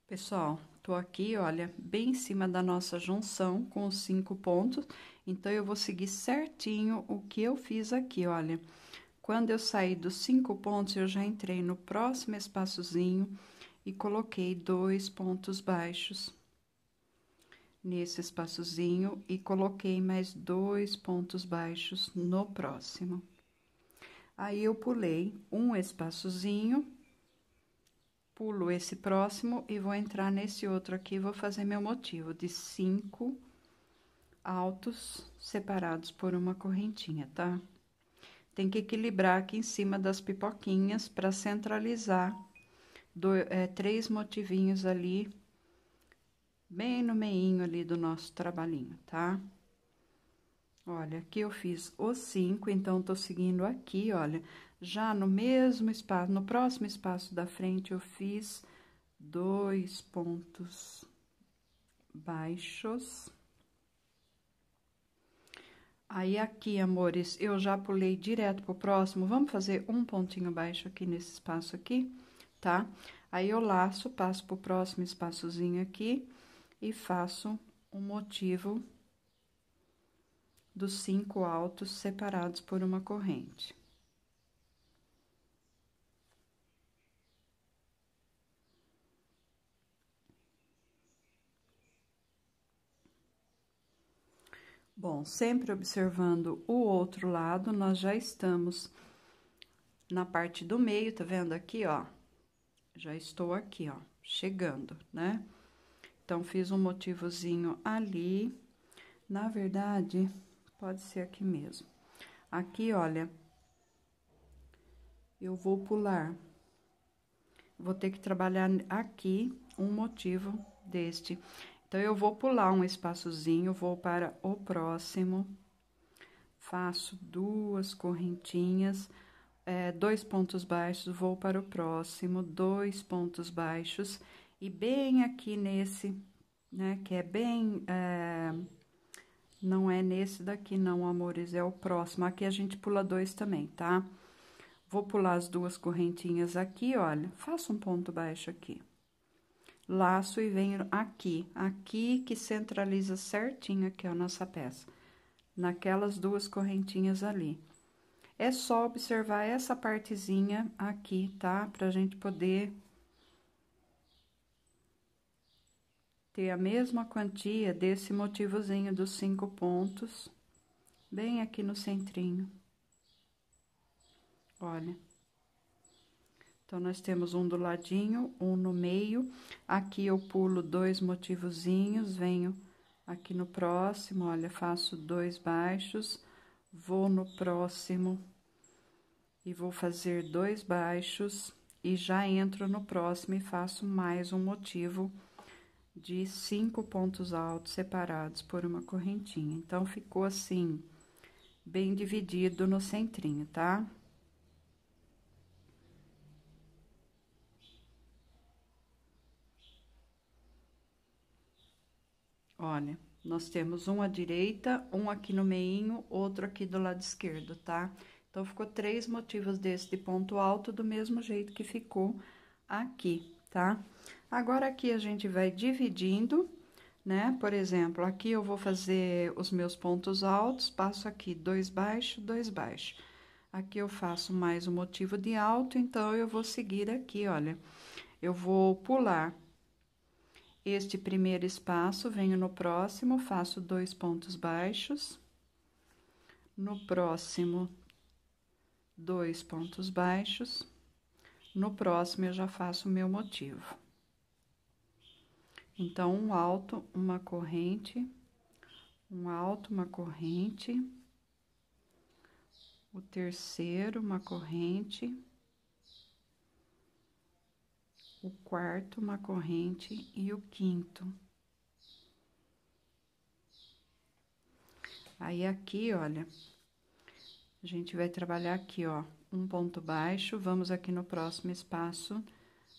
Pessoal, tô aqui, olha, bem em cima da nossa junção com os cinco pontos, então eu vou seguir certinho o que eu fiz aqui, olha. Olha. Quando eu saí dos cinco pontos, eu já entrei no próximo espaçozinho e coloquei dois pontos baixos nesse espaçozinho e coloquei mais dois pontos baixos no próximo. Aí eu pulei um espaçozinho, pulo esse próximo e vou entrar nesse outro aqui, vou fazer meu motivo de cinco altos separados por uma correntinha, tá? tem que equilibrar aqui em cima das pipoquinhas para centralizar do, é, três motivinhos ali, bem no meinho ali do nosso trabalhinho, tá? Olha, aqui eu fiz os cinco, então, tô seguindo aqui, olha, já no mesmo espaço, no próximo espaço da frente, eu fiz dois pontos baixos Aí aqui, amores, eu já pulei direto pro próximo. Vamos fazer um pontinho baixo aqui nesse espaço aqui, tá? Aí eu laço, passo pro próximo espaçozinho aqui e faço um motivo dos cinco altos separados por uma corrente. Bom, sempre observando o outro lado, nós já estamos na parte do meio, tá vendo aqui, ó? Já estou aqui, ó, chegando, né? Então, fiz um motivozinho ali. Na verdade, pode ser aqui mesmo. Aqui, olha, eu vou pular. Vou ter que trabalhar aqui um motivo deste. Então, eu vou pular um espaçozinho, vou para o próximo, faço duas correntinhas, é, dois pontos baixos, vou para o próximo, dois pontos baixos, e bem aqui nesse, né, que é bem... É, não é nesse daqui, não, amores, é o próximo. Aqui a gente pula dois também, tá? Vou pular as duas correntinhas aqui, olha, faço um ponto baixo aqui laço e venho aqui, aqui que centraliza certinho aqui a nossa peça, naquelas duas correntinhas ali. É só observar essa partezinha aqui, tá? Pra gente poder ter a mesma quantia desse motivozinho dos cinco pontos, bem aqui no centrinho. Olha. Então, nós temos um do ladinho, um no meio. Aqui eu pulo dois motivozinhos, venho aqui no próximo, olha, faço dois baixos, vou no próximo e vou fazer dois baixos e já entro no próximo e faço mais um motivo de cinco pontos altos separados por uma correntinha. Então, ficou assim, bem dividido no centrinho, tá? Tá? Olha, nós temos um à direita, um aqui no meio, outro aqui do lado esquerdo, tá? Então, ficou três motivos desse de ponto alto, do mesmo jeito que ficou aqui, tá? Agora, aqui a gente vai dividindo, né? Por exemplo, aqui eu vou fazer os meus pontos altos, passo aqui dois baixos, dois baixos. Aqui eu faço mais um motivo de alto, então, eu vou seguir aqui, olha. Eu vou pular este primeiro espaço, venho no próximo, faço dois pontos baixos. No próximo, dois pontos baixos. No próximo, eu já faço o meu motivo. Então, um alto, uma corrente, um alto, uma corrente, o terceiro, uma corrente o quarto, uma corrente e o quinto. Aí aqui, olha, a gente vai trabalhar aqui, ó, um ponto baixo, vamos aqui no próximo espaço,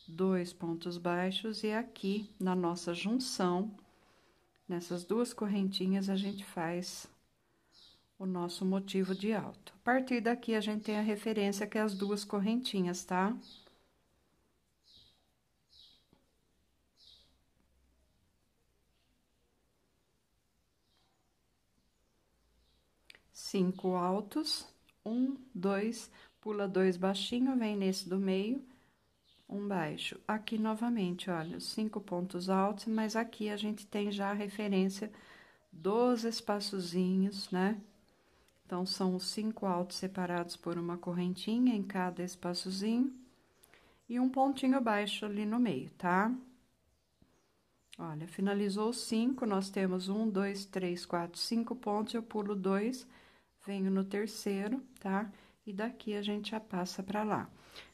dois pontos baixos, e aqui na nossa junção, nessas duas correntinhas, a gente faz o nosso motivo de alto. A partir daqui, a gente tem a referência que é as duas correntinhas, tá? Tá? cinco altos, um, dois, pula dois baixinho, vem nesse do meio, um baixo. Aqui novamente, olha, cinco pontos altos, mas aqui a gente tem já a referência dos espaçozinhos, né? Então, são os cinco altos separados por uma correntinha em cada espaçozinho e um pontinho baixo ali no meio, tá? Olha, finalizou cinco, nós temos um, dois, três, quatro, cinco pontos, eu pulo dois, venho no terceiro, tá? E daqui a gente já passa pra lá.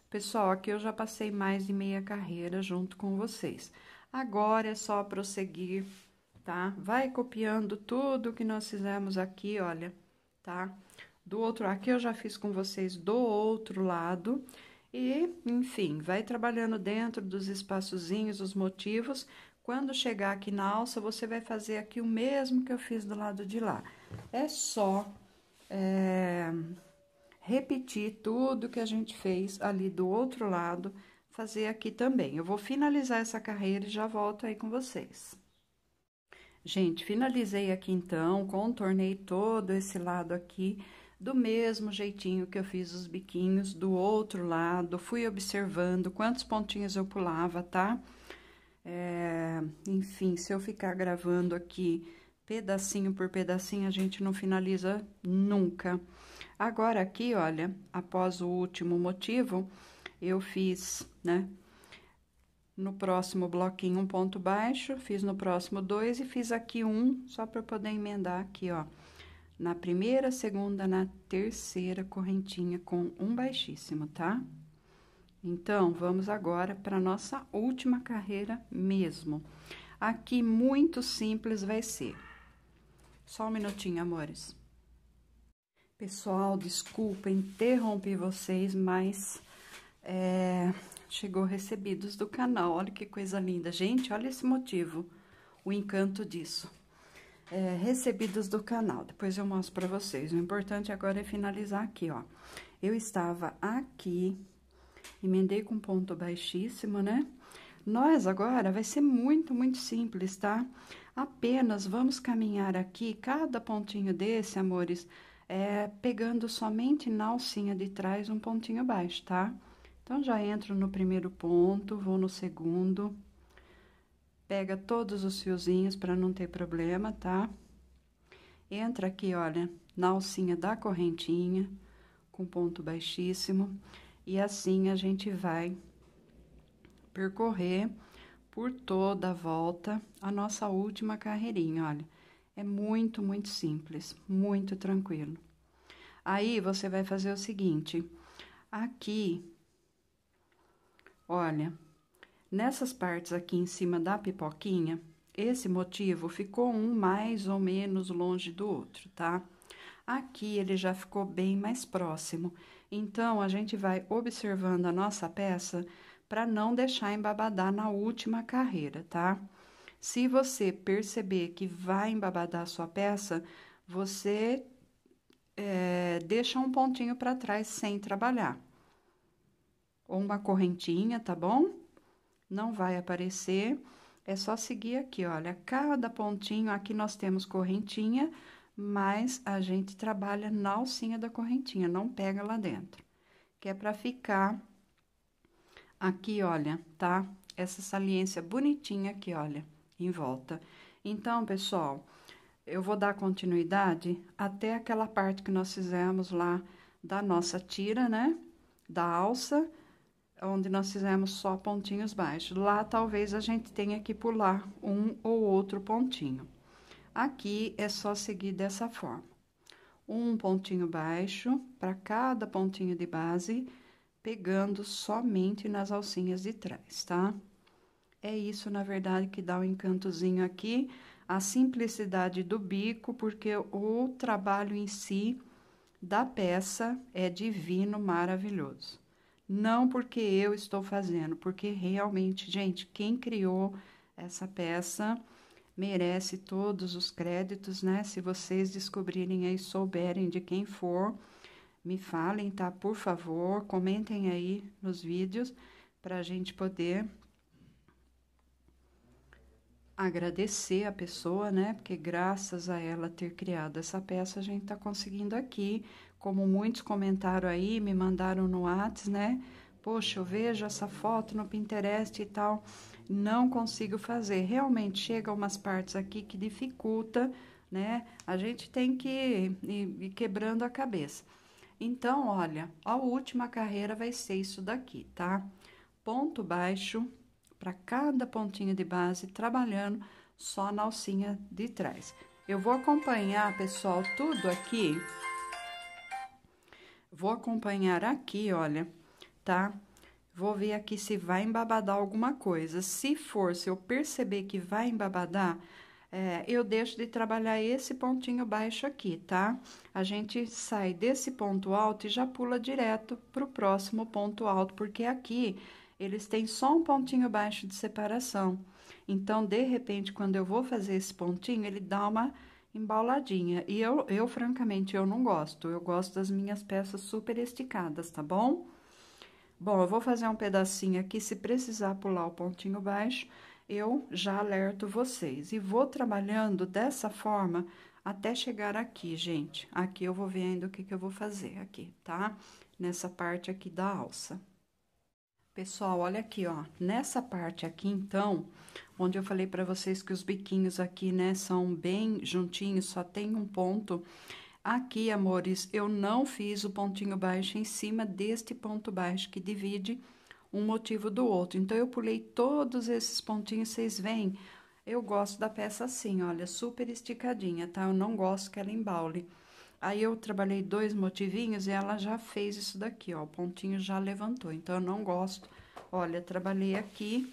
Pessoal, aqui eu já passei mais de meia carreira junto com vocês. Agora é só prosseguir, tá? Vai copiando tudo que nós fizemos aqui, olha, tá? Do outro, aqui eu já fiz com vocês do outro lado. E, enfim, vai trabalhando dentro dos espaçozinhos, os motivos. Quando chegar aqui na alça, você vai fazer aqui o mesmo que eu fiz do lado de lá. É só é, repetir tudo que a gente fez ali do outro lado, fazer aqui também. Eu vou finalizar essa carreira e já volto aí com vocês. Gente, finalizei aqui então, contornei todo esse lado aqui, do mesmo jeitinho que eu fiz os biquinhos do outro lado, fui observando quantos pontinhos eu pulava, tá? É, enfim, se eu ficar gravando aqui pedacinho por pedacinho, a gente não finaliza nunca. Agora aqui, olha, após o último motivo, eu fiz, né, no próximo bloquinho um ponto baixo, fiz no próximo dois e fiz aqui um, só para poder emendar aqui, ó. Na primeira, segunda, na terceira correntinha com um baixíssimo, tá? Então, vamos agora para nossa última carreira mesmo. Aqui, muito simples vai ser só um minutinho, amores. Pessoal, desculpa interromper vocês, mas é, chegou recebidos do canal. Olha que coisa linda. Gente, olha esse motivo, o encanto disso. É, recebidos do canal, depois eu mostro para vocês. O importante agora é finalizar aqui, ó. Eu estava aqui, emendei com ponto baixíssimo, né? Nós agora vai ser muito, muito simples, tá? Apenas vamos caminhar aqui, cada pontinho desse, amores, é, pegando somente na alcinha de trás um pontinho baixo, tá? Então, já entro no primeiro ponto, vou no segundo, pega todos os fiozinhos para não ter problema, tá? Entra aqui, olha, na alcinha da correntinha, com ponto baixíssimo, e assim a gente vai percorrer por toda a volta a nossa última carreirinha, olha. É muito, muito simples, muito tranquilo. Aí você vai fazer o seguinte: aqui, olha, nessas partes aqui em cima da pipoquinha, esse motivo ficou um mais ou menos longe do outro, tá? Aqui ele já ficou bem mais próximo. Então, a gente vai observando a nossa peça para não deixar embabadar na última carreira, tá? Se você perceber que vai embabadar a sua peça, você é, deixa um pontinho para trás sem trabalhar. Ou uma correntinha, tá bom? Não vai aparecer. É só seguir aqui, olha, cada pontinho, aqui nós temos correntinha, mas a gente trabalha na alcinha da correntinha, não pega lá dentro. Que é para ficar Aqui, olha, tá? Essa saliência bonitinha aqui, olha, em volta. Então, pessoal, eu vou dar continuidade até aquela parte que nós fizemos lá da nossa tira, né? Da alça, onde nós fizemos só pontinhos baixos. Lá, talvez, a gente tenha que pular um ou outro pontinho. Aqui, é só seguir dessa forma. Um pontinho baixo para cada pontinho de base pegando somente nas alcinhas de trás, tá? É isso, na verdade, que dá o um encantozinho aqui, a simplicidade do bico, porque o trabalho em si da peça é divino, maravilhoso. Não porque eu estou fazendo, porque realmente, gente, quem criou essa peça merece todos os créditos, né? Se vocês descobrirem aí, souberem de quem for, me falem, tá? Por favor, comentem aí nos vídeos para a gente poder agradecer a pessoa, né? Porque graças a ela ter criado essa peça, a gente tá conseguindo aqui. Como muitos comentaram aí, me mandaram no Whats, né? Poxa, eu vejo essa foto no Pinterest e tal, não consigo fazer. Realmente chega umas partes aqui que dificulta, né? A gente tem que ir, ir quebrando a cabeça. Então, olha, a última carreira vai ser isso daqui, tá? Ponto baixo para cada pontinha de base, trabalhando só na alcinha de trás. Eu vou acompanhar, pessoal, tudo aqui. Vou acompanhar aqui, olha, tá? Vou ver aqui se vai embabadar alguma coisa. Se for, se eu perceber que vai embabadar, é, eu deixo de trabalhar esse pontinho baixo aqui, tá? A gente sai desse ponto alto e já pula direto pro próximo ponto alto, porque aqui eles têm só um pontinho baixo de separação. Então, de repente, quando eu vou fazer esse pontinho, ele dá uma embauladinha. E eu, eu francamente, eu não gosto. Eu gosto das minhas peças super esticadas, tá bom? Bom, eu vou fazer um pedacinho aqui, se precisar pular o pontinho baixo, eu já alerto vocês. E vou trabalhando dessa forma até chegar aqui, gente. Aqui eu vou vendo o que, que eu vou fazer aqui, tá? Nessa parte aqui da alça. Pessoal, olha aqui, ó. Nessa parte aqui, então, onde eu falei para vocês que os biquinhos aqui, né, são bem juntinhos, só tem um ponto. Aqui, amores, eu não fiz o pontinho baixo em cima deste ponto baixo que divide um motivo do outro. Então, eu pulei todos esses pontinhos, vocês veem? Eu gosto da peça assim, olha, super esticadinha, tá? Eu não gosto que ela embaule. Aí, eu trabalhei dois motivinhos e ela já fez isso daqui, ó, o pontinho já levantou. Então, eu não gosto. Olha, trabalhei aqui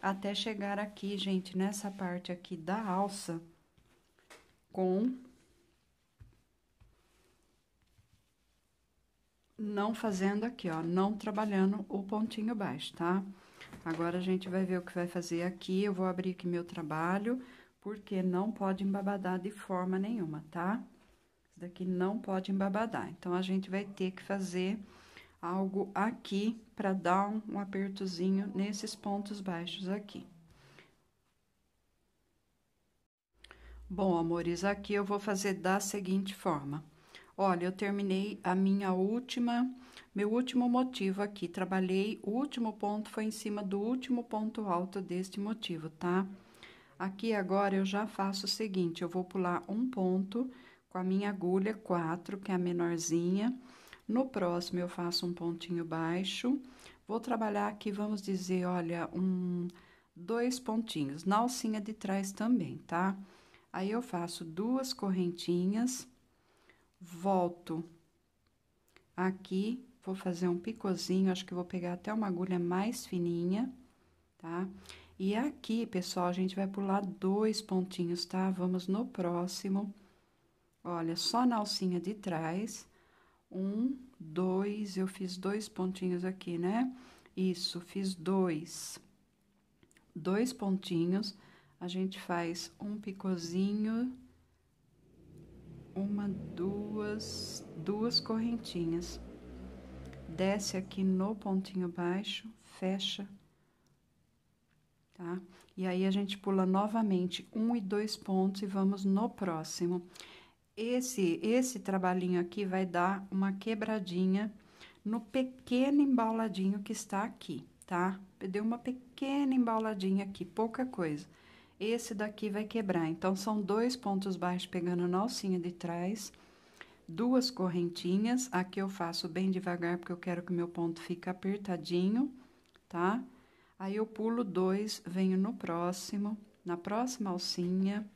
até chegar aqui, gente, nessa parte aqui da alça com não fazendo aqui, ó, não trabalhando o pontinho baixo, tá? Agora, a gente vai ver o que vai fazer aqui, eu vou abrir aqui meu trabalho, porque não pode embabadar de forma nenhuma, tá? Isso daqui não pode embabadar, então, a gente vai ter que fazer algo aqui para dar um, um apertozinho nesses pontos baixos aqui. Bom, amores, aqui eu vou fazer da seguinte forma. Olha, eu terminei a minha última, meu último motivo aqui. Trabalhei, o último ponto foi em cima do último ponto alto deste motivo, tá? Aqui agora eu já faço o seguinte, eu vou pular um ponto com a minha agulha 4, que é a menorzinha. No próximo eu faço um pontinho baixo. Vou trabalhar aqui, vamos dizer, olha, um dois pontinhos, na alcinha de trás também, tá? Aí eu faço duas correntinhas volto aqui, vou fazer um picozinho, acho que vou pegar até uma agulha mais fininha, tá? E aqui, pessoal, a gente vai pular dois pontinhos, tá? Vamos no próximo. Olha, só na alcinha de trás. Um, dois, eu fiz dois pontinhos aqui, né? Isso, fiz dois. Dois pontinhos, a gente faz um picozinho uma, duas, duas correntinhas. Desce aqui no pontinho baixo, fecha, tá? E aí, a gente pula novamente um e dois pontos e vamos no próximo. Esse, esse trabalhinho aqui vai dar uma quebradinha no pequeno embauladinho que está aqui, tá? Deu uma pequena embauladinha aqui, pouca coisa esse daqui vai quebrar. Então, são dois pontos baixos pegando na alcinha de trás, duas correntinhas. Aqui eu faço bem devagar, porque eu quero que meu ponto fique apertadinho, tá? Aí, eu pulo dois, venho no próximo, na próxima alcinha,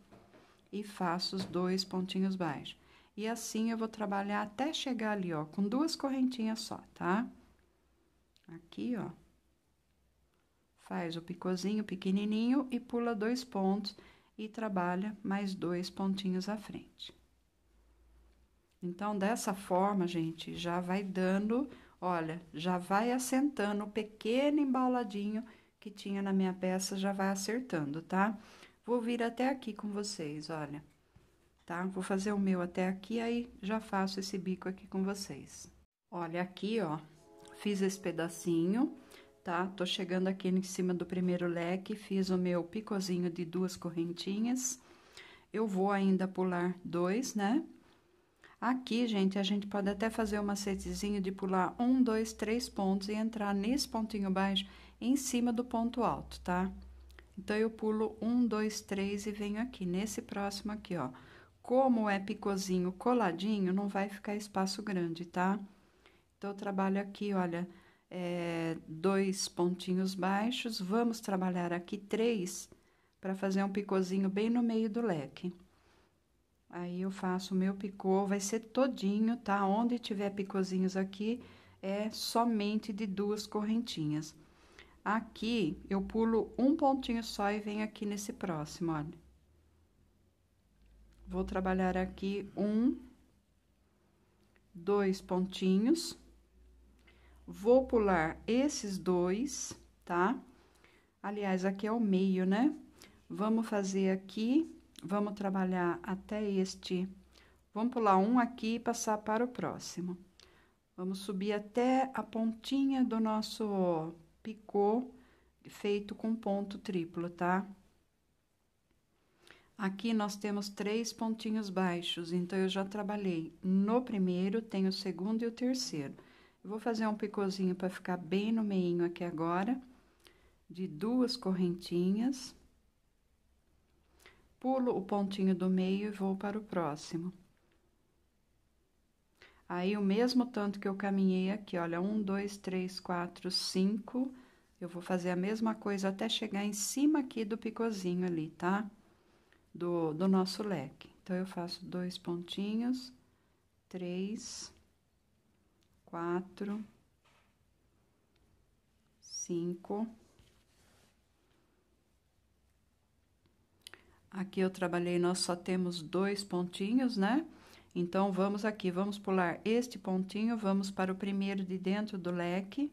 e faço os dois pontinhos baixos. E assim, eu vou trabalhar até chegar ali, ó, com duas correntinhas só, tá? Aqui, ó. Faz o picozinho pequenininho e pula dois pontos e trabalha mais dois pontinhos à frente. Então, dessa forma, gente, já vai dando, olha, já vai assentando o pequeno embaladinho que tinha na minha peça, já vai acertando, tá? Vou vir até aqui com vocês, olha, tá? Vou fazer o meu até aqui, aí já faço esse bico aqui com vocês. Olha, aqui, ó, fiz esse pedacinho, tá? Tô chegando aqui em cima do primeiro leque, fiz o meu picozinho de duas correntinhas. Eu vou ainda pular dois, né? Aqui, gente, a gente pode até fazer um macetezinho de pular um, dois, três pontos e entrar nesse pontinho baixo em cima do ponto alto, tá? Então, eu pulo um, dois, três e venho aqui, nesse próximo aqui, ó. Como é picozinho coladinho, não vai ficar espaço grande, tá? Então, eu trabalho aqui, olha, é, dois pontinhos baixos, vamos trabalhar aqui três para fazer um picozinho bem no meio do leque. Aí eu faço o meu picô, vai ser todinho, tá? Onde tiver picozinhos aqui, é somente de duas correntinhas. Aqui, eu pulo um pontinho só e venho aqui nesse próximo, olha. Vou trabalhar aqui um, dois pontinhos Vou pular esses dois, tá? Aliás, aqui é o meio, né? Vamos fazer aqui, vamos trabalhar até este... Vamos pular um aqui e passar para o próximo. Vamos subir até a pontinha do nosso picô feito com ponto triplo, tá? Aqui nós temos três pontinhos baixos, então eu já trabalhei no primeiro, tenho o segundo e o terceiro. Eu vou fazer um picôzinho para ficar bem no meinho aqui agora, de duas correntinhas. Pulo o pontinho do meio e vou para o próximo. Aí, o mesmo tanto que eu caminhei aqui, olha, um, dois, três, quatro, cinco... Eu vou fazer a mesma coisa até chegar em cima aqui do picôzinho ali, tá? Do, do nosso leque. Então, eu faço dois pontinhos, três, quatro, cinco. Aqui eu trabalhei, nós só temos dois pontinhos, né? Então, vamos aqui, vamos pular este pontinho, vamos para o primeiro de dentro do leque,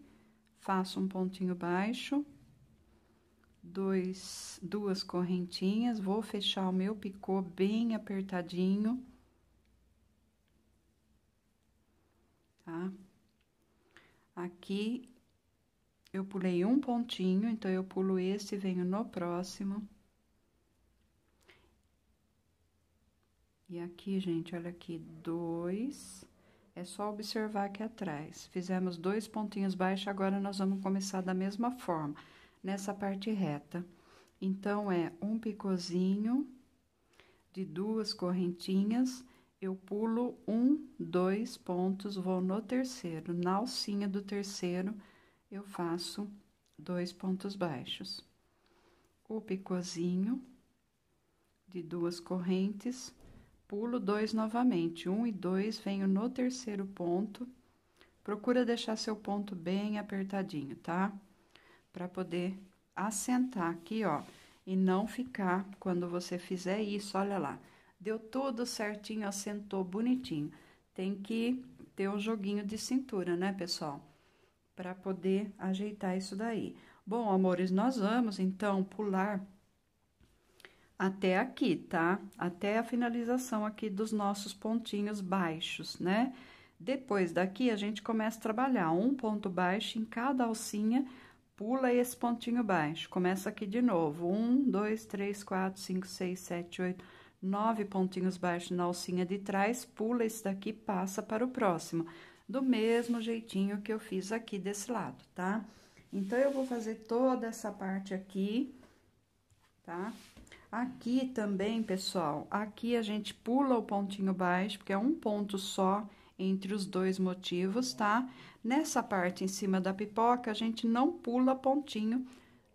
faço um pontinho baixo, dois, duas correntinhas, vou fechar o meu picô bem apertadinho, tá? Aqui eu pulei um pontinho, então eu pulo esse e venho no próximo. E aqui, gente, olha aqui, dois. É só observar aqui atrás. Fizemos dois pontinhos baixos, agora nós vamos começar da mesma forma, nessa parte reta. Então, é um picozinho de duas correntinhas eu pulo um, dois pontos, vou no terceiro. Na alcinha do terceiro, eu faço dois pontos baixos. O picozinho de duas correntes, pulo dois novamente. Um e dois, venho no terceiro ponto. Procura deixar seu ponto bem apertadinho, tá? Para poder assentar aqui, ó, e não ficar, quando você fizer isso, olha lá Deu tudo certinho, assentou bonitinho. Tem que ter um joguinho de cintura, né, pessoal? Para poder ajeitar isso daí. Bom, amores, nós vamos então pular até aqui, tá? Até a finalização aqui dos nossos pontinhos baixos, né? Depois daqui, a gente começa a trabalhar um ponto baixo em cada alcinha, pula esse pontinho baixo. Começa aqui de novo. Um, dois, três, quatro, cinco, seis, sete, oito nove pontinhos baixos na alcinha de trás, pula esse daqui, passa para o próximo. Do mesmo jeitinho que eu fiz aqui desse lado, tá? Então, eu vou fazer toda essa parte aqui, tá? Aqui também, pessoal, aqui a gente pula o pontinho baixo, porque é um ponto só entre os dois motivos, tá? Nessa parte em cima da pipoca, a gente não pula pontinho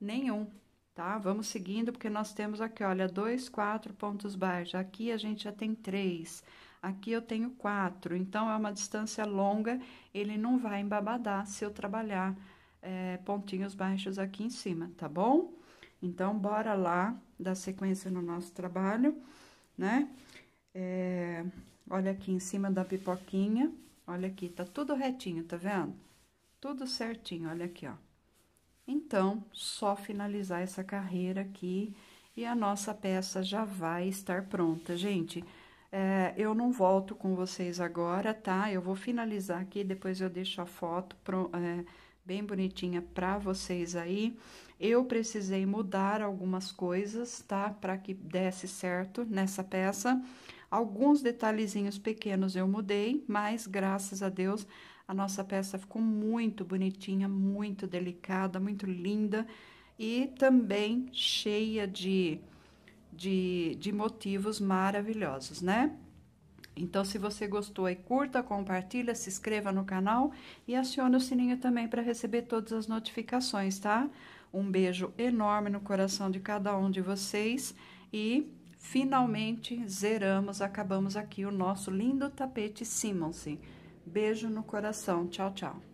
nenhum, tá? Vamos seguindo, porque nós temos aqui, olha, dois, quatro pontos baixos. Aqui a gente já tem três, aqui eu tenho quatro. Então, é uma distância longa, ele não vai embabadar se eu trabalhar é, pontinhos baixos aqui em cima, tá bom? Então, bora lá dar sequência no nosso trabalho, né? É, olha aqui em cima da pipoquinha, olha aqui, tá tudo retinho, tá vendo? Tudo certinho, olha aqui, ó. Então, só finalizar essa carreira aqui e a nossa peça já vai estar pronta. Gente, é, eu não volto com vocês agora, tá? Eu vou finalizar aqui, depois eu deixo a foto pro, é, bem bonitinha para vocês aí. Eu precisei mudar algumas coisas, tá? Para que desse certo nessa peça. Alguns detalhezinhos pequenos eu mudei, mas graças a Deus a nossa peça ficou muito bonitinha, muito delicada, muito linda e também cheia de, de, de motivos maravilhosos, né? Então, se você gostou aí, curta, compartilha, se inscreva no canal e acione o sininho também para receber todas as notificações, tá? Um beijo enorme no coração de cada um de vocês e finalmente zeramos, acabamos aqui o nosso lindo tapete Simonsen. Beijo no coração. Tchau, tchau.